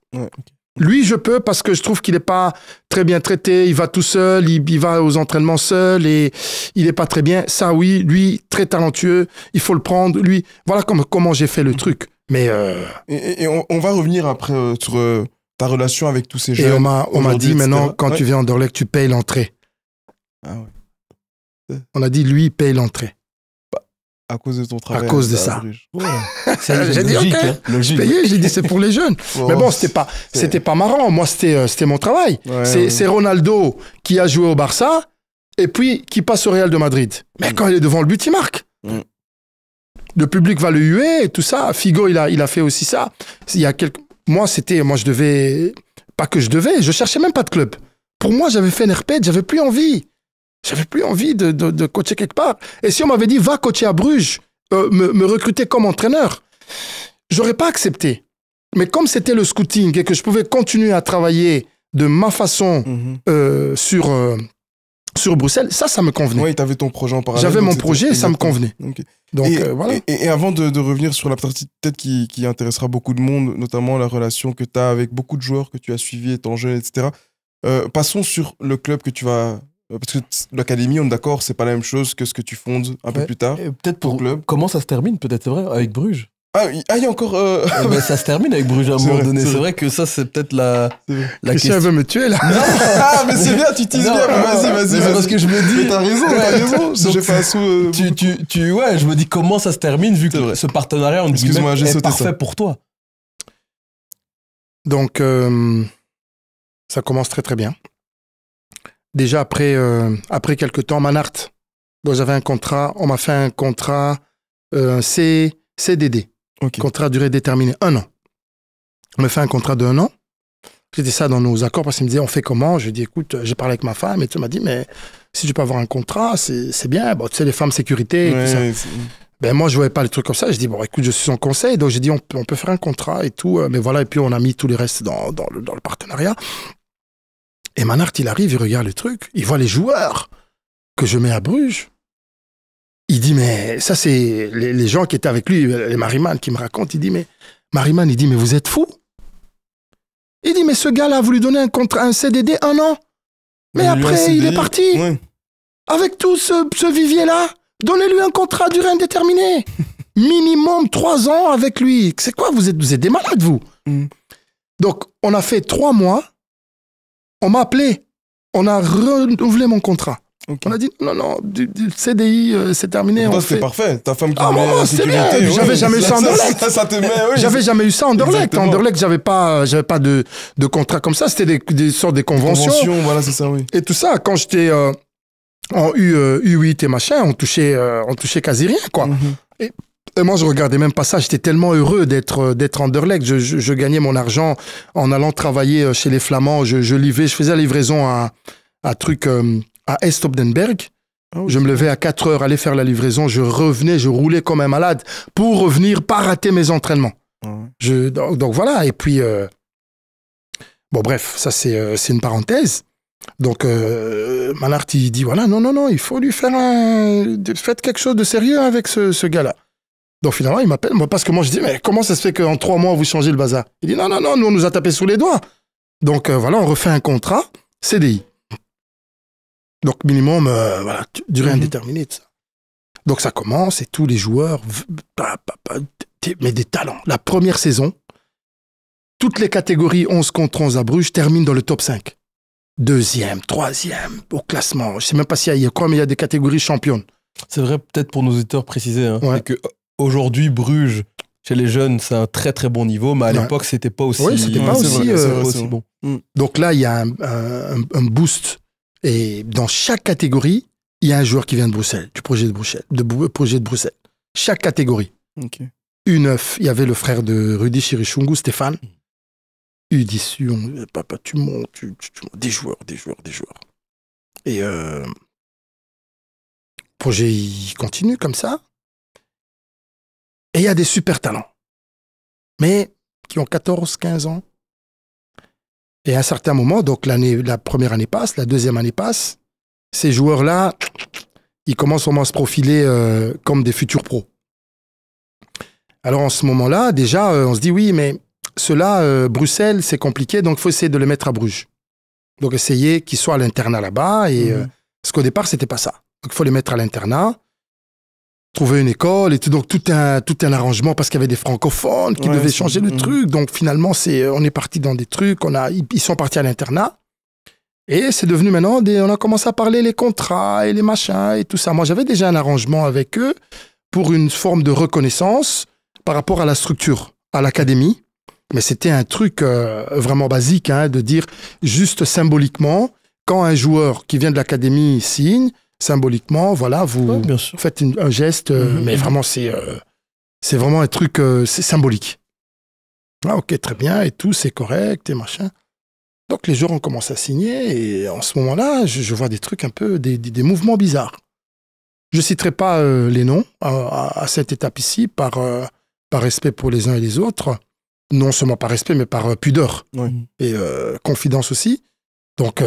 Lui, je peux parce que je trouve qu'il est pas très bien traité. Il va tout seul, il, il va aux entraînements seul et il est pas très bien. Ça, oui, lui, très talentueux, il faut le prendre. Lui, voilà comme, comment j'ai fait le truc. Mais euh... et, on, va revenir après euh, sur euh, ta relation avec tous ces jeunes. Et on m'a, dit maintenant, quand tu viens en Dorlec, tu payes l'entrée. Ah ouais. On a dit, lui, paye l'entrée. Bah, à cause de ton travail. À cause de ça. [LAUGHS] j'ai dit, hein. logique, j'ai dit, c'est pour les jeunes. [LAUGHS] Mais bon, c'était pas, c'était pas marrant. Moi, c'était, euh, mon travail. c'est Ronaldo qui a joué au Barça et puis qui passe au Real de Madrid. Mais mm. quand il est devant le but, il marque. Mm. Le public va le huer, et tout ça. Figo, il a, il a fait aussi ça. Il y a quelques moi, c'était, moi, je devais, pas que je devais, je cherchais même pas de club. Pour moi, j'avais fait une je j'avais plus envie. J'avais plus envie de, coacher quelque part. Et si on m'avait dit, va coacher à Bruges, euh, me, recruter comme entraîneur, j'aurais pas accepté. Mais comme c'était le scouting et que je pouvais continuer à travailler de ma façon mhm. euh, sur, euh, sur Bruxelles, ça, ça me convenait. Oui, tu avais ton projet en parallèle. J'avais mon projet et ça me convenait. Donc, et, euh, avant de, revenir sur la partie peut-être qui, intéressera beaucoup de monde, notamment la relation que tu as avec beaucoup de joueurs que tu as suivis étant jeune, etc., euh, passons sur le club que tu vas euh, parce que l'académie, on est d'accord, c'est pas la même chose que ce que tu fondes un peu plus tard. Peut-être pour, le club. comment ça se termine, peut-être, vrai, avec Bruges. Ah, ah, il y a encore. Euh... Eh ben, ça se termine avec Bruges à un moment donné. C'est vrai que ça, c'est peut-être la. la Christian question... veut me tuer là. [LAUGHS] ah, mais c'est [LAUGHS] bien, tu tises bien. Vas-y, vas-y. C'est parce que je me dis. T'as raison, t'as raison. J'ai fait un sou. Euh, tu, tu, ouais, je me dis comment ça se termine vu que ce partenariat, on dit, est parfait pour toi. Donc, euh, ça commence très très bien. Déjà après, euh, après quelques temps, Manart, dont j'avais un contrat, on m'a fait un contrat, un C, CDD. Contrat à durée déterminée, un an. On me fait un contrat de un an. C'était ça dans nos accords parce qu'il me disait on fait comment Je dit écoute, euh, j'ai parlé avec ma femme et tu m'a dit mais si tu peux avoir un contrat, c'est bien. Bon, tu sais, les femmes sécurité et Ben moi, je voyais pas les trucs comme ça. Je dis bon, écoute, je suis son conseil. Donc, j'ai dit on peut, on peut, faire un contrat et tout. Euh, mais voilà, et puis on a mis tous les restes dans, le, dans le partenariat. Et Manart, il arrive, il regarde le truc, il voit les joueurs que je mets à Bruges il dit, mais ça, c'est les, gens qui étaient avec lui, euh, les Mariman qui me racontent, il dit, mais Mariman, il dit, mais vous êtes fou Il dit, mais ce gars-là, a voulu donner un, contrat, un CDD un an Mais, après, il est parti Avec tout ce, vivier-là, donnez-lui un contrat durée indéterminé [LAUGHS] Minimum trois ans avec lui. C'est quoi vous êtes, vous êtes des malades, vous mm. Donc, on a fait trois mois, on m'a appelé, on a renouvelé mon contrat. On a dit non, non, du, CDI, euh, c'est terminé. Toi, c'est parfait. Ta femme qui ah, non, oh, j'avais jamais, eu ça en oui. J'avais jamais eu ça en Anderlecht. En Anderlecht, j'avais pas, j'avais pas de, de contrat comme ça. C'était des, des sortes des conventions. Conventions, voilà, c'est ça, oui. Et tout ça, quand j'étais euh, en U, 8 euh, et machin, on touchait, on touchait quasi rien, quoi. Mhm. et, moi, je regardais même pas ça. J'étais tellement heureux d'être d'être en Je, je, gagnais mon argent en allant travailler chez les Flamands. Je, je je faisais la livraison à un truc à Estopdenberg. Ah je me levais à 4 heures, allais faire la livraison, je revenais, je roulais comme un malade pour revenir, pas rater mes entraînements. Ah donc, voilà, et puis, euh, bon bref, ça euh, c'est une parenthèse. Donc euh, Manart, il dit, voilà, non, non, non, il faut lui faire un... Faites quelque chose de sérieux avec ce, gars-là. Donc finalement, il m'appelle, moi, parce que moi je dis, mais comment ça se fait qu'en trois mois, vous changez le bazar Il dit, non, non, non, nous, on nous a tapé sous les doigts. Donc euh, voilà, on refait un contrat, CDI. Donc minimum, euh, voilà, durée mhm. indéterminée ça. Donc ça commence et tous les joueurs, mais des talents. La première saison, toutes les catégories 11 contre 11 à Bruges terminent dans le top 5. Deuxième, troisième au classement. Je ne sais même pas s'il y a quoi, mais il y a des catégories championnes. C'est vrai, peut-être pour nos auditeurs préciser, hein, que euh, aujourd'hui Bruges, chez les jeunes, c'est un très très bon niveau, mais à l'époque, c'était pas aussi. pas, aussi, euh, bon. Mm. Donc là, il y a un boost et dans chaque catégorie, il y a un joueur qui vient de Bruxelles, du projet de Bruxelles. De projet de Bruxelles. Chaque catégorie. Une u il y avait le frère de Rudy Chirichungu, Stéphane. U10, hmm. papa, tu montes, tu, montes. Des joueurs, des joueurs, des joueurs. Et le euh, projet, il continue comme ça. Et il y a des super talents. Mais qui ont 14, 15 ans, et à un certain moment, donc l'année, la première année passe, la deuxième année passe, ces joueurs-là, ils commencent vraiment à se profiler euh, comme des futurs pros. Alors en ce moment-là, déjà, euh, on se dit oui, mais cela, là euh, Bruxelles, c'est compliqué, donc faut essayer de le mettre à Bruges. Donc essayer qu'ils soient à l'internat là-bas, et, mhm. parce qu'au départ, c'était pas ça. Donc il faut les mettre à l'internat trouver une école et tout, donc tout un tout un arrangement parce qu'il y avait des francophones qui devaient changer le truc donc finalement euh, on est parti dans des trucs on a ils sont partis à l'internat et c'est devenu maintenant on a commencé à parler les contrats et les machins et tout ça moi j'avais déjà un arrangement avec eux pour une forme de reconnaissance par rapport à la structure à l'académie mais c'était un truc euh, vraiment basique hein, de dire juste symboliquement quand un joueur qui vient de l'académie signe symboliquement, voilà, vous faites un geste, euh, mhm. mais vraiment, c'est euh, c'est vraiment un truc euh, c'est symbolique. Ah, ok, très bien, et tout, c'est correct, et machin. Donc les gens ont commencé à signer, et en ce moment-là, je, vois des trucs un peu, des, des, mouvements bizarres. Je ne citerai pas les noms à, cette étape ici, par, par respect pour les uns et les autres, non seulement par respect, mais par pudeur et confidence aussi. Donc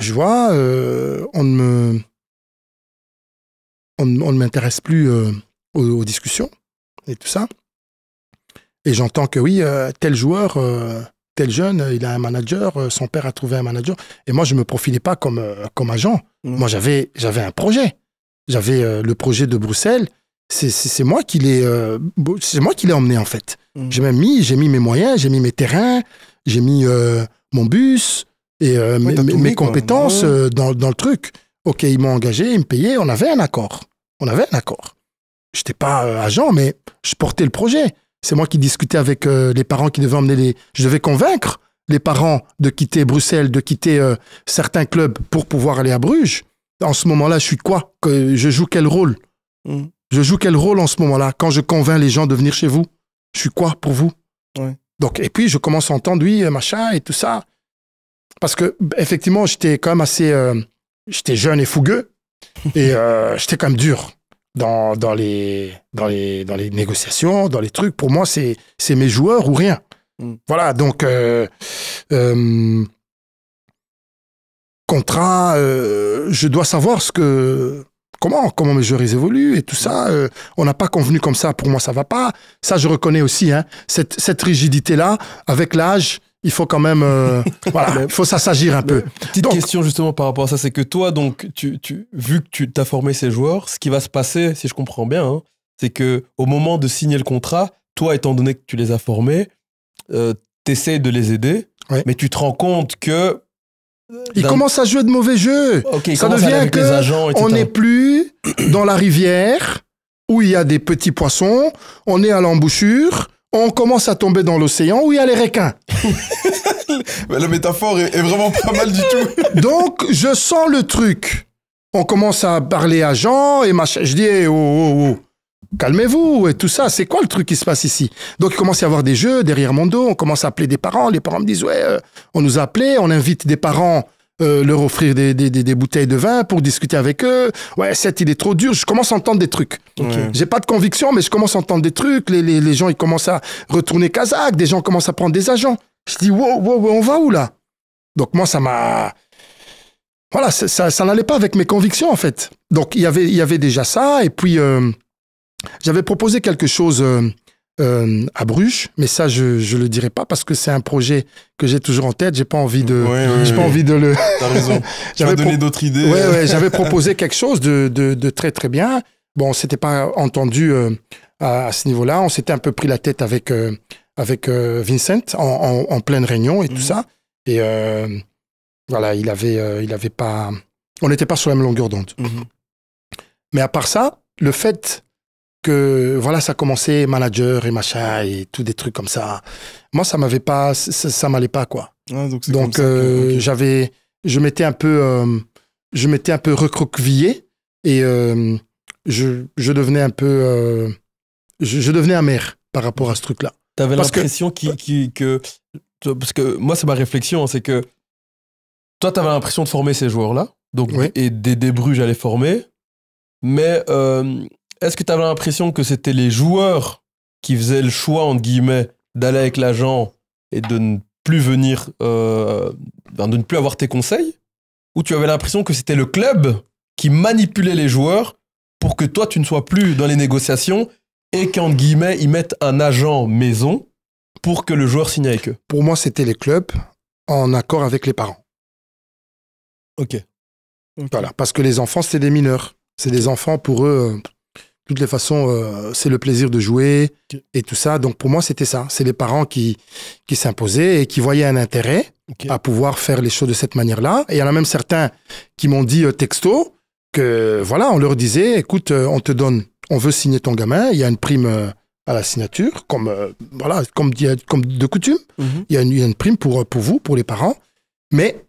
je vois, euh, on ne me, on, ne m'intéresse plus euh, aux, discussions et tout ça. Et j'entends que oui, euh, tel joueur, tel jeune, il a un manager, son père a trouvé un manager. Et moi, je ne me profilais pas comme, comme agent. Mmh. Moi, j'avais, j'avais un projet. J'avais le projet de Bruxelles. C'est, moi qui l'ai, c'est moi qui l'ai emmené, en fait. Mmh. J'ai même mis, j'ai mis mes moyens, j'ai mis mes terrains, j'ai mis mon bus, et euh, mes, compétences euh, dans, dans, le truc. Ok, ils m'ont engagé, ils me payaient, on avait un accord. On avait un accord. Je n'étais pas euh, agent, mais je portais le projet. C'est moi qui discutais avec les parents qui devaient emmener les. Je devais convaincre les parents de quitter Bruxelles, de quitter certains clubs pour pouvoir aller à Bruges. En ce moment-là, je suis quoi que, Je joue quel rôle mm. Je joue quel rôle en ce moment-là quand je convainc les gens de venir chez vous Je suis quoi pour vous Donc, et puis je commence à entendre oui, machin et tout ça parce que effectivement, j'étais quand même assez, euh, j'étais jeune et fougueux, et [LAUGHS] euh, j'étais quand même dur dans, dans, les, dans, les, dans les négociations, dans les trucs. Pour moi, c'est mes joueurs ou rien. Mm. Voilà, donc euh, contrat, je dois savoir ce que comment comment mes joueurs évoluent et tout ça. Mm. on n'a pas convenu comme ça. Pour moi, ça va pas. Ça, je reconnais aussi hein, cette, cette rigidité là avec l'âge il faut quand même, euh, [LAUGHS] voilà, il faut s'assagir un peu. Petite question justement par rapport à ça, c'est que toi, donc, tu, vu que tu t'as formé ces joueurs, ce qui va se passer, si je comprends bien, hein, c'est que au moment de signer le contrat, toi, étant donné que tu les as formés, euh, tu essaies de les aider, mais tu te rends compte que euh, ils commencent à jouer de mauvais jeux. ça devient que on n'est plus dans la rivière où il y a des petits poissons. On est à l'embouchure on commence à tomber dans l'océan où il y a les requins. [LAUGHS] la métaphore est, vraiment pas mal du tout. [LAUGHS] Donc, je sens le truc. On commence à parler à Jean et machin. Je dis, eh, oh, oh, oh, calmez-vous et tout ça. C'est quoi le truc qui se passe ici Donc, il commence à y avoir des jeux derrière mon dos. On commence à appeler des parents. Les parents me disent, ouais, euh, on nous a On invite des parents euh, leur offrir des, des, des, bouteilles de vin pour discuter avec eux. Ouais, cette, il est trop dur. Je commence à entendre des trucs. J'ai pas de conviction, mais je commence à entendre des trucs. Les, les, les gens, ils commencent à retourner Kazakh. Des gens commencent à prendre des agents. Je dis, wow, wow, on va où là Donc, moi, ça m'a. Voilà, ça, ça, n'allait pas avec mes convictions, en fait. Donc, y il y avait déjà ça. Et puis, euh, j'avais proposé quelque chose. Euh, euh, à Bruges, mais ça je je le dirai pas parce que c'est un projet que j'ai toujours en tête. J'ai pas envie de, pas envie de le. T'as raison. [LAUGHS] j'avais donné d'autres idées. j'avais [LAUGHS] proposé quelque chose de, très très bien. Bon, on pas entendu euh, à, ce niveau-là. On s'était un peu pris la tête avec euh, avec Vincent en, pleine réunion et tout mhm. ça. Et voilà, il avait il avait pas, on n'était pas sur la même longueur d'onde. Mhm. Mais à part ça, le fait que voilà, ça commençait manager et machin et tout des trucs comme ça. Moi, ça m'avait pas, ça, m'allait pas quoi. Ah, donc, euh, j'avais, je m'étais un peu, euh, je m'étais un peu recroquevillé et euh, je, devenais un peu, je, devenais amer par rapport à ce truc-là. T'avais l'impression que... que, parce que moi, c'est ma réflexion, hein, c'est que toi, t'avais l'impression de former ces joueurs-là, donc et des débruges j'allais former, mais est-ce que tu avais l'impression que c'était les joueurs qui faisaient le choix, entre guillemets, d'aller avec l'agent et de ne plus venir, euh, de ne plus avoir tes conseils Ou tu avais l'impression que c'était le club qui manipulait les joueurs pour que toi, tu ne sois plus dans les négociations et qu'entre guillemets, ils mettent un agent maison pour que le joueur signe avec eux Pour moi, c'était les clubs en accord avec les parents. Ok. Voilà, parce que les enfants, c'est des mineurs. C'est des enfants, pour eux, euh, toutes les façons, euh, c'est le plaisir de jouer et tout ça. Donc pour moi, c'était ça. C'est les parents qui, qui s'imposaient et qui voyaient un intérêt à pouvoir faire les choses de cette manière-là. Et il y en a même certains qui m'ont dit euh, texto que voilà, on leur disait, écoute, euh, on te donne, on veut signer ton gamin, il y a une prime à la signature, comme voilà, comme, comme de coutume, mhm. il, y a une, prime pour, pour vous, pour les parents, mais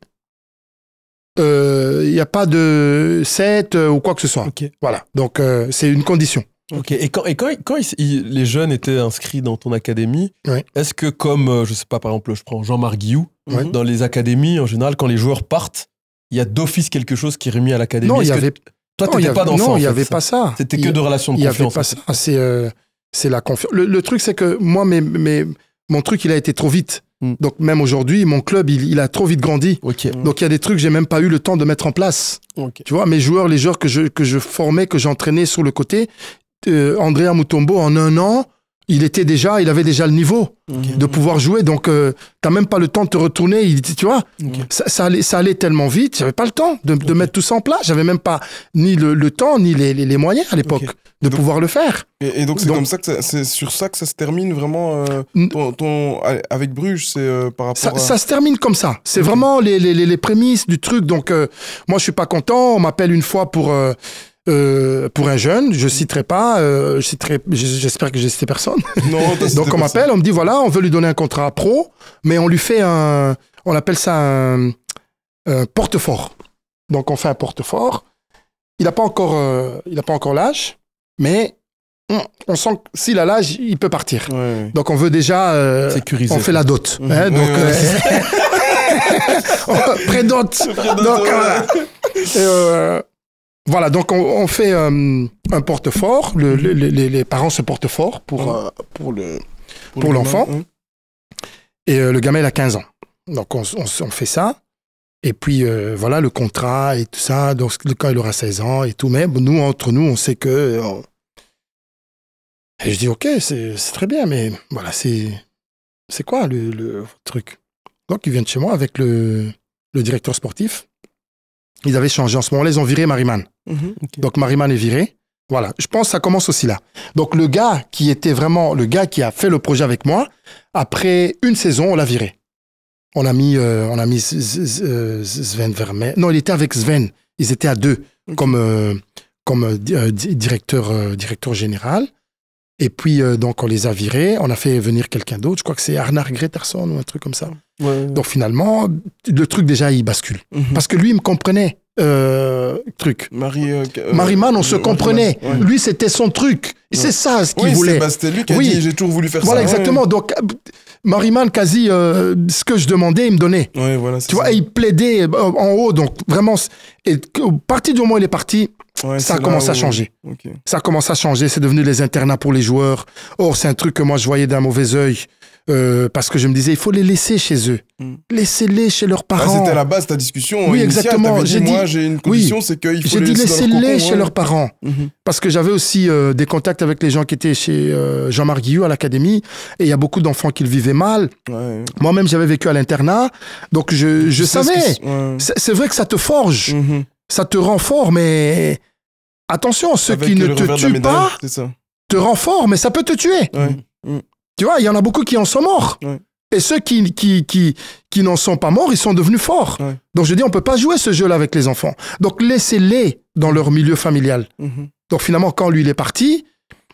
il euh, n'y a pas de 7 euh, ou quoi que ce soit. Voilà, donc euh, c'est une condition. Ok, et quand, et quand, quand les jeunes étaient inscrits dans ton académie, est-ce que comme, je sais pas, par exemple, je prends Jean-Marc Guillou, dans les académies, en général, quand les joueurs partent, il y a d'office quelque chose qui est remis à l'académie Non, il y avait... Toi, pas d'enfant. Non, il n'y avait pas ça. C'était que de relations de confiance. Il C'est la confiance. Le, truc, c'est que moi, mes, mes mon truc, il a été trop vite. Hmm. Donc même aujourd'hui, mon club, il, a trop vite grandi. Hmm. Donc il y a des trucs que j'ai même pas eu le temps de mettre en place. Tu vois, mes joueurs, les joueurs que je, que je formais, que j'entraînais sur le côté, euh, Andrea Mutombo, en un an, il était déjà, il avait déjà le niveau de pouvoir jouer. Donc, euh, t'as même pas le temps de te retourner. Il, tu vois, ça, allait, tellement vite. J'avais pas le temps de, mettre tout ça en place. J'avais même pas ni le, temps ni les, moyens à l'époque de pouvoir le faire. Et, donc, c'est comme ça que c'est sur ça que ça se termine vraiment. Euh, avec Bruges, c'est euh, par rapport. Ça, à... ça se termine comme ça. C'est vraiment les, les, prémices du truc. Donc, euh, moi, je suis pas content. On m'appelle une fois pour euh, pour un jeune, je citerai pas, euh, je citerai, j'espère que j'ai cité personne. Donc on m'appelle, on me dit voilà, on veut lui donner un contrat pro, mais on lui fait un, on appelle ça un, porte-fort. Donc on fait un porte-fort. Il n'a pas encore, euh, il a pas encore l'âge, mais on, sent que s'il a l'âge, il peut partir. Donc on veut déjà, on fait la dot. Mmh. Hein, donc voilà, donc on, fait euh, un porte-fort. Mhm. les, parents se portent fort pour, l'enfant. Et le gamin, il a 15 ans. Donc on, fait ça. Et puis euh, voilà, le contrat et tout ça. Donc quand il aura 16 ans et tout. Mais nous, entre nous, on sait que. Euh, et je dis, OK, c'est, très bien, mais voilà, c'est, quoi le, truc Donc ils vient de chez moi avec le directeur sportif ils avaient changé. En ce moment-là, ils ont viré Mariman. Mhm. Donc Mariman est viré. Voilà. Je pense que ça commence aussi là. Donc le gars qui était vraiment le gars qui a fait le projet avec moi, après une saison, on l'a viré. On a mis, euh, on a mis euh, Sven Vermeer. Non, il était avec Sven. Ils étaient à deux comme, euh, directeur, directeur général. Et puis, euh, donc, on les a virés. On a fait venir quelqu'un d'autre. Je crois que c'est Arnar Greterson ou un truc comme ça. Donc, finalement, le truc, déjà, il bascule. Mhm. Parce que lui, il me comprenait. Euh, truc. Marie, euh, euh, Mariman, on se comprenait. Lui, c'était son truc. C'est ça ce qu'il voulait. Bah, lui qui a oui. j'ai toujours voulu faire voilà, ça. Voilà, exactement. Donc, Mariman, quasi euh, ce que je demandais, il me donnait. voilà, tu vois, il plaidait euh, en haut. Donc vraiment, et au du moment où il est parti, ça, commence à changer. Ça commence à changer. C'est devenu les internats pour les joueurs. Or, c'est un truc que moi, je voyais d'un mauvais œil. Euh, parce que je me disais, il faut les laisser chez eux. Mm. Laissez-les chez leurs bah, parents. c'était à la base de ta discussion. Oui, exactement. J'ai dit, moi, j'ai une condition, faut laissez-les chez leurs parents. Mm-hmm. Parce que j'avais aussi euh, des contacts avec les gens qui étaient chez euh, Jean-Marc Guillou à l'académie. Et il y a beaucoup d'enfants qui le vivaient mal. Moi-même, j'avais vécu à l'internat. Donc, je, je savais. C'est vrai que ça te forge. Mm-hmm. Ça te rend fort, mais attention, ceux qui ne te tuent pas te fort. mais ça peut te tuer. Mm. Mm. Tu vois, il y en a beaucoup qui en sont morts. Et ceux qui, qui, qui, n'en sont pas morts, ils sont devenus forts. Donc je dis, on ne peut pas jouer ce jeu-là avec les enfants. Donc laissez-les dans leur milieu familial. Mhm. Donc finalement, quand lui, il est parti,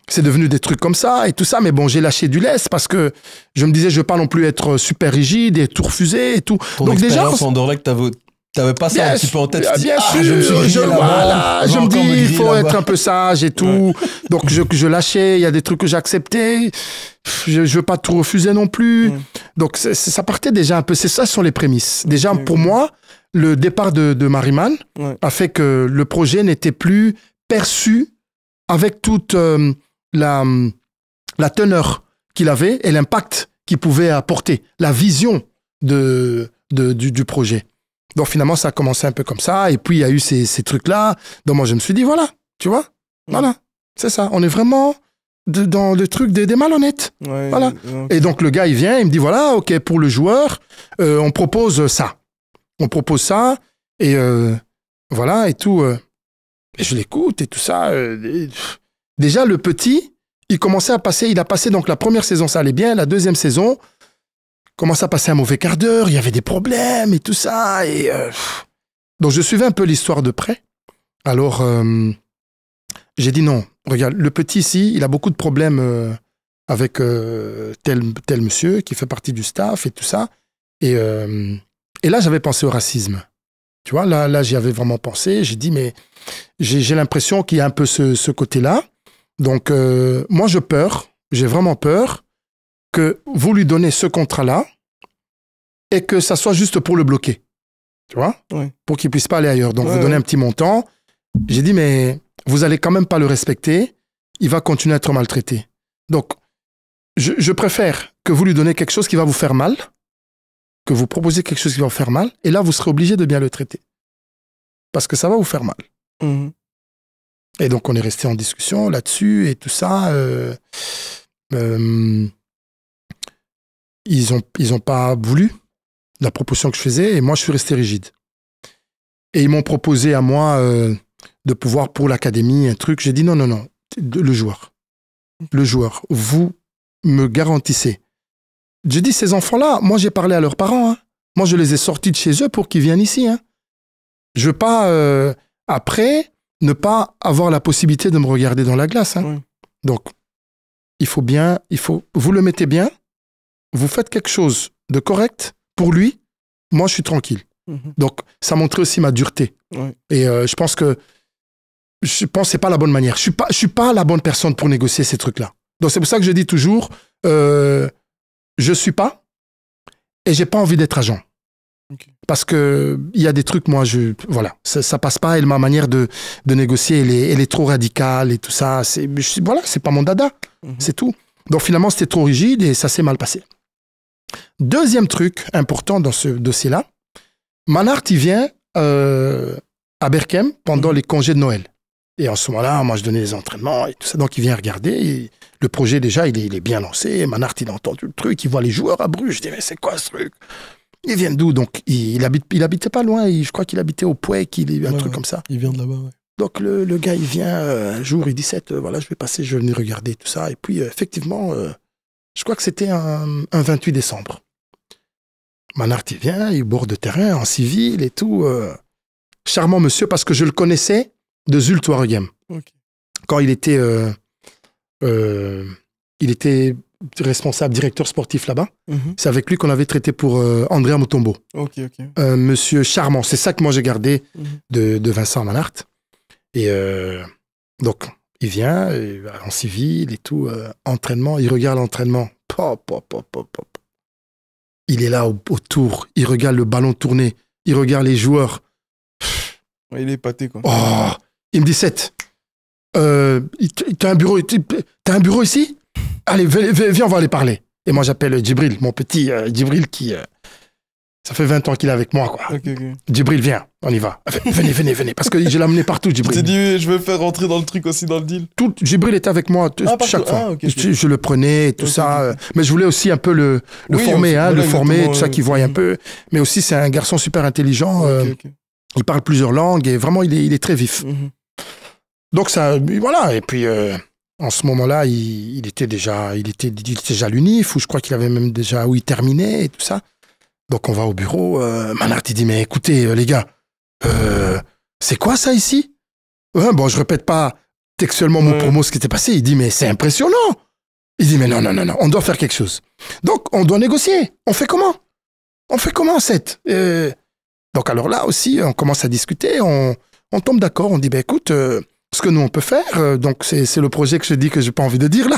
c'est devenu des trucs comme ça et tout ça. Mais bon, j'ai lâché du laisse parce que je me disais, je ne veux pas non plus être super rigide et tout refuser et tout. Donc déjà, que T'avais pas ça un petit peu en tête. Ah, bien sûr, je me, dis, il faut être un peu sage et tout. Donc je, je lâchais, il y a des trucs que j'acceptais. Je, ne veux pas tout refuser non plus. Mm. Donc ça partait déjà un peu. C'est ça, ce sont les prémices. Déjà, pour moi, le départ de, de Mariman a fait que le projet n'était plus perçu avec toute euh, la, la teneur qu'il avait et l'impact qu'il pouvait apporter, la vision de, de du, du projet. Donc finalement, ça a commencé un peu comme ça. Et puis, il y a eu ces, trucs-là. Donc moi, je me suis dit, voilà, tu vois, voilà, c'est ça. On est vraiment dans le truc des, des malhonnêtes. voilà. Et donc, le gars, il vient, il me dit, voilà, OK, pour le joueur, euh, on propose ça. On propose ça. Et euh, voilà, et tout. Euh. et je l'écoute et tout ça. déjà, le petit, il commençait à passer, il a passé donc la première saison, ça allait bien. La deuxième saison, Comment ça passer un mauvais quart d'heure, il y avait des problèmes et tout ça. Et euh, Donc je suivais un peu l'histoire de près. Alors euh, j'ai dit non, regarde, le petit ici, il a beaucoup de problèmes euh, avec tel, tel monsieur qui fait partie du staff et tout ça. Et, là, j'avais pensé au racisme. Tu vois, là, là j'y avais vraiment pensé. J'ai dit, mais j'ai l'impression qu'il y a un peu ce, ce côté-là. Donc moi, je peur, j'ai vraiment peur que vous lui donnez ce contrat-là et que ça soit juste pour le bloquer. Tu vois Pour qu'il puisse pas aller ailleurs. Donc, vous donnez un petit montant. J'ai dit, mais vous allez quand même pas le respecter. Il va continuer à être maltraité. Donc, je, préfère que vous lui donnez quelque chose qui va vous faire mal, que vous proposez quelque chose qui va vous faire mal, et là, vous serez obligé de bien le traiter. Parce que ça va vous faire mal. Mhm. Et donc, on est resté en discussion là-dessus et tout ça. Euh, euh, ils n'ont ils ont pas voulu la proposition que je faisais et moi je suis resté rigide. Et ils m'ont proposé à moi euh, de pouvoir pour l'académie un truc. J'ai dit non, non, non, le joueur. Le joueur, vous me garantissez. J'ai dit ces enfants-là, moi j'ai parlé à leurs parents. Hein. Moi je les ai sortis de chez eux pour qu'ils viennent ici. Hein. Je veux pas, euh, après, ne pas avoir la possibilité de me regarder dans la glace. Hein. Donc, il faut bien, il faut, vous le mettez bien, vous faites quelque chose de correct pour lui, moi je suis tranquille. Mhm. Donc ça montrait aussi ma dureté. Et euh, je pense que je pense c'est pas la bonne manière. Je suis pas je suis pas la bonne personne pour négocier ces trucs-là. Donc c'est pour ça que je dis toujours je euh, je suis pas et j'ai pas envie d'être agent. Parce que il y a des trucs, moi, je voilà, ça, ça passe pas. Et ma manière de, négocier, elle est, trop radicale et tout ça. C'est voilà, c'est pas mon dada, mhm. c'est tout. Donc finalement, c'était trop rigide et ça s'est mal passé. Deuxième truc important dans ce dossier-là, Manart, il vient euh, à Berkem pendant mhm. les congés de Noël. Et en ce moment-là, moi, je donnais les entraînements et tout ça. Donc, il vient regarder. le projet, déjà, il est, bien lancé. Manart, il a entendu le truc. Il voit les joueurs à Bruges. Je dis, mais c'est quoi ce truc Il vient d'où Donc, il, habite, il habitait pas loin. je crois qu'il habitait au Pouet, qu'il un truc comme ça. Il vient de là-bas, ouais. Donc, le, gars, il vient euh, un jour, il dit, c'est, euh, voilà, je vais passer, je vais venir regarder tout ça. Et puis, effectivement, je crois que c'était un, 28 décembre. Manart, il vient, il bourre de terrain en civil et tout. Euh, charmant monsieur, parce que je le connaissais de Zultoire. Quand il était, euh, euh, il était responsable, directeur sportif là-bas. Mhm. C'est avec lui qu'on avait traité pour Andrea Mutombo. monsieur charmant, c'est ça que moi j'ai gardé mhm. de, de, Vincent Manart. Et donc, il vient euh, en civil et tout, euh, entraînement, il regarde l'entraînement. Il est là autour, il regarde le ballon tourner, il regarde les joueurs. il est épaté, quoi. Oh, il me dit 7. Euh, t'as un bureau, ici Allez, viens, on va aller parler. Et moi, j'appelle Djibril, mon petit Djibril qui, ça fait 20 ans qu'il est avec moi, quoi. Djibril, viens, on y va. Venez, venez, venez. Parce que je l'ai amené partout, Djibril. Tu dit, je veux faire rentrer dans le truc aussi, dans le deal. Tout, Djibril était avec moi ah, chaque fois. Ah, je, le prenais, et tout ça. Euh, mais je voulais aussi un peu le, former, hein, le former, tout ça, qu'il euh, voit un peu. Mais aussi, c'est un garçon super intelligent. Euh, il parle plusieurs langues et vraiment, il est, très vif. Mm-hmm. Donc, ça, voilà. Et puis. en ce moment-là, il, était déjà, il était, déjà à l'UNIF, ou je crois qu'il avait même déjà, où il terminait et tout ça. Donc on va au bureau, euh, Manart il dit mais écoutez euh, les gars, euh, c'est quoi ça ici hein, Bon je répète pas textuellement mon promo ce qui était passé, il dit mais c'est impressionnant. Il dit mais non non non non, on doit faire quelque chose. Donc on doit négocier. On fait comment On fait comment cette Donc alors là aussi on commence à discuter, on, on tombe d'accord, on dit ben écoute ce que nous on peut faire. Euh, donc c'est le projet que je dis que j'ai pas envie de dire là.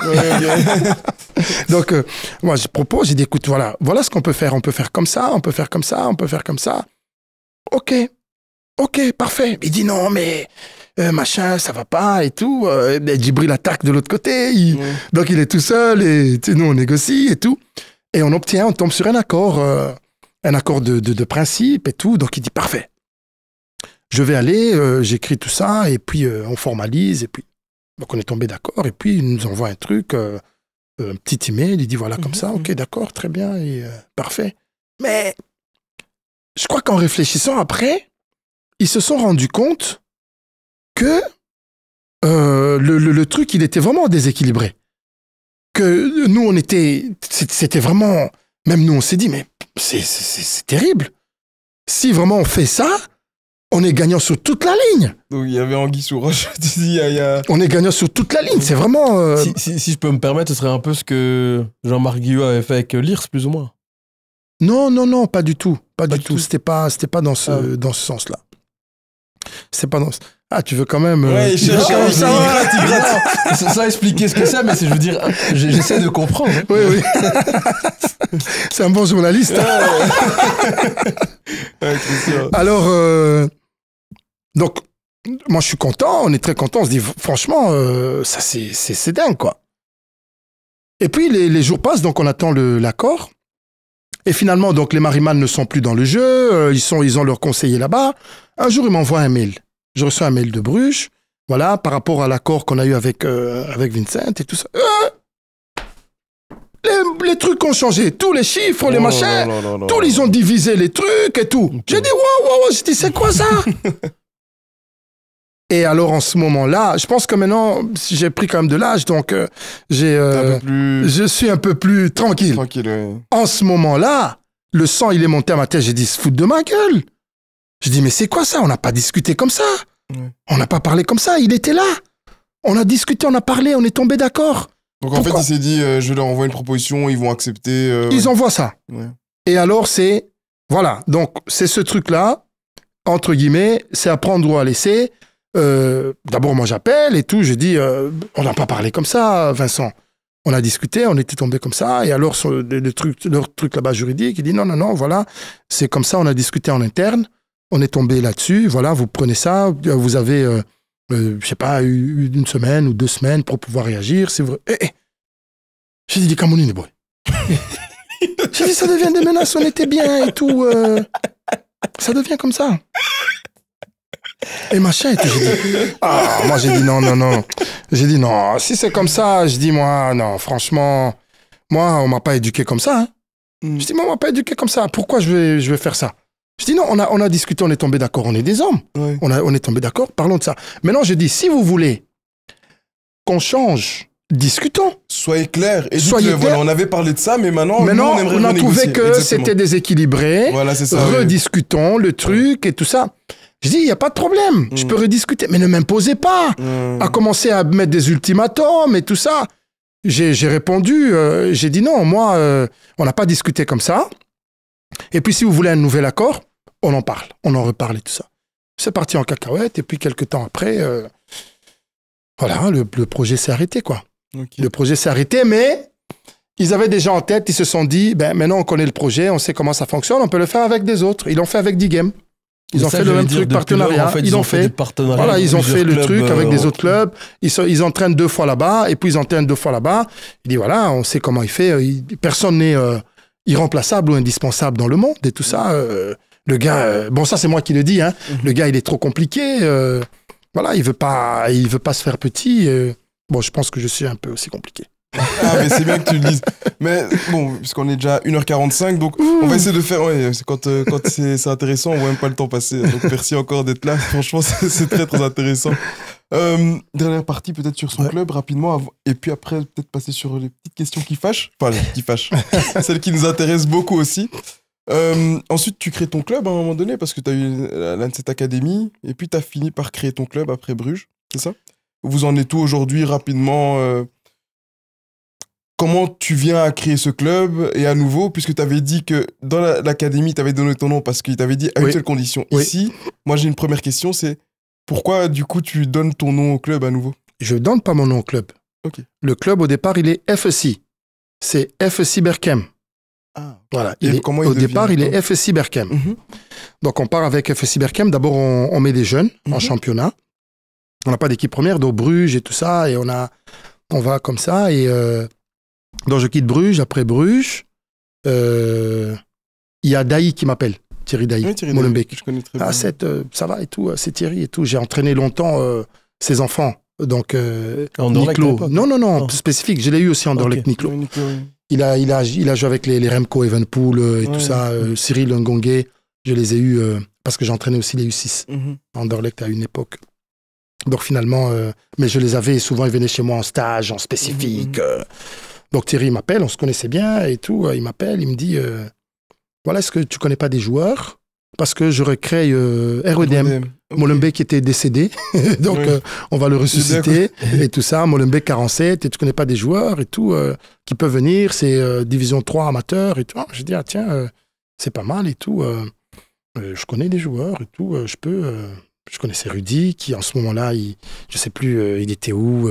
[LAUGHS] donc euh, moi je propose, j'ai dit écoute voilà voilà ce qu'on peut faire, on peut faire comme ça, on peut faire comme ça, on peut faire comme ça. Ok, ok parfait. Il dit non mais euh, machin ça va pas et tout. Euh, ben, l'attaque attaque de l'autre côté, donc il est tout seul et nous on négocie et tout et on obtient, on tombe sur un accord, un accord de principe et tout. Donc il dit parfait je vais aller, euh, j'écris tout ça, et puis euh, on formalise, et puis. Donc on est tombé d'accord, et puis il nous envoie un truc, euh, un petit email, il dit voilà comme mhm, ça, ok, mhm. d'accord, très bien, et parfait. Mais je crois qu'en réfléchissant après, ils se sont rendus compte que le, le, truc, il était vraiment déséquilibré. Que nous, on était. C'était vraiment. Même nous, on s'est dit, mais c'est terrible. Si vraiment on fait ça, on est gagnant sur toute la ligne. Donc il y avait Anguille sous roche. y [LAUGHS] a... On est gagnant sur toute la ligne. C'est vraiment. Euh, si, si, je peux me permettre, ce serait un peu ce que Jean-Marc Guillaume avait fait avec euh, Lirs, plus ou moins. Non, non, non, pas du tout. Pas, du, tout. C'était pas, c'était pas dans ce, ah. dans ce sens-là. C'est pas dans. Ah, tu veux quand même. Euh, ouais, il cherche quand même. Ça, expliquer ce que c'est, mais c'est, je veux dire, j'essaie de comprendre. Hein. Oui, oui. c'est un bon journaliste. Alors, donc, moi, je suis content, on est très content, on se dit, franchement, euh, ça, c'est dingue, quoi. Et puis, les, jours passent, donc on attend l'accord. Et finalement, donc, les Marimans ne sont plus dans le jeu, euh, ils, sont, ils ont leur conseiller là-bas. Un jour, ils m'envoient un mail. Je reçois un mail de Bruges, voilà, par rapport à l'accord qu'on a eu avec, euh, avec Vincent et tout ça. Les, trucs ont changé, tous les chiffres, les oh machins, tous ils ont divisé les trucs et tout. J'ai dit, waouh, waouh, wow. j'ai dit, c'est quoi ça [LAUGHS] Et alors en ce moment-là, je pense que maintenant j'ai pris quand même de l'âge, donc euh, j'ai, euh, je suis un peu plus tranquille. tranquille En ce moment-là, le sang il est monté à ma tête. J'ai dit se foutre de ma gueule. Je dis mais c'est quoi ça On n'a pas discuté comme ça. On n'a pas parlé comme ça. Il était là. On a discuté, on a parlé, on est tombé d'accord. Donc en fait il s'est dit je euh, je leur envoie une proposition, ils vont accepter. ils envoient ça. Et alors c'est voilà donc c'est ce truc là entre guillemets c'est à prendre ou à laisser euh, d'abord, moi, j'appelle et tout. Je dis, euh, on n'a pas parlé comme ça, Vincent. On a discuté, on était tombé comme ça. Et alors, sur le, truc, leur truc là-bas juridique, il dit, non, non, non, voilà, c'est comme ça, on a discuté en interne. On est tombé là-dessus. Voilà, vous prenez ça. Vous avez, euh, je sais pas, une semaine ou deux semaines pour pouvoir réagir. C'est vrai. Eh, eh. J'ai dit, les boys. [LAUGHS] J'ai dit, ça devient des menaces, on était bien et tout. ça devient comme ça. Et ma [LAUGHS] ah, moi j'ai dit non, non, non. J'ai dit non, si c'est comme ça, je dis moi, non, franchement, moi, on m'a pas éduqué comme ça. Hein. Mm. Je dis, moi, on m'a pas éduqué comme ça, pourquoi je vais, je vais faire ça Je dis non, on a, on a discuté, on est tombé d'accord, on est des hommes. On, est tombé d'accord, parlons de ça. Maintenant, je dis, si vous voulez qu'on change, discutons. Soyez clair. Et Soyez Voilà, on avait parlé de ça, mais maintenant, on, a trouvé que c'était déséquilibré. Voilà, c'est ça. Rediscutons le truc et tout ça. Je dis, il n'y a pas de problème, je mm. peux rediscuter. Mais ne m'imposez pas mm. à commencer à mettre des ultimatums et tout ça. J'ai répondu, euh, j'ai dit non, moi, euh, on n'a pas discuté comme ça. Et puis, si vous voulez un nouvel accord, on en parle, on en reparle et tout ça. C'est parti en cacahuète, et puis quelques temps après, euh, voilà, le, projet s'est arrêté, quoi. Le projet s'est arrêté, mais ils avaient déjà en tête, ils se sont dit, ben, maintenant on connaît le projet, on sait comment ça fonctionne, on peut le faire avec des autres. Ils l'ont fait avec 10 ils ont fait le même truc partenariat. ils, ont, fait, voilà, ils ont fait le truc avec des euh, autres clubs. Ils, sont, ils entraînent deux fois là-bas et puis ils entraînent deux fois là-bas. Il dit voilà, on sait comment il fait. Euh, personne n'est euh, irremplaçable ou indispensable dans le monde et tout ça. le gars, bon ça c'est moi qui le dis. Hein, mhm. Le gars, il est trop compliqué. voilà, il veut pas, il veut pas se faire petit. bon, je pense que je suis un peu aussi compliqué. Ah, mais c'est bien que tu le dises. Mais bon, puisqu'on est déjà 1h45, donc on va essayer de faire. Ouais, quand, euh, quand c'est intéressant, on voit même pas le temps passer. Donc merci encore d'être là. [LAUGHS] Franchement, c'est très très intéressant. Euh, dernière partie, peut-être sur son club, rapidement. Et puis après, peut-être passer sur les petites questions qui fâchent. Enfin, qui fâchent. [LAUGHS] Celles qui nous intéressent beaucoup aussi. Euh, ensuite, tu crées ton club hein, à un moment donné parce que tu as eu l'un de cette académie et puis tu as fini par créer ton club après Bruges, c'est ça Vous en êtes où aujourd'hui rapidement comment tu viens à créer ce club et à nouveau, puisque tu avais dit que dans l'académie, tu avais donné ton nom parce qu'il t'avait dit à une seule condition. Ici, moi j'ai une première question, c'est pourquoi du coup tu donnes ton nom au club à nouveau Je donne pas mon nom au club. Le club au départ, il est FSI. C'est f Berkem. Ah, voilà. Il est, au départ, il est FSI Berkem. Mhm. Donc, on part avec FSI Berkem. D'abord, on, met des jeunes en mhm. championnat. On n'a pas d'équipe première, donc Bruges et tout ça. Et on, a, on va comme ça. Et euh, donc je quitte Bruges, après Bruges, euh, il y a Daï qui m'appelle, Thierry Daï, oui, Thierry Je connais très ah, Cette, euh, ça va et tout, euh, c'est Thierry et tout. J'ai entraîné longtemps ses enfants, donc Non, non, non, spécifique, je l'ai eu aussi en Dorlec il, a, il, a, joué avec les, Remco Evenpool et tout ça, Cyril Ngongue, je les ai eus parce que j'ai entraîné aussi les U6 mhm. en Dorlec à une époque. Donc finalement, mais je les avais souvent, ils venaient chez moi en stage, en spécifique. Mhm. Donc Thierry m'appelle, on se connaissait bien et tout. Euh, il m'appelle, il me dit euh, Voilà, est-ce que tu connais pas des joueurs Parce que je recrée euh, REDM. qui était décédé, [LAUGHS] donc euh, on va le ressusciter et tout ça. Molenbeek 47, et tu connais pas des joueurs et tout qui peuvent venir, c'est Division 3 amateur et tout. je dis ah tiens, c'est pas mal et tout. je connais des joueurs et tout. je peux, je connaissais Rudy qui en ce moment-là, je je sais plus, il était où.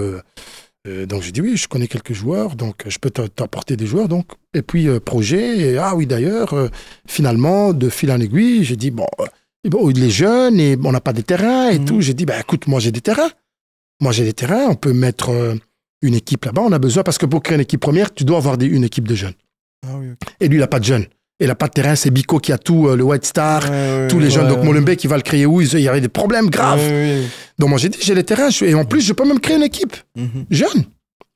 Euh, donc j'ai dit oui, je connais quelques joueurs, donc je peux t'apporter des joueurs. Donc et puis euh, projet. ah oui d'ailleurs, euh, finalement de fil en aiguille, j'ai dit bon, bon, il est jeune et on n'a pas de terrain et mhm. tout. J'ai dit bah écoute, moi j'ai des terrains. Moi j'ai des terrains. On peut mettre une équipe là-bas. On a besoin parce que pour créer une équipe première, tu dois avoir une équipe de jeunes. Ah et lui il n'a pas de jeunes et la de terrain, c'est Bico qui a tout, euh, le White Star, tous les jeunes. Donc Molenbeek, qui va le créer où Il y avait des problèmes graves. Donc moi, j'ai dit, j'ai les terrains. Et en plus, je peux même créer une équipe mhm. jeune.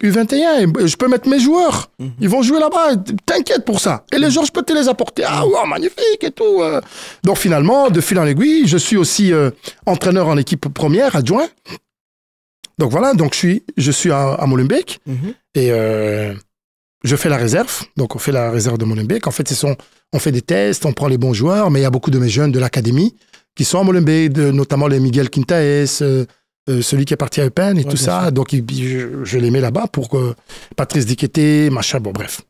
U21, je peux mettre mes joueurs. Mhm. Ils vont jouer là-bas. T'inquiète pour ça. Et les mhm. joueurs, je peux te les apporter. Ah, magnifique et tout. Euh. Donc finalement, de fil en aiguille, je suis aussi euh, entraîneur en équipe première, adjoint. Donc voilà, donc je suis, je suis à, à Et je fais la réserve, donc on fait la réserve de Molenbeek. En fait, on fait des tests, on prend les bons joueurs, mais il y a beaucoup de mes jeunes de l'académie qui sont à Molenbeek, notamment les Miguel Quintas, euh, euh, celui qui est parti à Eupen et tout ça. Donc je, les mets là-bas pour que Patrice Diqueté, machin, bon bref.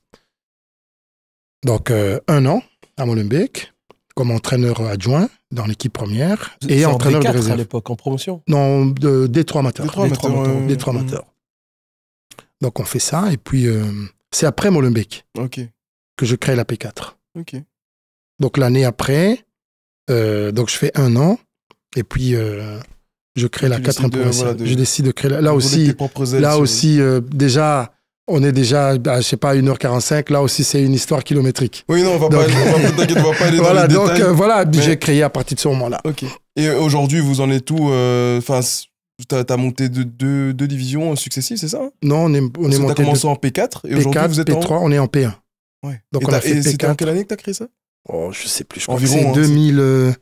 Donc euh, un an à Molenbeek comme entraîneur adjoint dans l'équipe première et entraîneur D4 de réserve. à l'époque, en promotion Non, de, des trois amateurs. Des amateurs. Donc on fait ça et puis... C'est après Molenbeek que je crée la P4. Donc l'année après, euh, donc je fais un an, et puis euh, je crée la 4 Je décide de créer la... là aussi. Là aussi, euh, déjà, on est déjà, à, je sais pas, 1h45. Là aussi, c'est une histoire kilométrique. Oui, non, on va pas, va pas aller dans voilà, donc, voilà, j'ai créé à partir de ce moment-là. Et aujourd'hui, vous en êtes tout... Enfin, T'as as monté deux, deux, divisions successives, c'est ça hein Non, on est, on ah, est monté. commencé en P4 et aujourd'hui vous êtes P3, on est en P1. Ouais. Donc et on a fait C'était en quelle année que t'as créé ça Oh, je sais plus. Je crois Environ, que c'est 2000. Hein,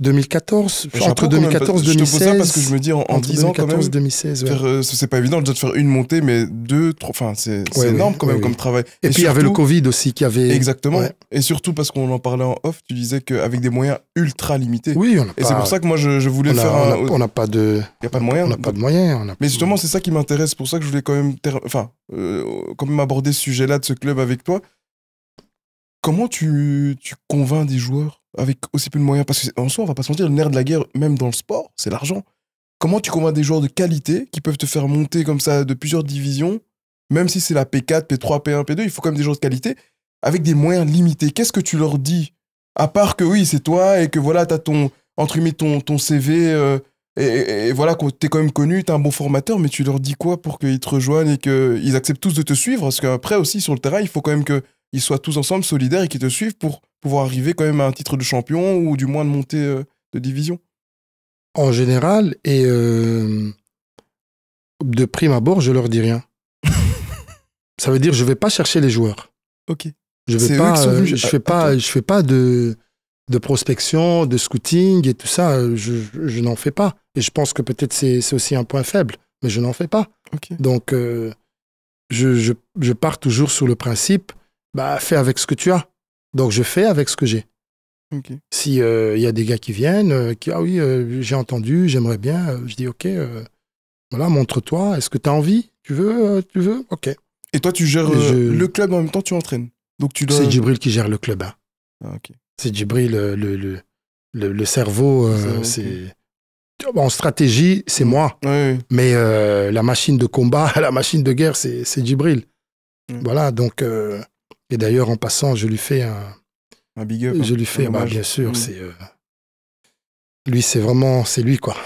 2014, entre 2014 et 2016. parce que je me dis en, 2014, 2016, c'est pas évident déjà de faire une montée, mais deux, trois, enfin c'est énorme quand même comme travail. Et, puis il y avait le Covid aussi qui avait. Exactement. Et surtout parce qu'on en parlait en off, tu disais qu'avec des moyens ultra limités. Oui, on a Et c'est pour ça que moi je, voulais faire. On n'a pas de. Il y a pas de moyens. On n'a pas de moyens. Mais justement c'est ça qui m'intéresse, pour ça que je voulais quand même, enfin, euh, quand même aborder ce sujet-là de ce club avec toi. Comment tu, tu des joueurs avec aussi peu de moyens. Parce qu'en soi, on va pas se mentir, le nerf de la guerre, même dans le sport, c'est l'argent. Comment tu convaincs des joueurs de qualité qui peuvent te faire monter comme ça de plusieurs divisions, même si c'est la P4, P3, P1, P2, il faut quand même des joueurs de qualité, avec des moyens limités. Qu'est-ce que tu leur dis À part que oui, c'est toi et que voilà, tu as ton, entre ton, ton CV euh, et, voilà voilà, t'es quand même connu, tu es un bon formateur, mais tu leur dis quoi pour qu'ils te rejoignent et qu'ils acceptent tous de te suivre Parce qu'après aussi, sur le terrain, il faut quand même qu'ils soient tous ensemble solidaires et qu'ils te suivent pour pouvoir arriver quand même à un titre de champion ou du moins de monter euh, de division En général, et euh, de prime abord, je leur dis rien. [LAUGHS] Ça veut dire je vais pas chercher les joueurs. Ok. Je vais pas, euh, je fais ah, pas, je fais pas de, de prospection, de scouting et tout ça. Je, n'en fais pas. Et je pense que peut-être c'est aussi un point faible, mais je n'en fais pas. Donc je, je pars toujours sur le principe, bah fais avec ce que tu as. Donc je fais avec ce que j'ai. S'il Si euh, il y a des gars qui viennent, euh, qui ah oui, euh, j'ai entendu, j'aimerais bien, je dis ok, voilà, montre-toi, est-ce que tu as envie Tu veux Tu veux Ok. Et toi, tu gères le club en même temps, tu entraînes. Donc tu C'est Djibril qui gère le club. Hein. Ah, c'est Djibril, le, le, le, cerveau, c'est. En stratégie, c'est mm. moi. Mais la machine de combat, [LAUGHS] la machine de guerre, c'est Djibril. Voilà, donc et d'ailleurs, en passant, je lui fais un. big up. Je lui fais, bah, bien sûr, mm. c'est. Euh, lui, c'est vraiment. C'est lui, quoi.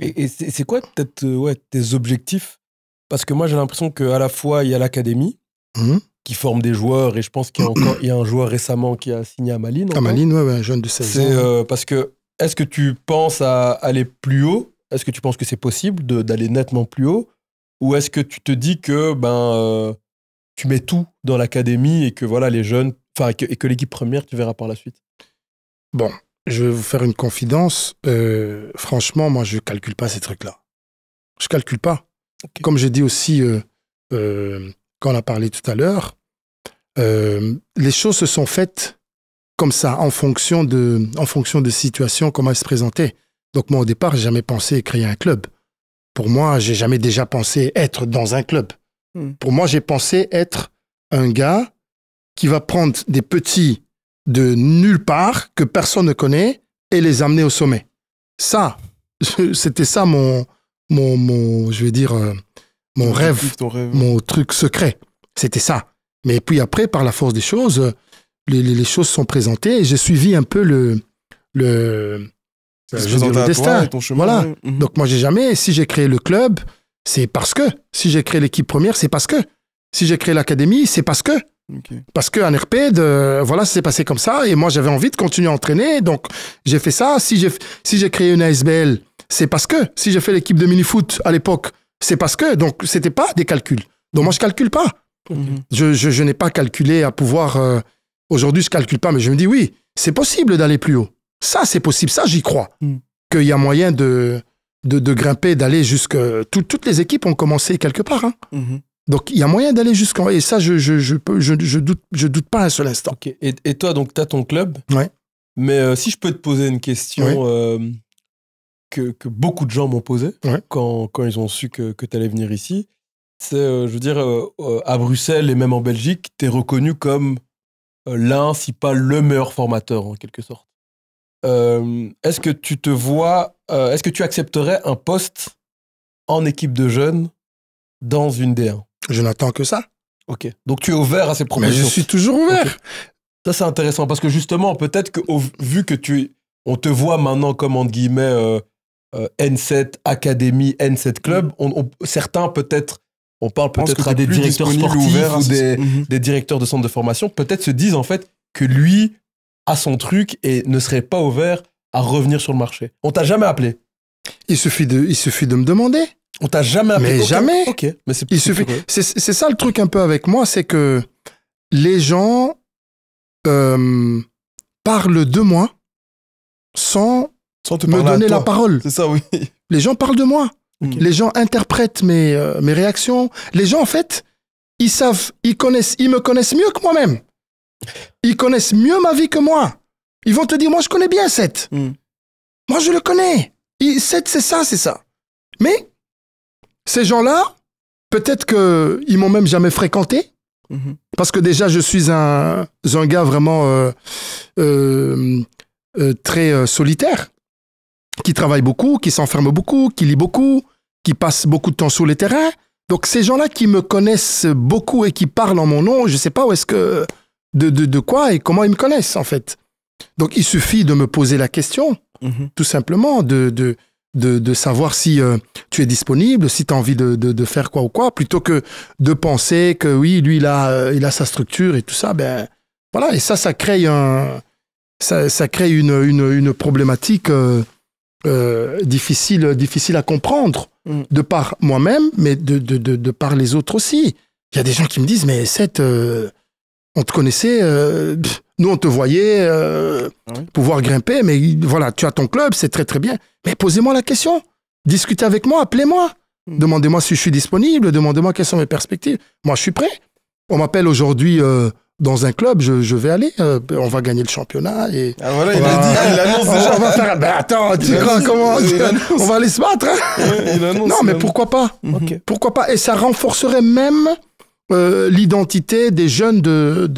Et, c'est quoi peut-être euh, ouais, tes objectifs Parce que moi, j'ai l'impression qu'à la fois, il y a l'académie mm. qui forme des joueurs, et je pense qu'il y a encore il y a un joueur récemment qui a signé à Maline. À Maline, oui, un jeune de 16 ans. Euh, parce que, est-ce que tu penses à aller plus haut Est-ce que tu penses que c'est possible d'aller nettement plus haut Ou est-ce que tu te dis que, ben tu mets tout dans l'académie et que voilà les jeunes, enfin et que l'équipe première, tu verras par la suite. Bon, je vais vous faire une confidence. Euh, franchement, moi, je ne calcule pas ces trucs-là. Je calcule pas. Comme j'ai dit aussi euh, euh, quand on a parlé tout à l'heure, les choses se sont faites comme ça, en fonction de, en fonction de situation, comment elles se présentaient. Donc moi, au départ, j'ai jamais pensé créer un club. Pour moi, j'ai jamais déjà pensé être dans un club. Hmm. Pour moi, j'ai pensé être un gars qui va prendre des petits de nulle part que personne ne connaît et les amener au sommet. Ça, c'était ça mon, mon, je vais dire, euh, mon rêve, mon truc secret. C'était ça. Mais puis après, par la force des choses, les, choses sont présentées et j'ai suivi un peu le, le, destin. voilà. Mhm. Donc moi, j'ai jamais, si j'ai créé le club, c'est parce que. Si j'ai créé l'équipe première, c'est parce que. Si j'ai créé l'académie, c'est parce que. Parce un RP, de, voilà, c'est passé comme ça. Et moi, j'avais envie de continuer à entraîner. Donc, j'ai fait ça. Si j'ai, si j'ai créé une ASBL, c'est parce que. Si j'ai fait l'équipe de mini-foot à l'époque, c'est parce que. Donc, c'était pas des calculs. Donc, moi, je calcule pas. Je, n'ai pas calculé à pouvoir. Euh, aujourd'hui, je calcule pas, mais je me dis oui, c'est possible d'aller plus haut. Ça, c'est possible. Ça, j'y crois. Hmm. Qu'il y a moyen de, de, grimper, d'aller jusque. toutes les équipes ont commencé quelque part. Hein. Mhm. Donc il y a moyen d'aller jusqu'en et ça je je, je doute je doute pas un seul instant. Et, toi donc tu as ton club. Ouais. Mais euh, si je peux te poser une question euh, que, beaucoup de gens m'ont posée quand, ils ont su que, que tu allais venir ici, c'est euh, je veux dire à Bruxelles et même en Belgique, tu es reconnu comme l'un si pas le meilleur formateur en quelque sorte. Euh, est-ce que tu te vois, euh, est-ce que tu accepterais un poste en équipe de jeunes dans une D1 Je n'attends que ça. Ok. Donc tu es ouvert à ces propositions. Mais je suis toujours ouvert. Ça c'est intéressant parce que justement peut-être que vu que tu on te voit maintenant comme entre guillemets euh, N7 Académie, N7 Club, mm. on, certains peut-être on parle peut-être à des directeurs sportifs ou des, mm-hmm. des, directeurs de centres de formation, peut-être se disent en fait que lui, à son truc et ne serait pas ouvert à revenir sur le marché On t'a jamais appelé Il suffit de, il suffit de me demander. On t'a jamais appelé Mais jamais. Ok. Mais c'est il C'est ça le truc un peu avec moi, c'est que les gens euh, parlent de moi sans, me donner la parole. C'est ça, oui. Les gens parlent de moi. Les gens interprètent mes, euh, mes réactions. Les gens, en fait, ils savent, ils connaissent, ils me connaissent mieux que moi-même. Ils connaissent mieux ma vie que moi. Ils vont te dire, moi je connais bien Seth. Hmm. Moi je le connais. Et Seth c'est ça, c'est ça. Mais ces gens-là, peut-être qu'ils m'ont même jamais fréquenté. Mhm. Parce que déjà, je suis un, gars vraiment euh, euh, euh, très solitaire, qui travaille beaucoup, qui s'enferme beaucoup, qui lit beaucoup, qui passe beaucoup de temps Sous les terrains. Donc ces gens-là qui me connaissent beaucoup et qui parlent en mon nom, je ne sais pas où est-ce que de, quoi et comment ils me connaissent, en fait. Donc, il suffit de me poser la question, mhm. tout simplement, de, de, de, savoir si euh, tu es disponible, si tu as envie de, de, faire quoi ou quoi, plutôt que de penser que oui, lui, il a, euh, il a sa structure et tout ça. Ben, voilà, et ça, ça crée, un, ça, crée une, une, problématique euh, difficile, difficile à comprendre, mm. de par moi-même, mais de, de, par les autres aussi. Il y a des gens qui me disent, mais cette, on te connaissait, euh, nous on te voyait euh, ah pouvoir grimper, mais voilà, tu as ton club, c'est très très bien. Mais posez-moi la question, discutez avec moi, appelez-moi, hmm. demandez-moi si je suis disponible, demandez-moi quelles sont mes perspectives. Moi je suis prêt. On m'appelle aujourd'hui euh, dans un club, je, vais aller, on va gagner le championnat et ah voilà, il dit, il annonce déjà. On va ben, attends, tu On va aller se battre. Hein. non, mais pourquoi pas mhm. Pourquoi pas Et ça renforcerait même euh, l'identité des jeunes de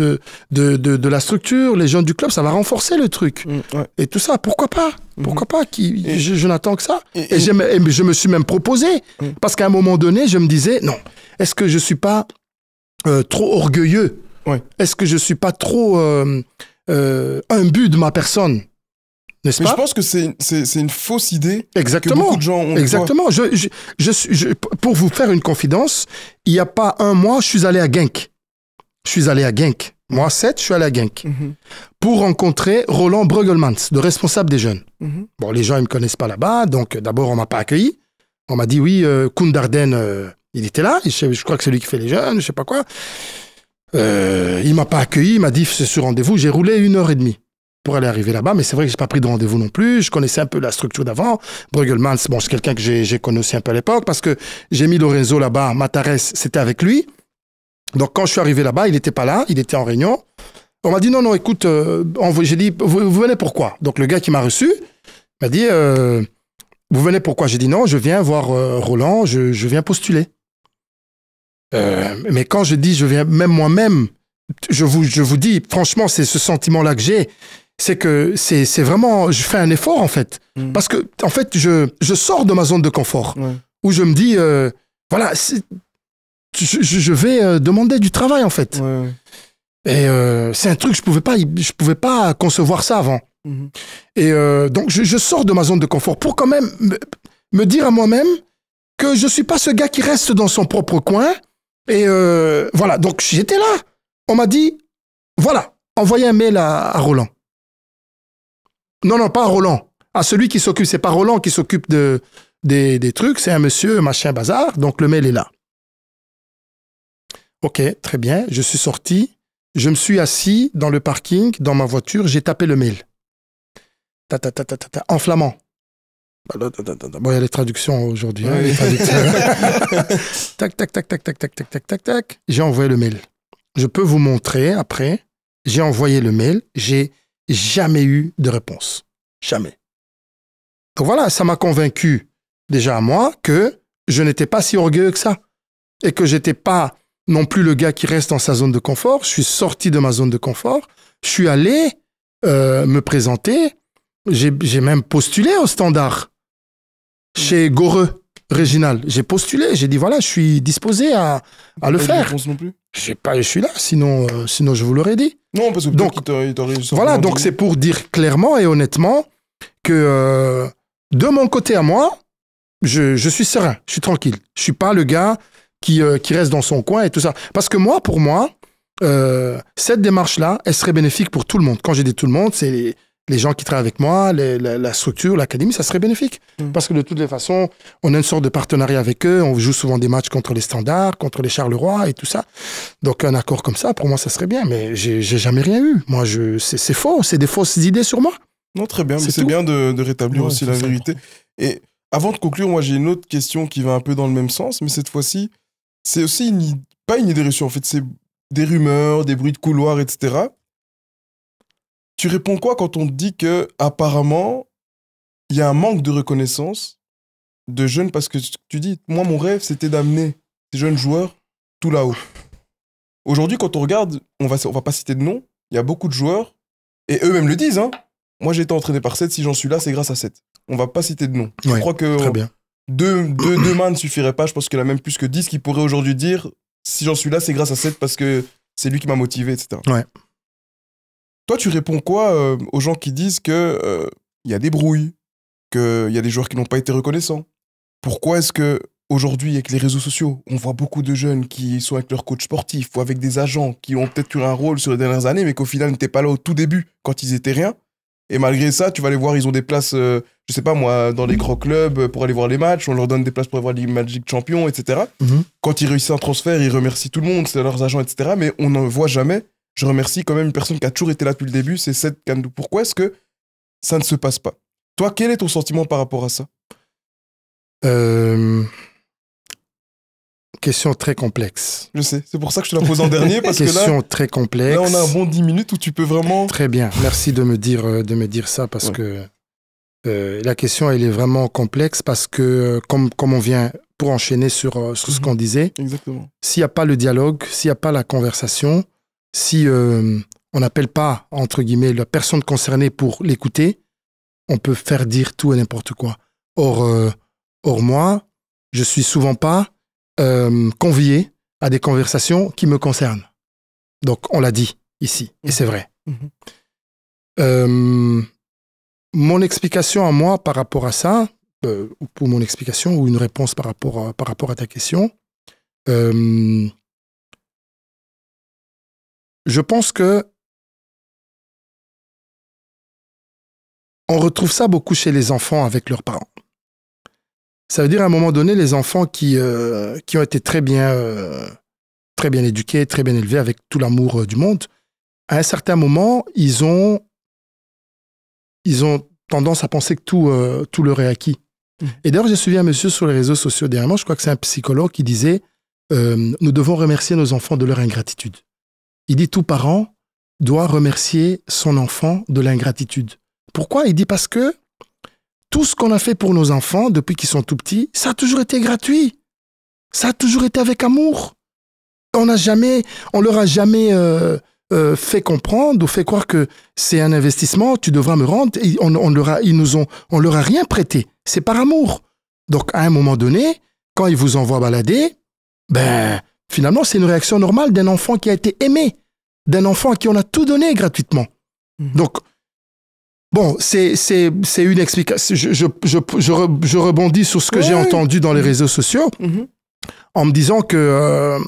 de, la structure, les jeunes du club, ça va renforcer le truc. Mm, et tout ça, pourquoi pas mm-hmm. Pourquoi pas qui, Je, n'attends que ça. Et, je me suis même proposé, mm. parce qu'à un moment donné, je me disais, non, est-ce que je ne euh, suis pas trop orgueilleux Est-ce euh, que je ne suis pas trop imbu de ma personne je pense que c'est, une fausse idée. Exactement. beaucoup de gens ont Exactement. Je, pour vous faire une confidence, il n'y a pas un mois, je suis allé à Genk. Je suis allé à Genk. Moi, 7, je suis allé à Genk. Mhm. Pour rencontrer Roland Bruegelmans, le responsable des jeunes. Mhm. Bon, les gens, ils ne me connaissent pas là-bas. Donc, euh, d'abord, on ne m'a pas accueilli. On m'a dit, oui, euh, Koundarden, euh, il était là. Je, crois que c'est lui qui fait les jeunes, je ne sais pas quoi. Il il m'a pas accueilli, il m'a dit c'est ce rendez-vous. J'ai roulé une heure et demie pour aller arriver là-bas, mais c'est vrai que j'ai pas pris de rendez-vous non plus. Je connaissais un peu la structure d'avant. Bruegelmans, bon, c'est quelqu'un que j'ai connu aussi un peu à l'époque parce que j'ai mis Lorenzo là-bas. Matares, c'était avec lui. Donc quand je suis arrivé là-bas, il n'était pas là, il était en réunion. On m'a dit non, non, écoute, euh, j'ai dit, vous, venez pourquoi Donc le gars qui m'a reçu m'a dit, euh, vous venez pourquoi J'ai dit non, je viens voir euh, Roland, je, je, viens postuler. mais quand je dis je viens, même moi-même, je vous, je vous dis, franchement, c'est ce sentiment-là que j'ai c'est que c'est, c'est vraiment, je fais un effort en fait. Mm. Parce que, en fait, je, je sors de ma zone de confort où je me dis, euh, voilà, je, vais euh, demander du travail en fait. Et euh, c'est un truc, je pouvais pas, je pouvais pas concevoir ça avant. Mm-hmm. Et donc, je, je, sors de ma zone de confort pour quand même me, dire à moi-même que je suis pas ce gars qui reste dans son propre coin. Et voilà, donc j'étais là. On m'a dit, voilà, envoyez un mail à Roland. Non, non, pas Roland. À ah, celui qui s'occupe, c'est pas Roland qui s'occupe de, des, des trucs, c'est un monsieur, machin, bazar. Donc le mail est là. Ok, très bien. Je suis sorti. Je me suis assis dans le parking, dans ma voiture. J'ai tapé le mail. Ta, ta, ta, ta, ta, en flamand. Bah, bon, il y a les traductions aujourd'hui. Hein, oui. [LAUGHS] tac, tac, tac, tac, tac, tac, tac, tac, tac, tac. J'ai envoyé le mail. Je peux vous montrer après. J'ai envoyé le mail. J'ai jamais eu de réponse. Jamais. Donc voilà, ça m'a convaincu déjà à moi que je n'étais pas si orgueilleux que ça et que j'étais pas non plus le gars qui reste dans sa zone de confort. Je suis sorti de ma zone de confort. Je suis allé euh, me présenter. J'ai même postulé au standard chez Goreux Réginal. J'ai postulé. J'ai dit voilà, je suis disposé à, le faire. Non plus. Je pas, je suis là. Sinon, euh, sinon je vous l'aurais dit. Non, parce que voilà, donc c'est pour dire clairement et honnêtement que euh, de mon côté à moi, je, suis serein, je suis tranquille. Je suis pas le gars qui, euh, qui reste dans son coin et tout ça. Parce que moi, pour moi, euh, cette démarche-là, elle serait bénéfique pour tout le monde. Quand j'ai dit tout le monde, c'est les gens qui travaillent avec moi, la, structure, l'académie, ça serait bénéfique. Mm. Parce que de toutes les façons, on a une sorte de partenariat avec eux. On joue souvent des matchs contre les standards, contre les Charleroi et tout ça. Donc un accord comme ça, pour moi, ça serait bien. Mais j'ai jamais rien eu. Moi, je, c'est faux. C'est des fausses idées sur moi. Non, très bien. C'est bien de, rétablir aussi la vérité. Et avant de conclure, moi, j'ai une autre question qui va un peu dans le même sens, mais cette fois-ci, c'est aussi une, pas une idée En fait, c'est des rumeurs, des bruits de couloir, etc. Tu réponds quoi quand on te dit que apparemment il y a un manque de reconnaissance de jeunes parce que tu dis moi mon rêve c'était d'amener ces jeunes joueurs tout là-haut. Aujourd'hui quand on regarde, on va on va pas citer de nom, il y a beaucoup de joueurs et eux-mêmes le disent hein. Moi j'ai été entraîné par 7, si j'en suis là, c'est grâce à 7. On va pas citer de nom. je crois que bien. Deux, deux, deux mains ne suffiraient pas, je pense qu'il y en a même plus que 10 qui pourraient aujourd'hui dire si j'en suis là, c'est grâce à 7 parce que c'est lui qui m'a motivé, etc. Ouais. Toi, tu réponds quoi euh, aux gens qui disent que euh, il y a des brouilles, qu'il y a des joueurs qui n'ont pas été reconnaissants Pourquoi est-ce que aujourd'hui, avec les réseaux sociaux, on voit beaucoup de jeunes qui sont avec leur coach sportif ou avec des agents qui ont peut-être eu un rôle sur les dernières années, mais qu'au final ils n'étaient pas là au tout début quand ils étaient rien et malgré ça, tu vas les voir, ils ont des places, je euh, je sais pas moi, dans les grands clubs pour aller voir les matchs, on leur donne des places pour aller voir les Magic Champions, etc. Mm-hmm. Quand ils réussissent un transfert, ils remercient tout le monde, c'est leurs agents, etc. Mais on ne voit jamais je remercie quand même une personne qui a toujours été là depuis le début, c'est Seth Kandou. Pourquoi est-ce que ça ne se passe pas Toi, quel est ton sentiment par rapport à ça euh, Question très complexe. Je sais, c'est pour ça que je te la pose en dernier. Parce Question que là, très complexe. Là, on a un bon 10 minutes où tu peux vraiment. Très bien, merci de me dire, euh, de me dire ça parce que euh, la question, elle est vraiment complexe parce que, comme, on vient pour enchaîner sur, ce mhm. qu'on disait, s'il n'y a pas le dialogue, s'il n'y a pas la conversation, si euh, on n'appelle pas, entre guillemets, la personne concernée pour l'écouter, on peut faire dire tout et n'importe quoi. Or, euh, moi, je suis souvent pas euh, convié à des conversations qui me concernent. Donc, on l'a dit ici, et mhm. c'est vrai. Mhm. mon explication à moi par rapport à ça, ou pour mon explication, ou une réponse par rapport par rapport à ta question, je pense que on retrouve ça beaucoup chez les enfants avec leurs parents. Ça veut dire à un moment donné, les enfants qui, euh, qui ont été très bien, euh, très bien éduqués, très bien élevés avec tout l'amour euh, du monde, à un certain moment, ils ont, ils ont tendance à penser que tout, tout leur est acquis. Mmh. Et d'ailleurs, j'ai suivi un monsieur sur les réseaux sociaux dernièrement, je crois que c'est un psychologue qui disait Nous devons remercier nos enfants de leur ingratitude. Il dit tout parent doit remercier son enfant de l'ingratitude. Pourquoi Il dit parce que tout ce qu'on a fait pour nos enfants depuis qu'ils sont tout petits, ça a toujours été gratuit. Ça a toujours été avec amour. On n'a jamais, on leur a jamais euh, euh, fait comprendre ou fait croire que c'est un investissement, tu devras me rendre. on, on, leur a, nous ont, on leur a rien prêté. C'est par amour. Donc à un moment donné, quand ils vous envoient balader, ben Finalement, c'est une réaction normale d'un enfant qui a été aimé, d'un enfant à qui on a tout donné gratuitement. Mhm. Donc, bon, c'est une explication. Je, je, je, je, rebondis sur ce que j'ai entendu dans les mhm. réseaux sociaux mhm. en me disant que euh,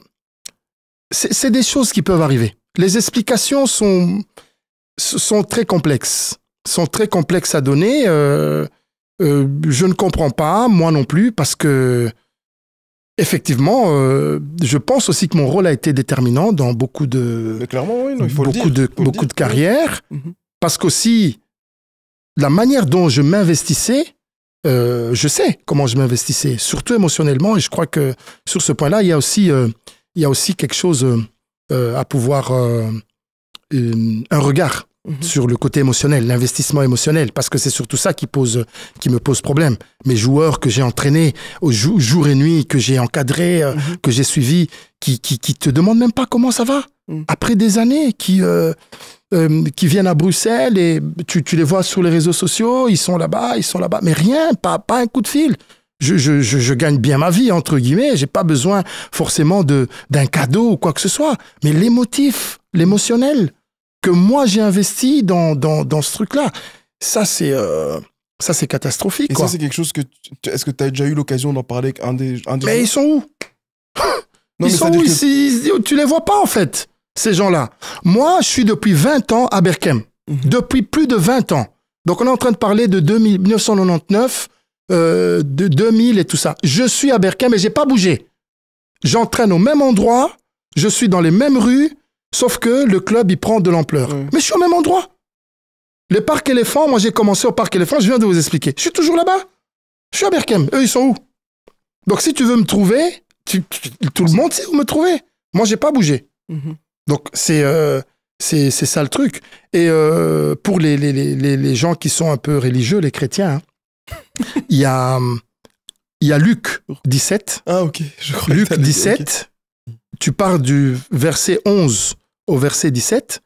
c'est des choses qui peuvent arriver. Les explications sont, sont très complexes, sont très complexes à donner. Euh, euh, je ne comprends pas, moi non plus, parce que Effectivement, euh, je pense aussi que mon rôle a été déterminant dans beaucoup de beaucoup de beaucoup de carrières, parce mhm. parce qu'aussi la manière dont je m'investissais, euh, je sais comment je m'investissais, surtout émotionnellement, et je crois que sur ce point-là, il y a aussi euh, il y a aussi quelque chose à pouvoir un regard Mhm. sur le côté émotionnel, l'investissement émotionnel, parce que c'est surtout ça qui, qui me pose problème. Mes joueurs que j'ai entraînés jour et nuit, que j'ai encadrés, euh, mhm. que j'ai suivis, qui, qui, te demandent même pas comment ça va, mhm. après des années, euh, euh, qui, viennent à Bruxelles et tu, tu, les vois sur les réseaux sociaux, ils sont là-bas, ils sont là-bas, mais rien, pas, un coup de fil. Je, gagne bien ma vie, entre guillemets, j'ai pas besoin forcément d'un cadeau ou quoi que ce soit, mais l'émotif, l'émotionnel, que moi j'ai investi dans, ce truc-là. Ça, c'est. Euh, ça, c'est catastrophique. Et ça, c'est quelque chose que. Est-ce que tu as déjà eu l'occasion d'en parler avec un des. mais ils sont où [LAUGHS] Ils sont où que... Tu les vois pas, en fait, ces gens-là. Moi, je suis depuis 20 ans à Berkem. Mhm. Depuis plus de 20 ans. Donc, on est en train de parler de 1999, euh, de 2000 et tout ça. Je suis à Berkem et j'ai pas bougé. J'entraîne au même endroit, je suis dans les mêmes rues, Sauf que le club, il prend de l'ampleur. Mm. Mais je suis au même endroit. Le parc éléphant, moi j'ai commencé au parc éléphant, je viens de vous expliquer. Je suis toujours là-bas. Je suis à Berkem. Eux, ils sont où Donc si tu veux me trouver, tout le monde sait où me trouver. Moi, j'ai pas bougé. Mm-hmm. Donc euh, c'est c'est ça le truc. Et euh, pour les, les, les, les, gens qui sont un peu religieux, les chrétiens, hein, [LAUGHS] il y a... Il y a Luc 17. Ah, ok. Je Luc 17. Tu pars du verset 11 au verset 17,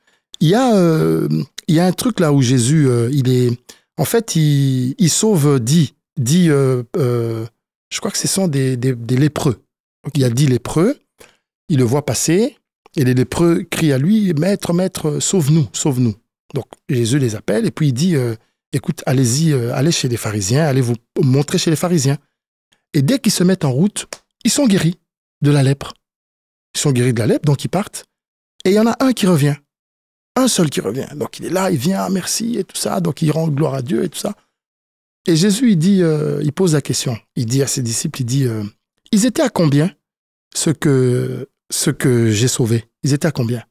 euh, il y a, un truc là où Jésus, euh, il est. En fait, il, sauve dix. dit, euh, je crois que ce sont des, des lépreux. Il y a dit lépreux. Il le voit passer. Et les lépreux crient à lui Maître, maître, sauve-nous, sauve-nous. Donc Jésus les appelle et puis il dit Écoute, allez-y, allez chez les pharisiens, allez vous montrer chez les pharisiens. Et dès qu'ils se mettent en route, ils sont guéris de la lèpre. Ils sont guéris de la lèpre, donc ils partent. Et il y en a un qui revient. Un seul qui revient. Donc il est là, il vient, merci et tout ça. Donc il rend gloire à Dieu et tout ça. Et Jésus, il dit, euh, il pose la question. Il dit à ses disciples, il dit, euh, ils étaient à combien ce que, ce que j'ai sauvé Ils étaient à combien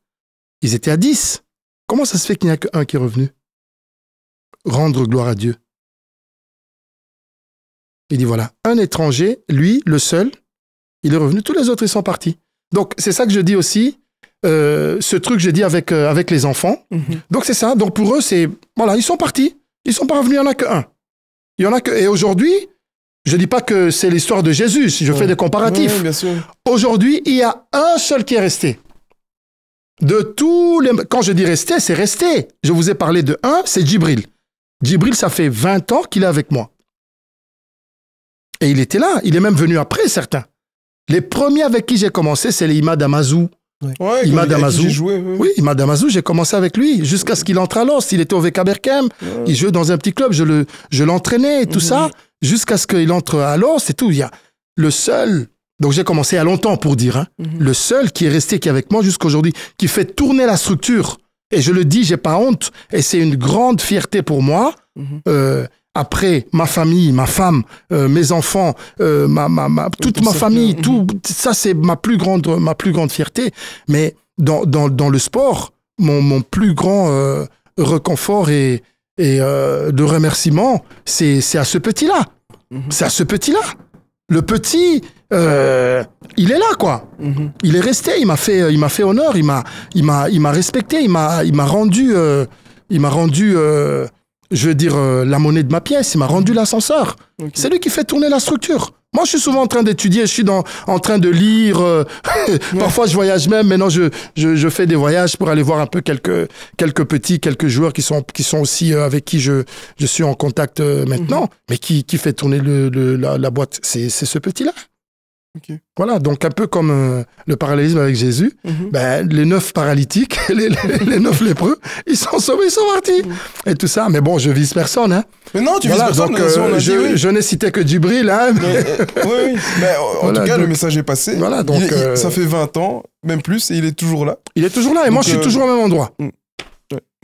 Ils étaient à 10. Comment ça se fait qu'il n'y a qu'un qui est revenu Rendre gloire à Dieu. Il dit voilà, un étranger, lui, le seul, il est revenu, tous les autres, ils sont partis. Donc c'est ça que je dis aussi, euh, ce truc, j'ai dit, avec, euh, avec les enfants. Mhm. Donc c'est ça. Donc pour eux, c'est. Voilà, ils sont partis. Ils sont pas revenus, il n'y en a qu'un. Il y en a que. Et aujourd'hui, je ne dis pas que c'est l'histoire de Jésus, je fais des comparatifs. aujourd'hui, il y a un seul qui est resté. De tous les. Quand je dis resté, c'est resté. Je vous ai parlé de un, c'est Djibril. Djibril, ça fait 20 ans qu'il est avec moi. Et il était là. Il est même venu après certains. Les premiers avec qui j'ai commencé, c'est les Imad Amazou, oui, Oui, madame Damazou, j'ai commencé avec lui jusqu'à ce qu'il entre à Lens. Il était au VK Berkem. Il jouait dans un petit club. Je le, je l'entraînais et tout mhm. ça jusqu'à ce qu'il entre à Lens et tout. Il y a le seul. Donc j'ai commencé à longtemps pour dire, hein, mhm. le seul qui est resté qui est avec moi jusqu'aujourd'hui, qui fait tourner la structure. Et je le dis, j'ai pas honte. Et c'est une grande fierté pour moi. Mhm. Euh, après ma famille, ma femme, euh, mes enfants, euh, ma, ma, ma, toute ma famille, euh, tout mm. ça c'est ma plus grande ma plus grande fierté. Mais dans, dans, dans le sport, mon, mon plus grand euh, reconfort et, et de remerciement, c'est à ce petit là. C'est à ce petit là. Mm-hmm. Le petit, il est là quoi. Mm-hmm. Il est resté. Il m'a fait il m'a fait honneur. Il m'a il m'a il m'a respecté. Il m'a il m'a rendu il m'a rendu je veux dire, euh, la monnaie de ma pièce, il m'a rendu l'ascenseur. C'est lui qui fait tourner la structure. Moi, je suis souvent en train d'étudier, je suis dans, en train de lire. Euh, [LAUGHS] parfois, je voyage même. Maintenant, je, je, fais des voyages pour aller voir un peu quelques, quelques petits, quelques joueurs qui sont, qui sont aussi euh, avec qui je, je suis en contact maintenant, mhm. mais qui, fait tourner le, la, boîte. C'est ce petit-là. Voilà, donc un peu comme euh, le parallélisme avec Jésus, mhm. ben, les neuf paralytiques, [LAUGHS] les, neuf lépreux, ils sont sauvés, ils sont partis. Mhm. Et tout ça, mais bon, je vise personne. Hein. Mais non, tu vises personne. Euh, je, oui. n'ai cité que Djibril. Hein, euh, oui, oui. [LAUGHS] Mais, en tout cas, le message est passé. Voilà, donc, ça fait 20 ans, même plus, et il est toujours là. Il est toujours là, et moi, je suis toujours au même endroit. Mm.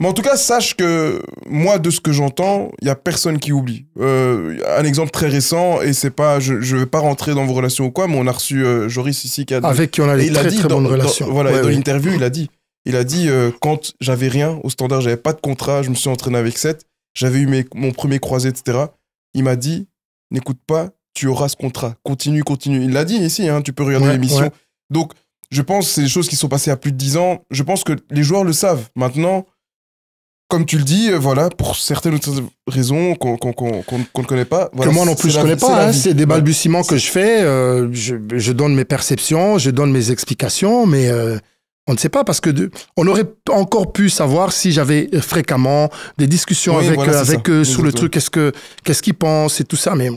Mais en tout cas, sache que moi, de ce que j'entends, il y a personne qui oublie. Euh, un exemple très récent, et c'est pas, je, ne vais pas rentrer dans vos relations ou quoi, mais on a reçu euh, Joris ici qui a avec qui on a très, très bonnes relations. voilà, dans l'interview, il a dit, il a dit euh, quand j'avais rien au standard, j'avais pas de contrat, je me suis entraîné avec 7, j'avais eu mes, mon premier croisé, etc. Il m'a dit, n'écoute pas, tu auras ce contrat, continue, continue. Il l'a dit ici, hein, tu peux regarder l'émission. Donc, je pense que c'est des choses qui sont passées à plus de 10 ans. Je pense que les joueurs le savent maintenant comme tu le dis, euh, voilà, pour certaines raisons qu'on ne connaît pas. que moi non plus je ne connais pas, c'est hein, des balbutiements que je fais, euh, je, donne mes perceptions, je donne mes explications, mais euh, on ne sait pas parce que on aurait encore pu savoir si j'avais fréquemment des discussions avec, avec eux sur le truc, qu'est-ce qu'ils pensent et tout ça, mais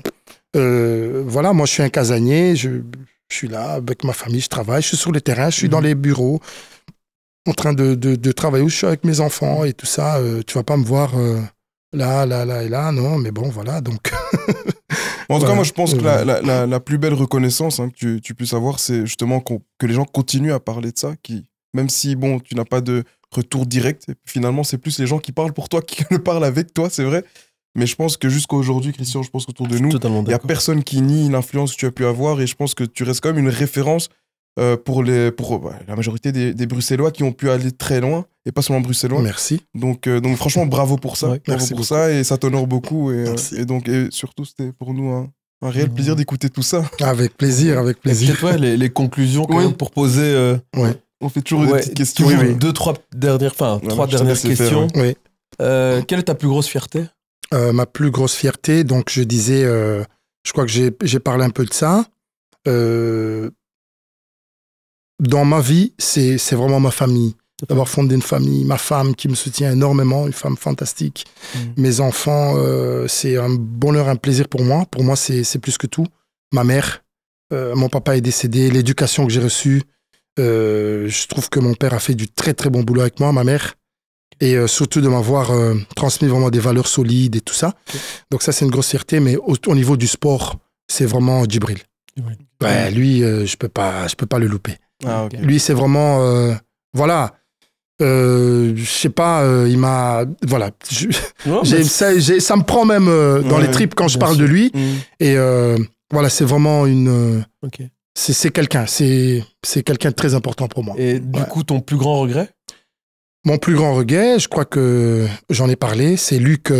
voilà, moi je suis un casanier, je, suis là avec ma famille, je travaille, je suis sur le terrain, je suis dans mhm. les bureaux en train de, de, de, travailler, je suis avec mes enfants et tout ça, euh, tu vas pas me voir euh, là, là, là et là, non, mais bon, voilà, donc... [LAUGHS] en tout cas, moi, je pense que la, plus belle reconnaissance hein, que tu, puisses avoir, c'est justement que les gens continuent à parler de ça, qui, même si, bon, tu n'as pas de retour direct, finalement, c'est plus les gens qui parlent pour toi [LAUGHS] qui le parlent avec toi, c'est vrai. Mais je pense que jusqu'à aujourd'hui, Christian, je pense qu'autour de nous, il n'y a personne qui nie l'influence que tu as pu avoir et je pense que tu restes quand même une référence euh, pour, les, pour la majorité des, Bruxellois qui ont pu aller très loin et pas seulement Bruxellois. Merci. Donc, euh, donc franchement, bravo pour ça. bravo merci pour ça et ça t'honore beaucoup. Et, euh, et, donc, et surtout, c'était pour nous un, réel mmh. plaisir d'écouter tout ça. Avec plaisir, avec plaisir. Et toi les, conclusions pour poser. On fait toujours des petites questions. Oui, Deux, trois dernières, enfin, trois dernières questions. quelle est ta plus grosse fierté Ma plus grosse fierté, donc je disais, je crois que j'ai parlé un peu de ça dans ma vie, c'est vraiment ma famille. D'avoir fondé une famille, ma femme qui me soutient énormément, une femme fantastique. Mm. Mes enfants, euh, c'est un bonheur, un plaisir pour moi. Pour moi, c'est plus que tout. Ma mère, euh, mon papa est décédé, l'éducation que j'ai reçue. Euh, je trouve que mon père a fait du très très bon boulot avec moi, ma mère. Et surtout de m'avoir transmis vraiment des valeurs solides et tout ça. Donc ça, c'est une grosse fierté. Mais au, niveau du sport, c'est vraiment Djibril. lui, je peux pas, je peux pas le louper. Ah, lui, c'est vraiment. Euh, voilà. Euh, je sais pas, euh, il m'a. Voilà. ça, me prend même euh, dans les tripes quand je parle de lui. Mm. Et voilà, c'est vraiment une. C'est quelqu'un. C'est quelqu'un de très important pour moi. Et du coup, ton plus grand regret Mon plus grand regret, je crois que j'en ai parlé, c'est Luc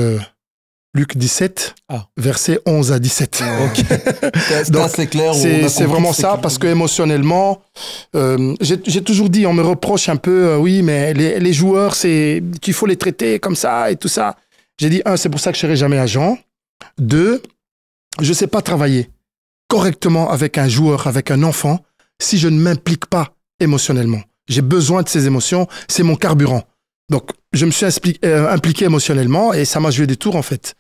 Luc 17, ah. verset 11 à 17. [LAUGHS] c'est clair. C'est vraiment ça, parce que émotionnellement, euh, j'ai toujours dit, on me reproche un peu, euh, oui, mais les, joueurs, c'est qu'il faut les traiter comme ça et tout ça. J'ai dit, un, c'est pour ça que je serai jamais agent. Deux, je ne sais pas travailler correctement avec un joueur, avec un enfant, si je ne m'implique pas émotionnellement. J'ai besoin de ces émotions, c'est mon carburant. Donc, je me suis euh, impliqué émotionnellement et ça m'a joué des tours en fait.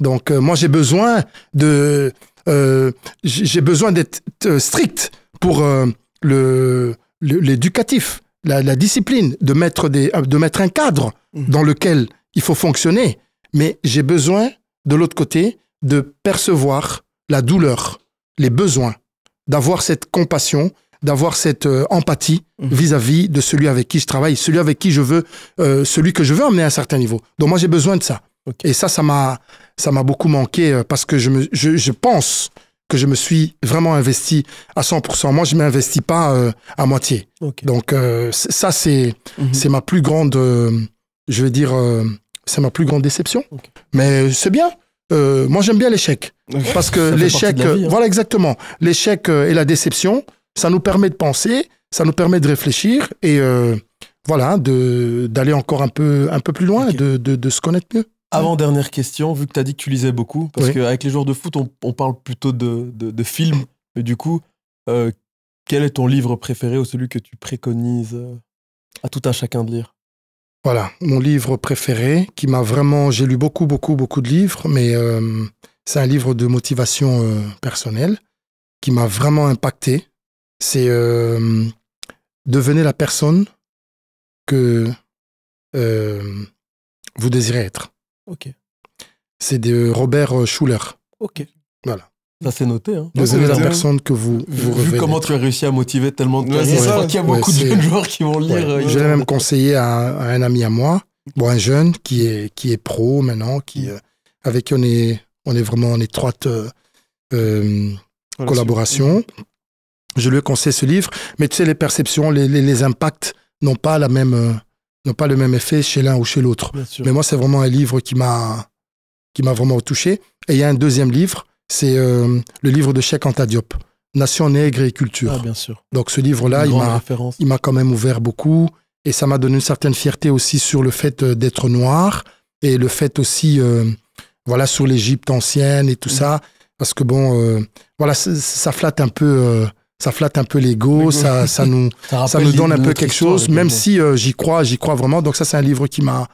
Donc euh, moi j'ai besoin de euh, j'ai besoin d'être euh, strict pour le l'éducatif, la, discipline, de mettre des de mettre un cadre mmh. dans lequel il faut fonctionner. Mais j'ai besoin de l'autre côté de percevoir la douleur, les besoins, d'avoir cette compassion, d'avoir cette empathie mmh. vis-à-vis de celui avec qui je travaille, celui avec qui je veux, celui que je veux amener à un certain niveau. Donc moi j'ai besoin de ça. Et ça, ça m'a, ça m'a beaucoup manqué euh, parce que je, me, je, pense que je me suis vraiment investi à 100%. Moi, je ne m'investis pas euh, à moitié. Donc, euh, ça, c'est, mhm. c'est ma plus grande, je veux dire, c'est ma plus grande déception. Mais c'est bien. moi, j'aime bien l'échec. [LAUGHS] Parce que l'échec, hein. voilà exactement. L'échec et la déception, ça nous permet de penser, ça nous permet de réfléchir et voilà, de, d'aller encore un peu, un peu plus loin, de, de se connaître mieux. Avant dernière question, vu que tu as dit que tu lisais beaucoup, parce qu'avec les joueurs de foot, on, parle plutôt de, films. mais du coup, euh, quel est ton livre préféré ou celui que tu préconises euh, à tout un chacun de lire Voilà, mon livre préféré qui m'a vraiment. J'ai lu beaucoup, beaucoup, beaucoup de livres, mais euh, c'est un livre de motivation personnelle qui m'a vraiment impacté. C'est Devenez la personne que vous désirez être. Ok. C'est de Robert euh, Schuller. Ok. Voilà. Ça c'est noté. Hein. avez la personne que vous, vous Vu comment tu as réussi à motiver tellement de personnes, ça, y a beaucoup de jeunes joueurs qui vont lire. Euh, je l'ai même conseillé à, un ami à moi, bon, un jeune qui est, qui est pro maintenant, qui, mm. euh, avec qui on est, on est vraiment en étroite collaboration. Je lui ai conseillé ce livre, mais tu sais, les perceptions, les, les impacts n'ont pas la même n'ont pas le même effet chez l'un ou chez l'autre. Mais moi, c'est vraiment un livre qui m'a qui m'a vraiment touché. Et il y a un deuxième livre, c'est euh, le livre de Cheikh Anta Diop, Nation nègre et culture. Ah, bien sûr. Donc ce livre-là, il m'a quand même ouvert beaucoup et ça m'a donné une certaine fierté aussi sur le fait euh, d'être noir et le fait aussi, euh, voilà, sur l'Égypte ancienne et tout mmh. ça, parce que bon, voilà, ça flatte un peu ça flatte un peu l'ego, ça, nous, [LAUGHS] ça, nous donne un peu quelque chose, même si euh, j'y crois, j'y crois vraiment. Donc ça, c'est un livre qui m'a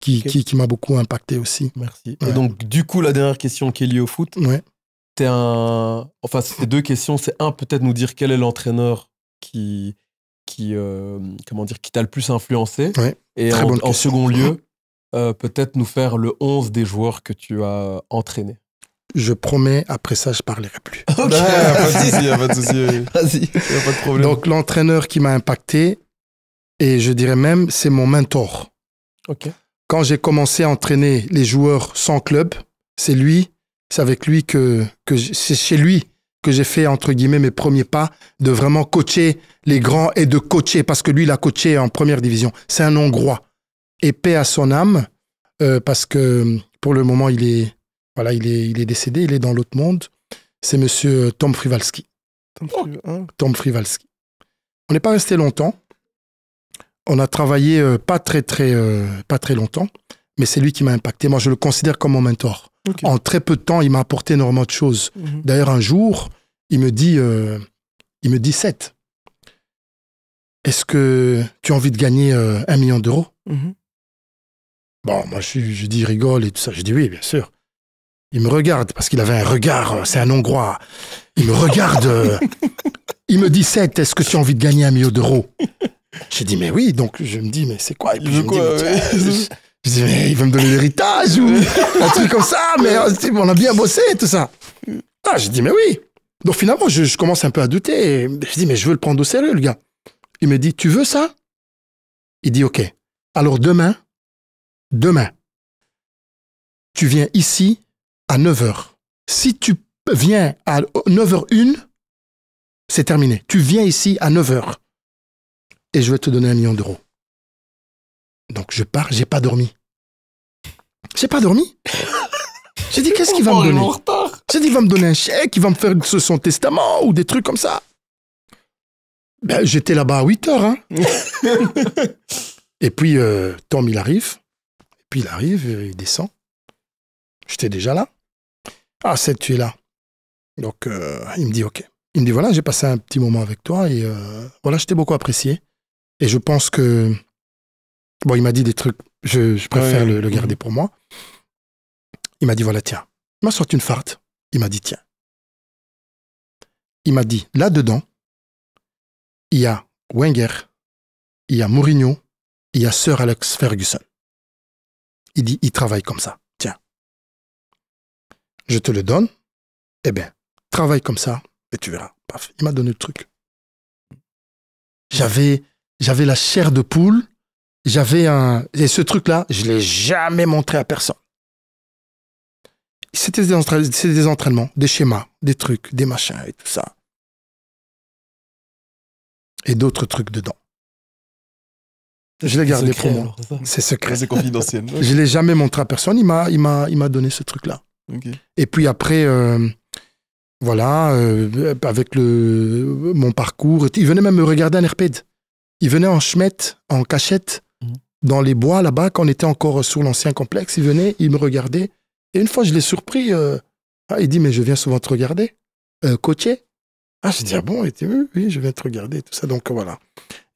qui, qui, qui m'a beaucoup impacté aussi. Merci. Et donc, du coup, la dernière question qui est liée au foot. Ouais. un... Enfin, c'est deux questions. C'est un, peut-être nous dire quel est l'entraîneur qui, qui euh, comment dire, qui t'a le plus influencé. Et en, second lieu, [LAUGHS] euh, peut-être nous faire le 11 des joueurs que tu as entraînés je promets, après ça, je parlerai plus. [LAUGHS] Ok, vas-y, pas de souci. Vas-y, pas de problème. Donc, l'entraîneur qui m'a impacté, et je dirais même, c'est mon mentor. Quand j'ai commencé à entraîner les joueurs sans club, c'est lui, c'est avec lui que, c'est chez lui que j'ai fait, entre guillemets, mes premiers pas de vraiment coacher les grands et de coacher, parce que lui, il a coaché en première division. C'est un Hongrois. Et à son âme, euh, parce que pour le moment, il est, voilà, il est, décédé, il est dans l'autre monde. C'est monsieur euh, Tom Frivalski. Oh. Hein. Tom, Frivalski. On n'est pas resté longtemps. On a travaillé euh, pas, très, très, euh, pas très longtemps, mais c'est lui qui m'a impacté. Moi, je le considère comme mon mentor. En très peu de temps, il m'a apporté énormément de choses. Mhm. D'ailleurs, un jour, il me dit, il me dit Seth, Est-ce que tu as envie de gagner un million d'euros mhm. Bon, moi, je, je dis, rigole et tout ça. Je dis oui, bien sûr. Il me regarde parce qu'il avait un regard, euh, c'est un Hongrois. Il me regarde. Euh, il me dit 7, est-ce que tu as envie de gagner un million d'euros J'ai dit, mais oui. Donc, je me dis, mais c'est quoi, il veut me donner l'héritage ou [LAUGHS] un truc comme ça. Mais euh, on a bien bossé, tout ça. Ah, j'ai dit, mais oui. Donc, finalement, je, commence un peu à douter. je dis, mais je veux le prendre au sérieux, le gars. Il me dit, tu veux ça Il dit, OK. Alors, demain, demain, tu viens ici à 9h. Si tu viens à 9h01, c'est terminé. Tu viens ici à 9h et je vais te donner un million d'euros. Donc je pars, j'ai pas dormi. J'ai pas dormi. [LAUGHS] J'ai dit qu'est-ce qu'il va me donner J'ai dit il va me donner un chèque, il va me faire son testament ou des trucs comme ça. Ben, j'étais là-bas à 8 h hein. [LAUGHS] et puis euh, Tom il arrive, et puis il arrive, il descend. J'étais déjà là. Ah, tu es là Donc, euh, il me dit OK. Il me dit voilà, j'ai passé un petit moment avec toi et euh, voilà, je t'ai beaucoup apprécié. Et je pense que. Bon, il m'a dit des trucs, je, préfère le, garder mhm. pour moi. Il m'a dit voilà, tiens. Il m'a sorti une farte. Il m'a dit tiens. Il m'a dit là-dedans, il y a Wenger, il y a Mourinho, il y a Sir Alex Ferguson. Il dit il travaille comme ça je te le donne, eh bien, travaille comme ça et tu verras. il m'a donné le truc. J'avais, j'avais la chair de poule, j'avais un. Et ce truc-là, je ne l'ai jamais montré à personne. C'était des, des entraînements, des schémas, des trucs, des machins et tout ça. Et d'autres trucs dedans. Je l'ai gardé pour moi. C'est secret. C'est confidentiel. [LAUGHS] je ne l'ai jamais montré à personne. Il m'a, m'a, il m'a donné ce truc-là. Et puis après, euh, voilà, euh, avec le, mon parcours, il venait même me regarder en RPD. Il venait en chemette, en cachette, mhm. dans les bois là-bas, quand on était encore sur l'ancien complexe. Il venait, il me regardait. Et une fois, je l'ai surpris. Euh, ah, il dit, mais je viens souvent te regarder. coacher Ah, je dis, ah mhm. bon, il dit, oui, oui, je viens te regarder, tout ça. Donc voilà.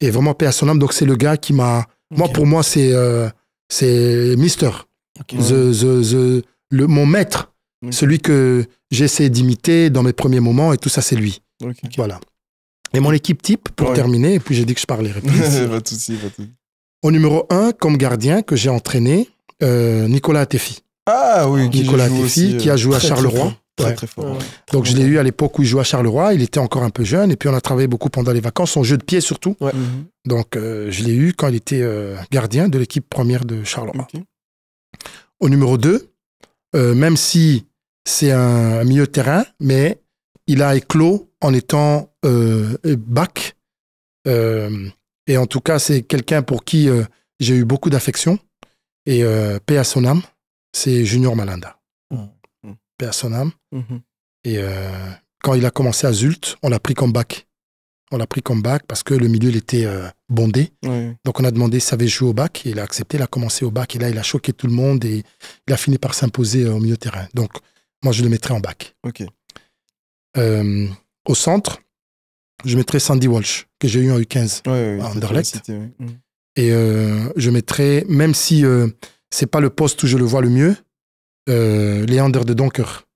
Et vraiment, paix à son âme. Donc c'est le gars qui m'a... Moi, pour moi, c'est c'est Mister. the, the, le, mon maître, celui que j'essaie d'imiter dans mes premiers moments, et tout ça, c'est lui. Voilà. Et mon équipe type, pour terminer, et puis j'ai dit que je parlais. [LAUGHS] pas Au numéro 1, comme gardien que j'ai entraîné, euh, Nicolas Atefi. Ah oui, qui Nicolas Atefi, qui a joué à Charleroi. Euh, très, très fort. Donc je l'ai eu à l'époque où il jouait à Charleroi, il était encore un peu jeune, et puis on a travaillé beaucoup pendant les vacances, son jeu de pied surtout. Mhm. Donc euh, je l'ai eu quand il était gardien de l'équipe première de Charleroi. Au numéro 2, euh, même si c'est un, milieu terrain, mais il a éclos en étant euh, bac. Euh, et en tout cas, c'est quelqu'un pour qui j'ai eu beaucoup d'affection. Et paix à son âme, c'est Junior Malanda. Mmh. Paix à son âme. Mmh. Et quand il a commencé à Zult, on l'a pris comme bac. On l'a pris comme bac parce que le milieu, était euh, bondé. Donc, on a demandé s'il avait joué au bac. il a accepté, il a commencé au bac. Et là, il a choqué tout le monde et il a fini par s'imposer euh, au milieu terrain. Donc, moi, je le mettrais en bac. Euh, au centre, je mettrais Sandy Walsh, que j'ai eu en U15 à Anderlecht. Mm. et je mettrais, même si c'est pas le poste où je le vois le mieux, Léander de Donker,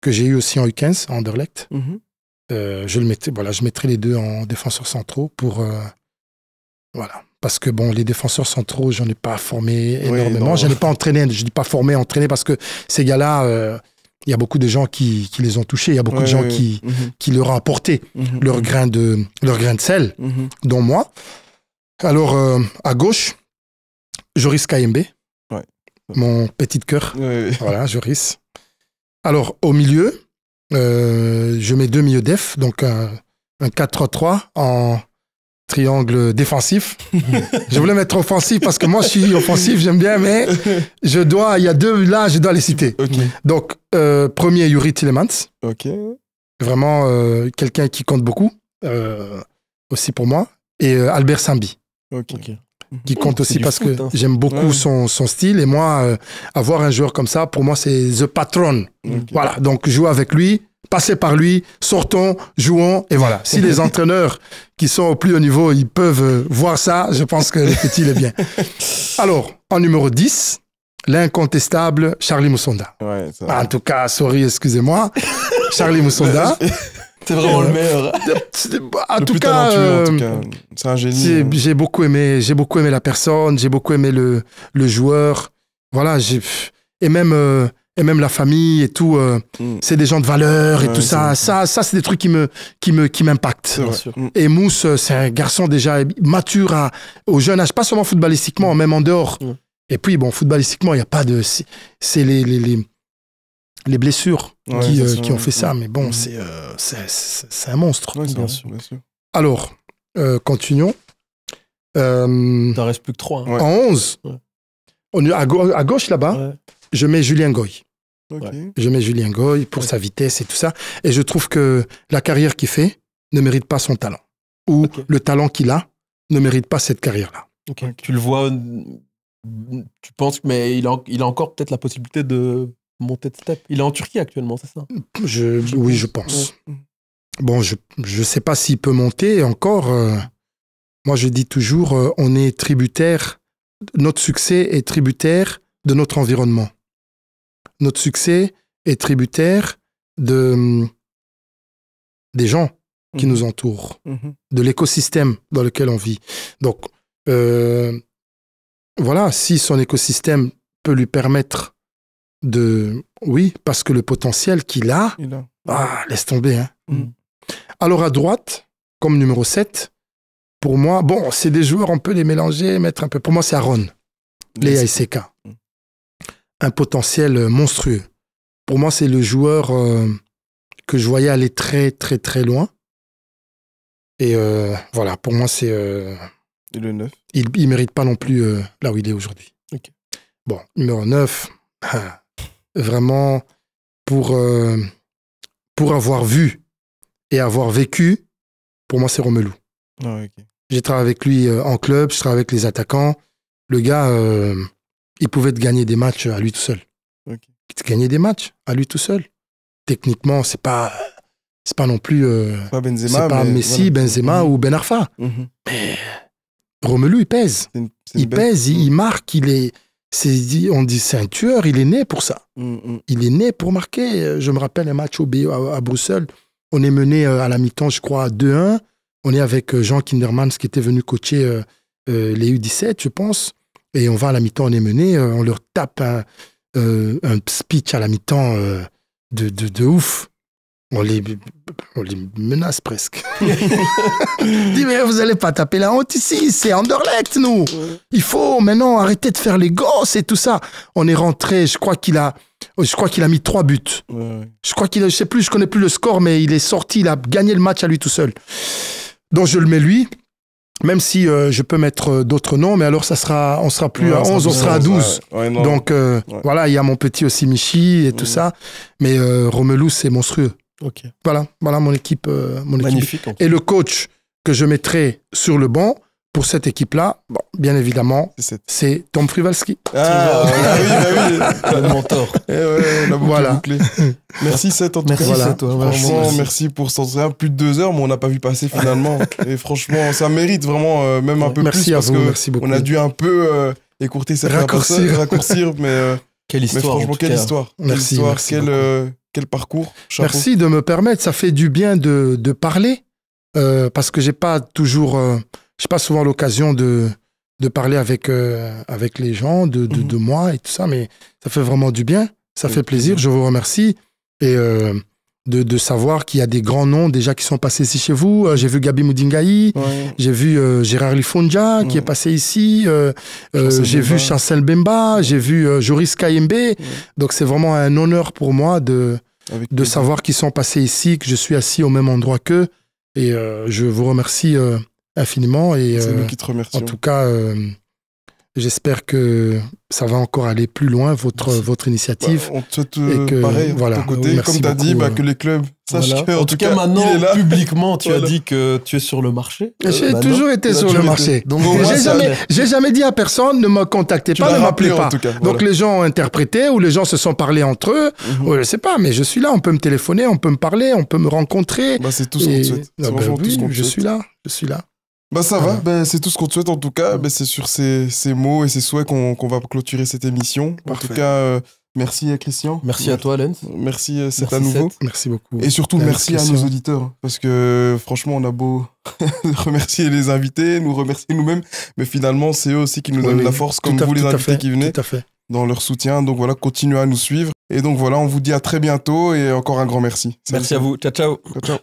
que j'ai eu aussi en U15 à Anderlecht. Mm-hmm. Euh, je le mettrai, voilà, je mettrai les deux en défenseurs centraux pour euh, voilà. Parce que bon, les défenseurs centraux, j'en ai pas formé énormément. Je j'en ai pas entraîné. Je dis pas formé, entraîné parce que ces gars-là, euh, il y a beaucoup de gens qui, qui les ont touchés. Il y a beaucoup de gens qui, mhm. qui leur ont apporté mhm, leur mhm. grain de leur grain de sel, dont moi. Alors à gauche, Joris Kayembe, mon petit cœur. Voilà, Joris. Alors au milieu, euh, je mets deux milieux def, donc un, 4-3 en triangle défensif. [LAUGHS] je voulais mettre offensif parce que moi je suis offensif, j'aime bien, mais je dois, il y a deux là, je dois les citer. Donc euh, premier Yuri Tillemans, vraiment euh, quelqu'un qui compte beaucoup aussi pour moi, et Albert Sambi qui compte aussi parce que hein. j'aime beaucoup son, son, style. Et moi, euh, avoir un joueur comme ça, pour moi, c'est The Patron. Voilà, donc jouer avec lui, passer par lui, sortons, jouons, et voilà. Si les [LAUGHS] entraîneurs qui sont au plus haut niveau, ils peuvent euh, voir ça, je pense que le petit est bien. [LAUGHS] Alors, en numéro 10, l'incontestable Charlie Moussonda. Ouais, ça... En tout cas, sorry, excusez-moi. Charlie Moussonda. [LAUGHS] C'est vraiment le meilleur. [LAUGHS] Bah, en, tout euh, cas, c'est un génie. Hein. J'ai, beaucoup aimé, j'ai beaucoup aimé la personne, j'ai beaucoup aimé le, le joueur. Voilà, j'ai et même euh, et même la famille et tout. Euh, mm. C'est des gens de valeur et tout ça. Ça, ça, c'est des trucs qui me qui me qui m'impactent. Et Mousse, c'est un garçon déjà mature au jeune âge, pas seulement footballistiquement, hein, même en dehors. Mm. Et puis bon, footballistiquement, il y a pas de c'est les, les les blessures euh, qui, ont fait ça. Mais bon, euh, c'est c'est un monstre. Alors, euh, continuons. Il T'en reste plus que trois. Hein. En 11, on, à, gauche là-bas, je mets Julien Goy. Je mets Julien Goy pour sa vitesse et tout ça. Et je trouve que la carrière qu'il fait ne mérite pas son talent. Ou le talent qu'il a ne mérite pas cette carrière-là. Tu le vois, tu penses, mais il a encore peut-être la possibilité de monter Il est en Turquie actuellement, c'est ça Oui, je pense. Bon, je ne sais pas s'il peut monter encore. Euh. moi, je dis toujours, euh, on est tributaire, notre succès est tributaire de notre environnement. Notre succès est tributaire de, des gens qui mhm. nous entourent, mhm. de l'écosystème dans lequel on vit. Donc, euh, voilà, si son écosystème peut lui permettre de oui, parce que le potentiel qu'il a, Ah, laisse tomber. Hein. Mm. Mm. Alors à droite, comme numéro 7, pour moi, bon, c'est des joueurs, on peut les mélanger, mettre un peu. Pour moi, c'est Aaron, Léa et mm. Un potentiel euh, monstrueux. Pour moi, c'est le joueur euh, que je voyais aller très, très, très loin. Et euh, voilà, pour moi, c'est. le 9 Il ne mérite pas non plus là où il est aujourd'hui. Bon, numéro 9. [LAUGHS] vraiment pour, euh, pour avoir vu et avoir vécu, pour moi, c'est Romelu. Ah, J'ai travaillé avec lui euh, en club, je travaillé avec les attaquants. Le gars, euh, il pouvait te gagner des matchs à lui tout seul. Il te gagnait des matchs à lui tout seul. Techniquement, c'est pas c'est pas non plus euh, pas Benzema, pas Messi, Benzema mhm. ou Ben Arfa. Mhm. Mais Romelu, il pèse. il pèse, mhm. il marque, il est on dit c'est un tueur, il est né pour ça. Mm, mm. Il est né pour marquer. Je me rappelle un match au BO à, Bruxelles. On est mené euh, à la mi-temps, je crois, 2-1. On est avec euh, Jean Kindermans qui était venu coacher euh, les U17, je pense. Et on va à la mi-temps, on est mené. on leur tape un, speech à la mi-temps de, de, de, ouf on les, menace presque. [LAUGHS] dit, mais vous allez pas taper la honte ici, c'est Anderlecht, nous. Il faut maintenant arrêter de faire les gosses et tout ça. On est rentré, je crois qu'il a, je crois qu'il a mis trois buts. Je crois qu'il je sais plus, je connais plus le score, mais il est sorti, il a gagné le match à lui tout seul. Donc je le mets lui. Même si euh, je peux mettre euh, d'autres noms, mais alors ça sera, on sera plus à 11, on sera à 12. Donc euh, voilà, il y a mon petit aussi Michi et tout mm. ça. Mais Romelu, c'est monstrueux. Voilà, voilà mon équipe. Euh, mon Et le coach que je mettrai sur le banc pour cette équipe-là, bien évidemment, c'est Tom Frivalski. Ah, bah oui, bah oui, [LAUGHS] le mentor. Eh voilà. Merci Seth, en tout merci cas. Toi, merci. pour cet Plus de deux heures, mais on n'a pas vu passer finalement. [LAUGHS] Et franchement, ça mérite vraiment euh, même un peu merci plus. À parce que merci beaucoup. On a dû un peu euh, écourter certaines raccourcir. raccourcir, mais... [LAUGHS] Quelle histoire. franchement, quelle histoire. Merci, quel, euh, parcours. Merci de me permettre. Ça fait du bien de, parler euh, parce que j'ai pas toujours, euh, j'ai pas souvent l'occasion de, de parler avec, avec les gens, mhm. de, moi et tout ça. Mais ça fait vraiment du bien. Ça fait plaisir. Je vous remercie. Et de, savoir qu'il y a des grands noms déjà qui sont passés ici chez vous. Euh, j'ai vu Gabi Mudingaï j'ai vu euh, Gérard Lifonja qui est passé ici, euh, j'ai vu Chancel Bemba, j'ai vu Joris Kayembe. Donc c'est vraiment un honneur pour moi de, de savoir qu'ils sont passés ici, que je suis assis au même endroit qu'eux. Et je vous remercie infiniment. Et, c'est qui te En tout cas, J'espère que ça va encore aller plus loin, votre, votre initiative. Bah, on te souhaite et euh, que, pareil, voilà, de ton côté. Comme tu as dit, bah, euh, que les clubs sachent que. En, tout cas, maintenant, publiquement, tu as dit que tu es sur le marché. J'ai euh, toujours été sur le marché. Donc, J'ai jamais, dit à personne ne me contactez pas, ne m'appelez pas. Donc les gens ont interprété ou les gens se sont parlé entre eux. Mhm. je ne sais pas, mais je suis là. On peut me téléphoner, on peut me parler, on peut me rencontrer. Bah, c'est tout ce qu'on souhaite. Ah je suis là. Je suis là. Bah ça va, ben, c'est tout ce qu'on te souhaite en tout cas. Mm. Ben, c'est sur ces, ces, mots et ces souhaits qu'on va clôturer cette émission. En tout cas, euh, merci à Christian. Merci à toi Lens. Merci, euh, c'est à nouveau. Merci beaucoup. Et surtout merci à nos auditeurs hein, parce que franchement on a beau [LAUGHS] remercier les invités, nous remercier nous-mêmes, mais finalement c'est eux aussi qui nous donnent la force comme vous les invités qui venez. Dans leur soutien. Donc voilà, continuez à nous suivre. Et donc voilà, on vous dit à très bientôt et encore un grand merci. Merci à vous. ciao. Ciao, ciao.